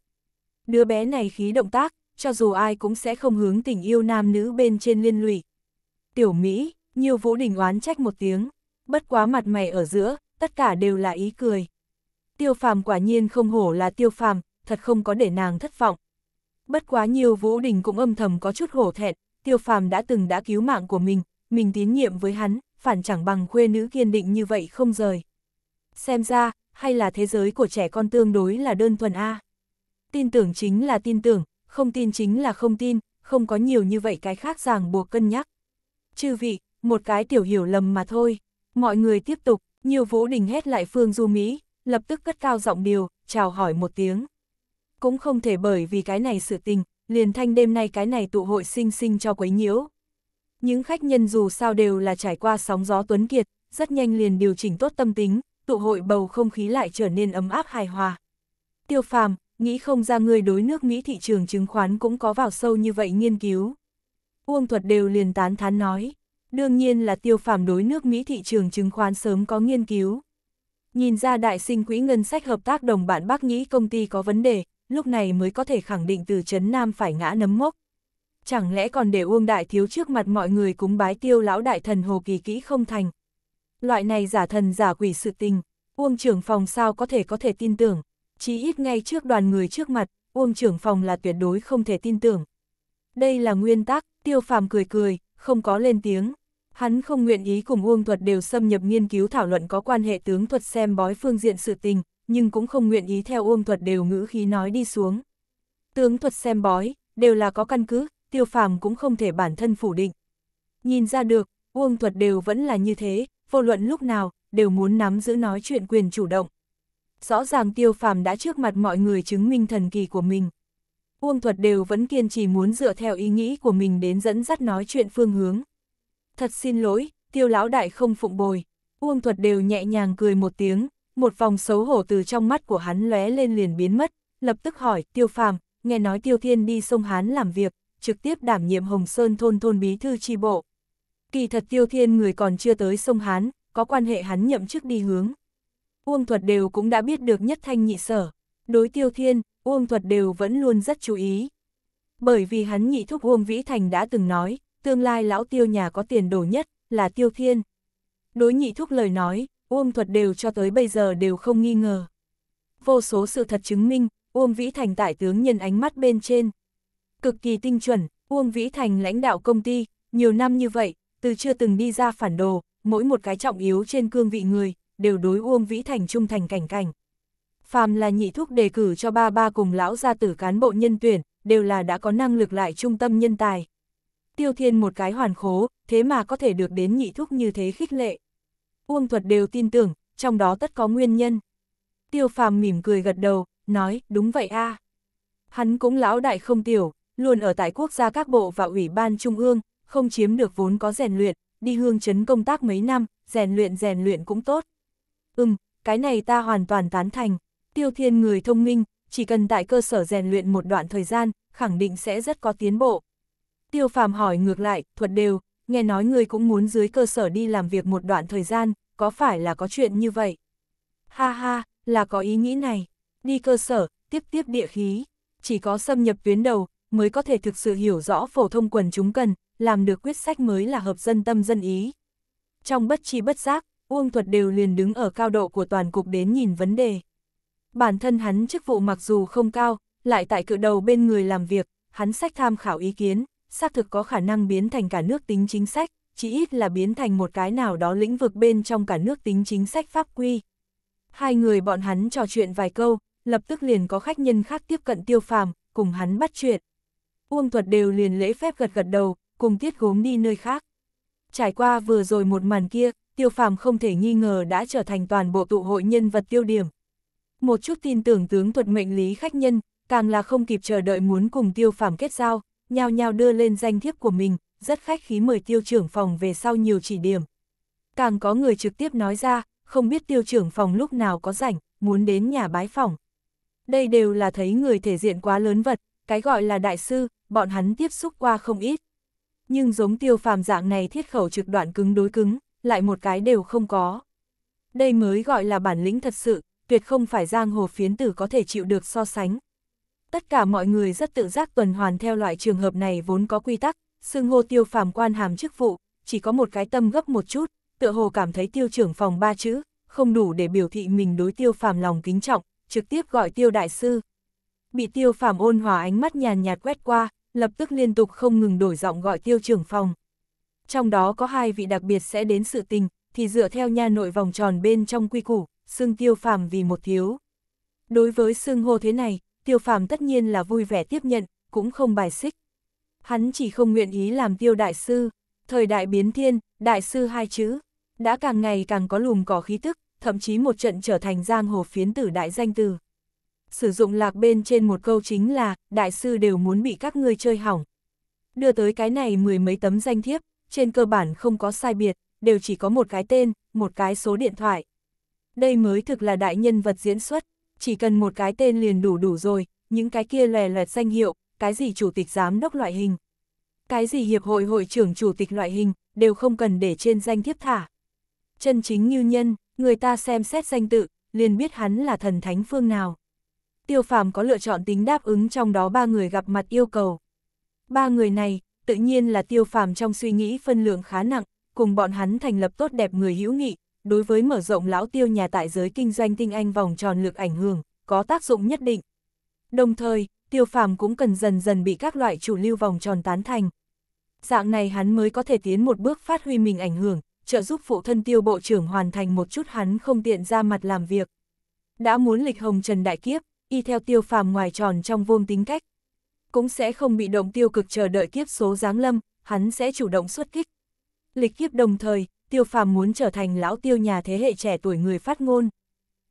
Đứa bé này khí động tác, cho dù ai cũng sẽ không hướng tình yêu nam nữ bên trên liên lụy. Tiểu Mỹ, nhiều vũ đình oán trách một tiếng, bất quá mặt mày ở giữa, tất cả đều là ý cười. Tiêu phàm quả nhiên không hổ là tiêu phàm, thật không có để nàng thất vọng. Bất quá nhiều vũ đình cũng âm thầm có chút hổ thẹn, tiêu phàm đã từng đã cứu mạng của mình, mình tín nhiệm với hắn, phản chẳng bằng khuê nữ kiên định như vậy không rời. Xem ra, hay là thế giới của trẻ con tương đối là đơn thuần A. Tin tưởng chính là tin tưởng, không tin chính là không tin, không có nhiều như vậy cái khác ràng buộc cân nhắc. Chư vị, một cái tiểu hiểu lầm mà thôi. Mọi người tiếp tục, nhiều vũ đình hét lại Phương Du Mỹ, lập tức cất cao giọng điều, chào hỏi một tiếng. Cũng không thể bởi vì cái này sự tình, liền thanh đêm nay cái này tụ hội sinh sinh cho quấy nhiễu. Những khách nhân dù sao đều là trải qua sóng gió tuấn kiệt, rất nhanh liền điều chỉnh tốt tâm tính, tụ hội bầu không khí lại trở nên ấm áp hài hòa. Tiêu phàm, nghĩ không ra người đối nước Mỹ thị trường chứng khoán cũng có vào sâu như vậy nghiên cứu. Uông Thuật đều liền tán thán nói, đương nhiên là tiêu phàm đối nước Mỹ thị trường chứng khoán sớm có nghiên cứu. Nhìn ra đại sinh quỹ ngân sách hợp tác đồng bạn bắc nghĩ công ty có vấn đề, lúc này mới có thể khẳng định từ chấn Nam phải ngã nấm mốc. Chẳng lẽ còn để Uông Đại Thiếu trước mặt mọi người cúng bái tiêu lão đại thần Hồ Kỳ Kỹ không thành? Loại này giả thần giả quỷ sự tình, Uông trưởng phòng sao có thể có thể tin tưởng, chí ít ngay trước đoàn người trước mặt, Uông trưởng phòng là tuyệt đối không thể tin tưởng. Đây là nguyên tắc, tiêu phàm cười cười, không có lên tiếng. Hắn không nguyện ý cùng Uông Thuật đều xâm nhập nghiên cứu thảo luận có quan hệ tướng thuật xem bói phương diện sự tình, nhưng cũng không nguyện ý theo Uông Thuật đều ngữ khí nói đi xuống. Tướng thuật xem bói, đều là có căn cứ, tiêu phàm cũng không thể bản thân phủ định. Nhìn ra được, Uông Thuật đều vẫn là như thế, vô luận lúc nào, đều muốn nắm giữ nói chuyện quyền chủ động rõ ràng tiêu phàm đã trước mặt mọi người chứng minh thần kỳ của mình. Uông thuật đều vẫn kiên trì muốn dựa theo ý nghĩ của mình đến dẫn dắt nói chuyện phương hướng. Thật xin lỗi, tiêu lão đại không phụng bồi. Uông thuật đều nhẹ nhàng cười một tiếng, một vòng xấu hổ từ trong mắt của hắn lóe lên liền biến mất, lập tức hỏi tiêu phàm, nghe nói tiêu thiên đi sông Hán làm việc, trực tiếp đảm nhiệm Hồng Sơn thôn thôn bí thư tri bộ. Kỳ thật tiêu thiên người còn chưa tới sông Hán, có quan hệ hắn nhậm chức đi hướng. Uông Thuật đều cũng đã biết được nhất thanh nhị sở. Đối Tiêu Thiên, Uông Thuật đều vẫn luôn rất chú ý. Bởi vì hắn nhị thúc Uông Vĩ Thành đã từng nói, tương lai lão tiêu nhà có tiền đồ nhất, là Tiêu Thiên. Đối nhị thúc lời nói, Uông Thuật đều cho tới bây giờ đều không nghi ngờ. Vô số sự thật chứng minh, Uông Vĩ Thành tại tướng nhân ánh mắt bên trên. Cực kỳ tinh chuẩn, Uông Vĩ Thành lãnh đạo công ty, nhiều năm như vậy, từ chưa từng đi ra phản đồ, mỗi một cái trọng yếu trên cương vị người, đều đối Uông Vĩ Thành trung thành cảnh cảnh. Phàm là nhị thúc đề cử cho ba ba cùng lão gia tử cán bộ nhân tuyển, đều là đã có năng lực lại trung tâm nhân tài. Tiêu Thiên một cái hoàn khố, thế mà có thể được đến nhị thúc như thế khích lệ. Uông Thuật đều tin tưởng, trong đó tất có nguyên nhân. Tiêu Phàm mỉm cười gật đầu, nói, đúng vậy a. Hắn cũng lão đại không tiểu, luôn ở tại quốc gia các bộ và ủy ban trung ương, không chiếm được vốn có rèn luyện, đi hương chấn công tác mấy năm, rèn luyện rèn luyện cũng tốt. Ừm, cái này ta hoàn toàn tán thành. Tiêu thiên người thông minh, chỉ cần tại cơ sở rèn luyện một đoạn thời gian, khẳng định sẽ rất có tiến bộ. Tiêu phàm hỏi ngược lại, thuật đều, nghe nói người cũng muốn dưới cơ sở đi làm việc một đoạn thời gian, có phải là có chuyện như vậy? Ha ha, là có ý nghĩ này. Đi cơ sở, tiếp tiếp địa khí. Chỉ có xâm nhập tuyến đầu, mới có thể thực sự hiểu rõ phổ thông quần chúng cần, làm được quyết sách mới là hợp dân tâm dân ý. Trong bất chi bất giác, Uông Thuật đều liền đứng ở cao độ của toàn cục đến nhìn vấn đề. Bản thân hắn chức vụ mặc dù không cao, lại tại cự đầu bên người làm việc, hắn sách tham khảo ý kiến, xác thực có khả năng biến thành cả nước tính chính sách, chỉ ít là biến thành một cái nào đó lĩnh vực bên trong cả nước tính chính sách pháp quy. Hai người bọn hắn trò chuyện vài câu, lập tức liền có khách nhân khác tiếp cận tiêu phàm, cùng hắn bắt chuyện. Uông thuật đều liền lễ phép gật gật đầu, cùng tiết gốm đi nơi khác. Trải qua vừa rồi một màn kia, tiêu phàm không thể nghi ngờ đã trở thành toàn bộ tụ hội nhân vật tiêu điểm. Một chút tin tưởng tướng thuật mệnh lý khách nhân, càng là không kịp chờ đợi muốn cùng tiêu phàm kết giao, nhao nhao đưa lên danh thiếp của mình, rất khách khí mời tiêu trưởng phòng về sau nhiều chỉ điểm. Càng có người trực tiếp nói ra, không biết tiêu trưởng phòng lúc nào có rảnh, muốn đến nhà bái phòng. Đây đều là thấy người thể diện quá lớn vật, cái gọi là đại sư, bọn hắn tiếp xúc qua không ít. Nhưng giống tiêu phàm dạng này thiết khẩu trực đoạn cứng đối cứng, lại một cái đều không có. Đây mới gọi là bản lĩnh thật sự, tuyệt không phải giang hồ phiến tử có thể chịu được so sánh. Tất cả mọi người rất tự giác tuần hoàn theo loại trường hợp này vốn có quy tắc, xưng hô tiêu phàm quan hàm chức vụ, chỉ có một cái tâm gấp một chút, tựa hồ cảm thấy tiêu trưởng phòng ba chữ, không đủ để biểu thị mình đối tiêu phàm lòng kính trọng, trực tiếp gọi tiêu đại sư. Bị tiêu phàm ôn hòa ánh mắt nhàn nhạt quét qua, lập tức liên tục không ngừng đổi giọng gọi tiêu trưởng phòng trong đó có hai vị đặc biệt sẽ đến sự tình, thì dựa theo nha nội vòng tròn bên trong quy củ, xưng tiêu phàm vì một thiếu. Đối với xưng hô thế này, tiêu phàm tất nhiên là vui vẻ tiếp nhận, cũng không bài xích. Hắn chỉ không nguyện ý làm tiêu đại sư, thời đại biến thiên, đại sư hai chữ, đã càng ngày càng có lùm cỏ khí tức, thậm chí một trận trở thành giang hồ phiến tử đại danh từ. Sử dụng lạc bên trên một câu chính là, đại sư đều muốn bị các ngươi chơi hỏng. Đưa tới cái này mười mấy tấm danh thiếp, trên cơ bản không có sai biệt, đều chỉ có một cái tên, một cái số điện thoại. Đây mới thực là đại nhân vật diễn xuất, chỉ cần một cái tên liền đủ đủ rồi, những cái kia lè lẹt danh hiệu, cái gì chủ tịch giám đốc loại hình. Cái gì hiệp hội hội trưởng chủ tịch loại hình, đều không cần để trên danh thiếp thả. Chân chính như nhân, người ta xem xét danh tự, liền biết hắn là thần thánh phương nào. Tiêu phàm có lựa chọn tính đáp ứng trong đó ba người gặp mặt yêu cầu. Ba người này, tự nhiên là tiêu phàm trong suy nghĩ phân lượng khá nặng, cùng bọn hắn thành lập tốt đẹp người hữu nghị, đối với mở rộng lão tiêu nhà tại giới kinh doanh tinh anh vòng tròn lực ảnh hưởng, có tác dụng nhất định. Đồng thời, tiêu phàm cũng cần dần dần bị các loại chủ lưu vòng tròn tán thành. Dạng này hắn mới có thể tiến một bước phát huy mình ảnh hưởng, trợ giúp phụ thân tiêu bộ trưởng hoàn thành một chút hắn không tiện ra mặt làm việc. Đã muốn lịch hồng trần đại kiếp, y theo tiêu phàm ngoài tròn trong vuông tính cách, cũng sẽ không bị động tiêu cực chờ đợi kiếp số giáng lâm, hắn sẽ chủ động xuất kích. Lịch kiếp đồng thời, tiêu phàm muốn trở thành lão tiêu nhà thế hệ trẻ tuổi người phát ngôn.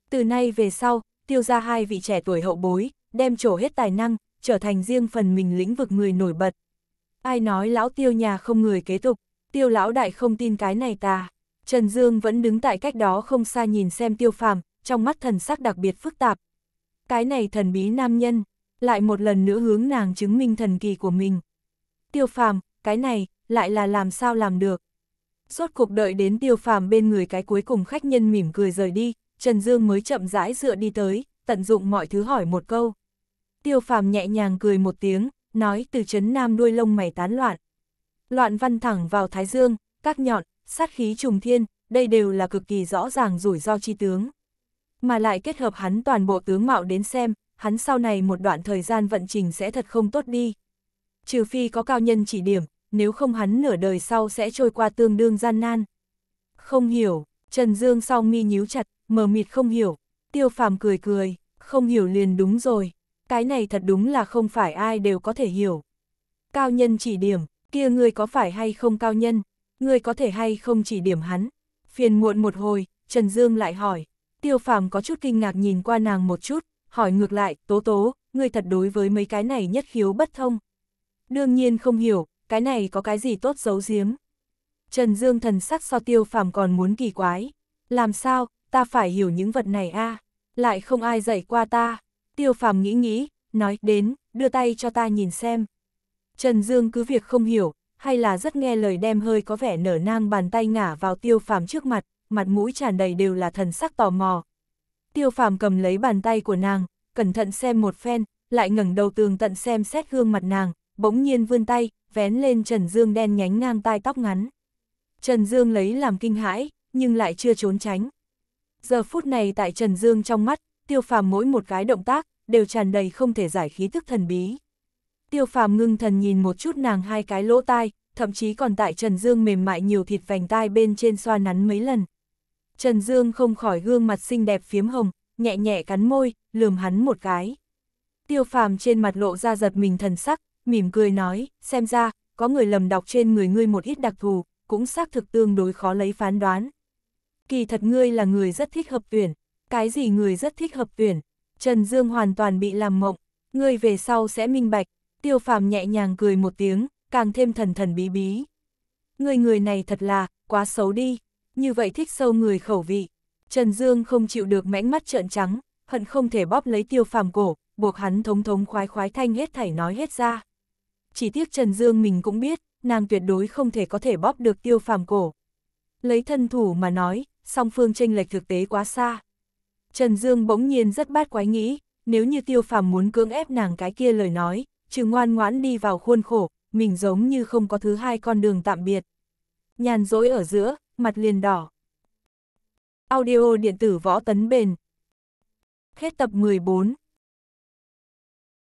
Từ nay về sau, tiêu ra hai vị trẻ tuổi hậu bối, đem trổ hết tài năng, trở thành riêng phần mình lĩnh vực người nổi bật. Ai nói lão tiêu nhà không người kế tục, tiêu lão đại không tin cái này ta. Trần Dương vẫn đứng tại cách đó không xa nhìn xem tiêu phàm, trong mắt thần sắc đặc biệt phức tạp. Cái này thần bí nam nhân, lại một lần nữa hướng nàng chứng minh thần kỳ của mình. Tiêu phàm, cái này, lại là làm sao làm được. Suốt cuộc đợi đến tiêu phàm bên người cái cuối cùng khách nhân mỉm cười rời đi, Trần Dương mới chậm rãi dựa đi tới, tận dụng mọi thứ hỏi một câu. Tiêu phàm nhẹ nhàng cười một tiếng, nói từ chấn nam đuôi lông mày tán loạn. Loạn văn thẳng vào thái dương, các nhọn, sát khí trùng thiên, đây đều là cực kỳ rõ ràng rủi ro chi tướng. Mà lại kết hợp hắn toàn bộ tướng mạo đến xem, hắn sau này một đoạn thời gian vận trình sẽ thật không tốt đi. Trừ phi có cao nhân chỉ điểm, nếu không hắn nửa đời sau sẽ trôi qua tương đương gian nan. Không hiểu, Trần Dương sau mi nhíu chặt, mờ mịt không hiểu, tiêu phàm cười cười, không hiểu liền đúng rồi, cái này thật đúng là không phải ai đều có thể hiểu. Cao nhân chỉ điểm, kia người có phải hay không cao nhân, Người có thể hay không chỉ điểm hắn. Phiền muộn một hồi, Trần Dương lại hỏi, tiêu phàm có chút kinh ngạc nhìn qua nàng một chút, hỏi ngược lại, tố tố, người thật đối với mấy cái này nhất khiếu bất thông. Đương nhiên không hiểu, cái này có cái gì tốt giấu giếm. Trần Dương thần sắc so tiêu phàm còn muốn kỳ quái. Làm sao, ta phải hiểu những vật này a Lại không ai dạy qua ta. Tiêu phàm nghĩ nghĩ, nói, đến, đưa tay cho ta nhìn xem. Trần Dương cứ việc không hiểu, hay là rất nghe lời đem hơi có vẻ nở nang bàn tay ngả vào tiêu phàm trước mặt, mặt mũi tràn đầy đều là thần sắc tò mò, tiêu phàm cầm lấy bàn tay của nàng, cẩn thận xem một phen, lại ngẩng đầu tường tận xem xét gương mặt nàng, bỗng nhiên vươn tay, vén lên Trần Dương đen nhánh ngang tai tóc ngắn. Trần Dương lấy làm kinh hãi, nhưng lại chưa trốn tránh. Giờ phút này tại Trần Dương trong mắt, tiêu phàm mỗi một cái động tác, đều tràn đầy không thể giải khí thức thần bí. Tiêu phàm ngưng thần nhìn một chút nàng hai cái lỗ tai, thậm chí còn tại Trần Dương mềm mại nhiều thịt vành tai bên trên xoa nắn mấy lần. Trần Dương không khỏi gương mặt xinh đẹp phiếm hồng, nhẹ nhẹ cắn môi, lườm hắn một cái. Tiêu phàm trên mặt lộ ra giật mình thần sắc, mỉm cười nói, xem ra, có người lầm đọc trên người ngươi một ít đặc thù, cũng xác thực tương đối khó lấy phán đoán. Kỳ thật ngươi là người rất thích hợp tuyển, cái gì người rất thích hợp tuyển, Trần Dương hoàn toàn bị làm mộng, ngươi về sau sẽ minh bạch, tiêu phàm nhẹ nhàng cười một tiếng, càng thêm thần thần bí bí. Ngươi người này thật là, quá xấu đi như vậy thích sâu người khẩu vị. Trần Dương không chịu được mãnh mắt trợn trắng, hận không thể bóp lấy tiêu phàm cổ, buộc hắn thống thống khoái khoái thanh hết thảy nói hết ra. Chỉ tiếc Trần Dương mình cũng biết, nàng tuyệt đối không thể có thể bóp được tiêu phàm cổ. Lấy thân thủ mà nói, song phương tranh lệch thực tế quá xa. Trần Dương bỗng nhiên rất bát quái nghĩ, nếu như tiêu phàm muốn cưỡng ép nàng cái kia lời nói, trừ ngoan ngoãn đi vào khuôn khổ, mình giống như không có thứ hai con đường tạm biệt. Nhàn dỗi ở giữa, mặt liền đỏ. Audio điện tử võ tấn bền. Hết tập 14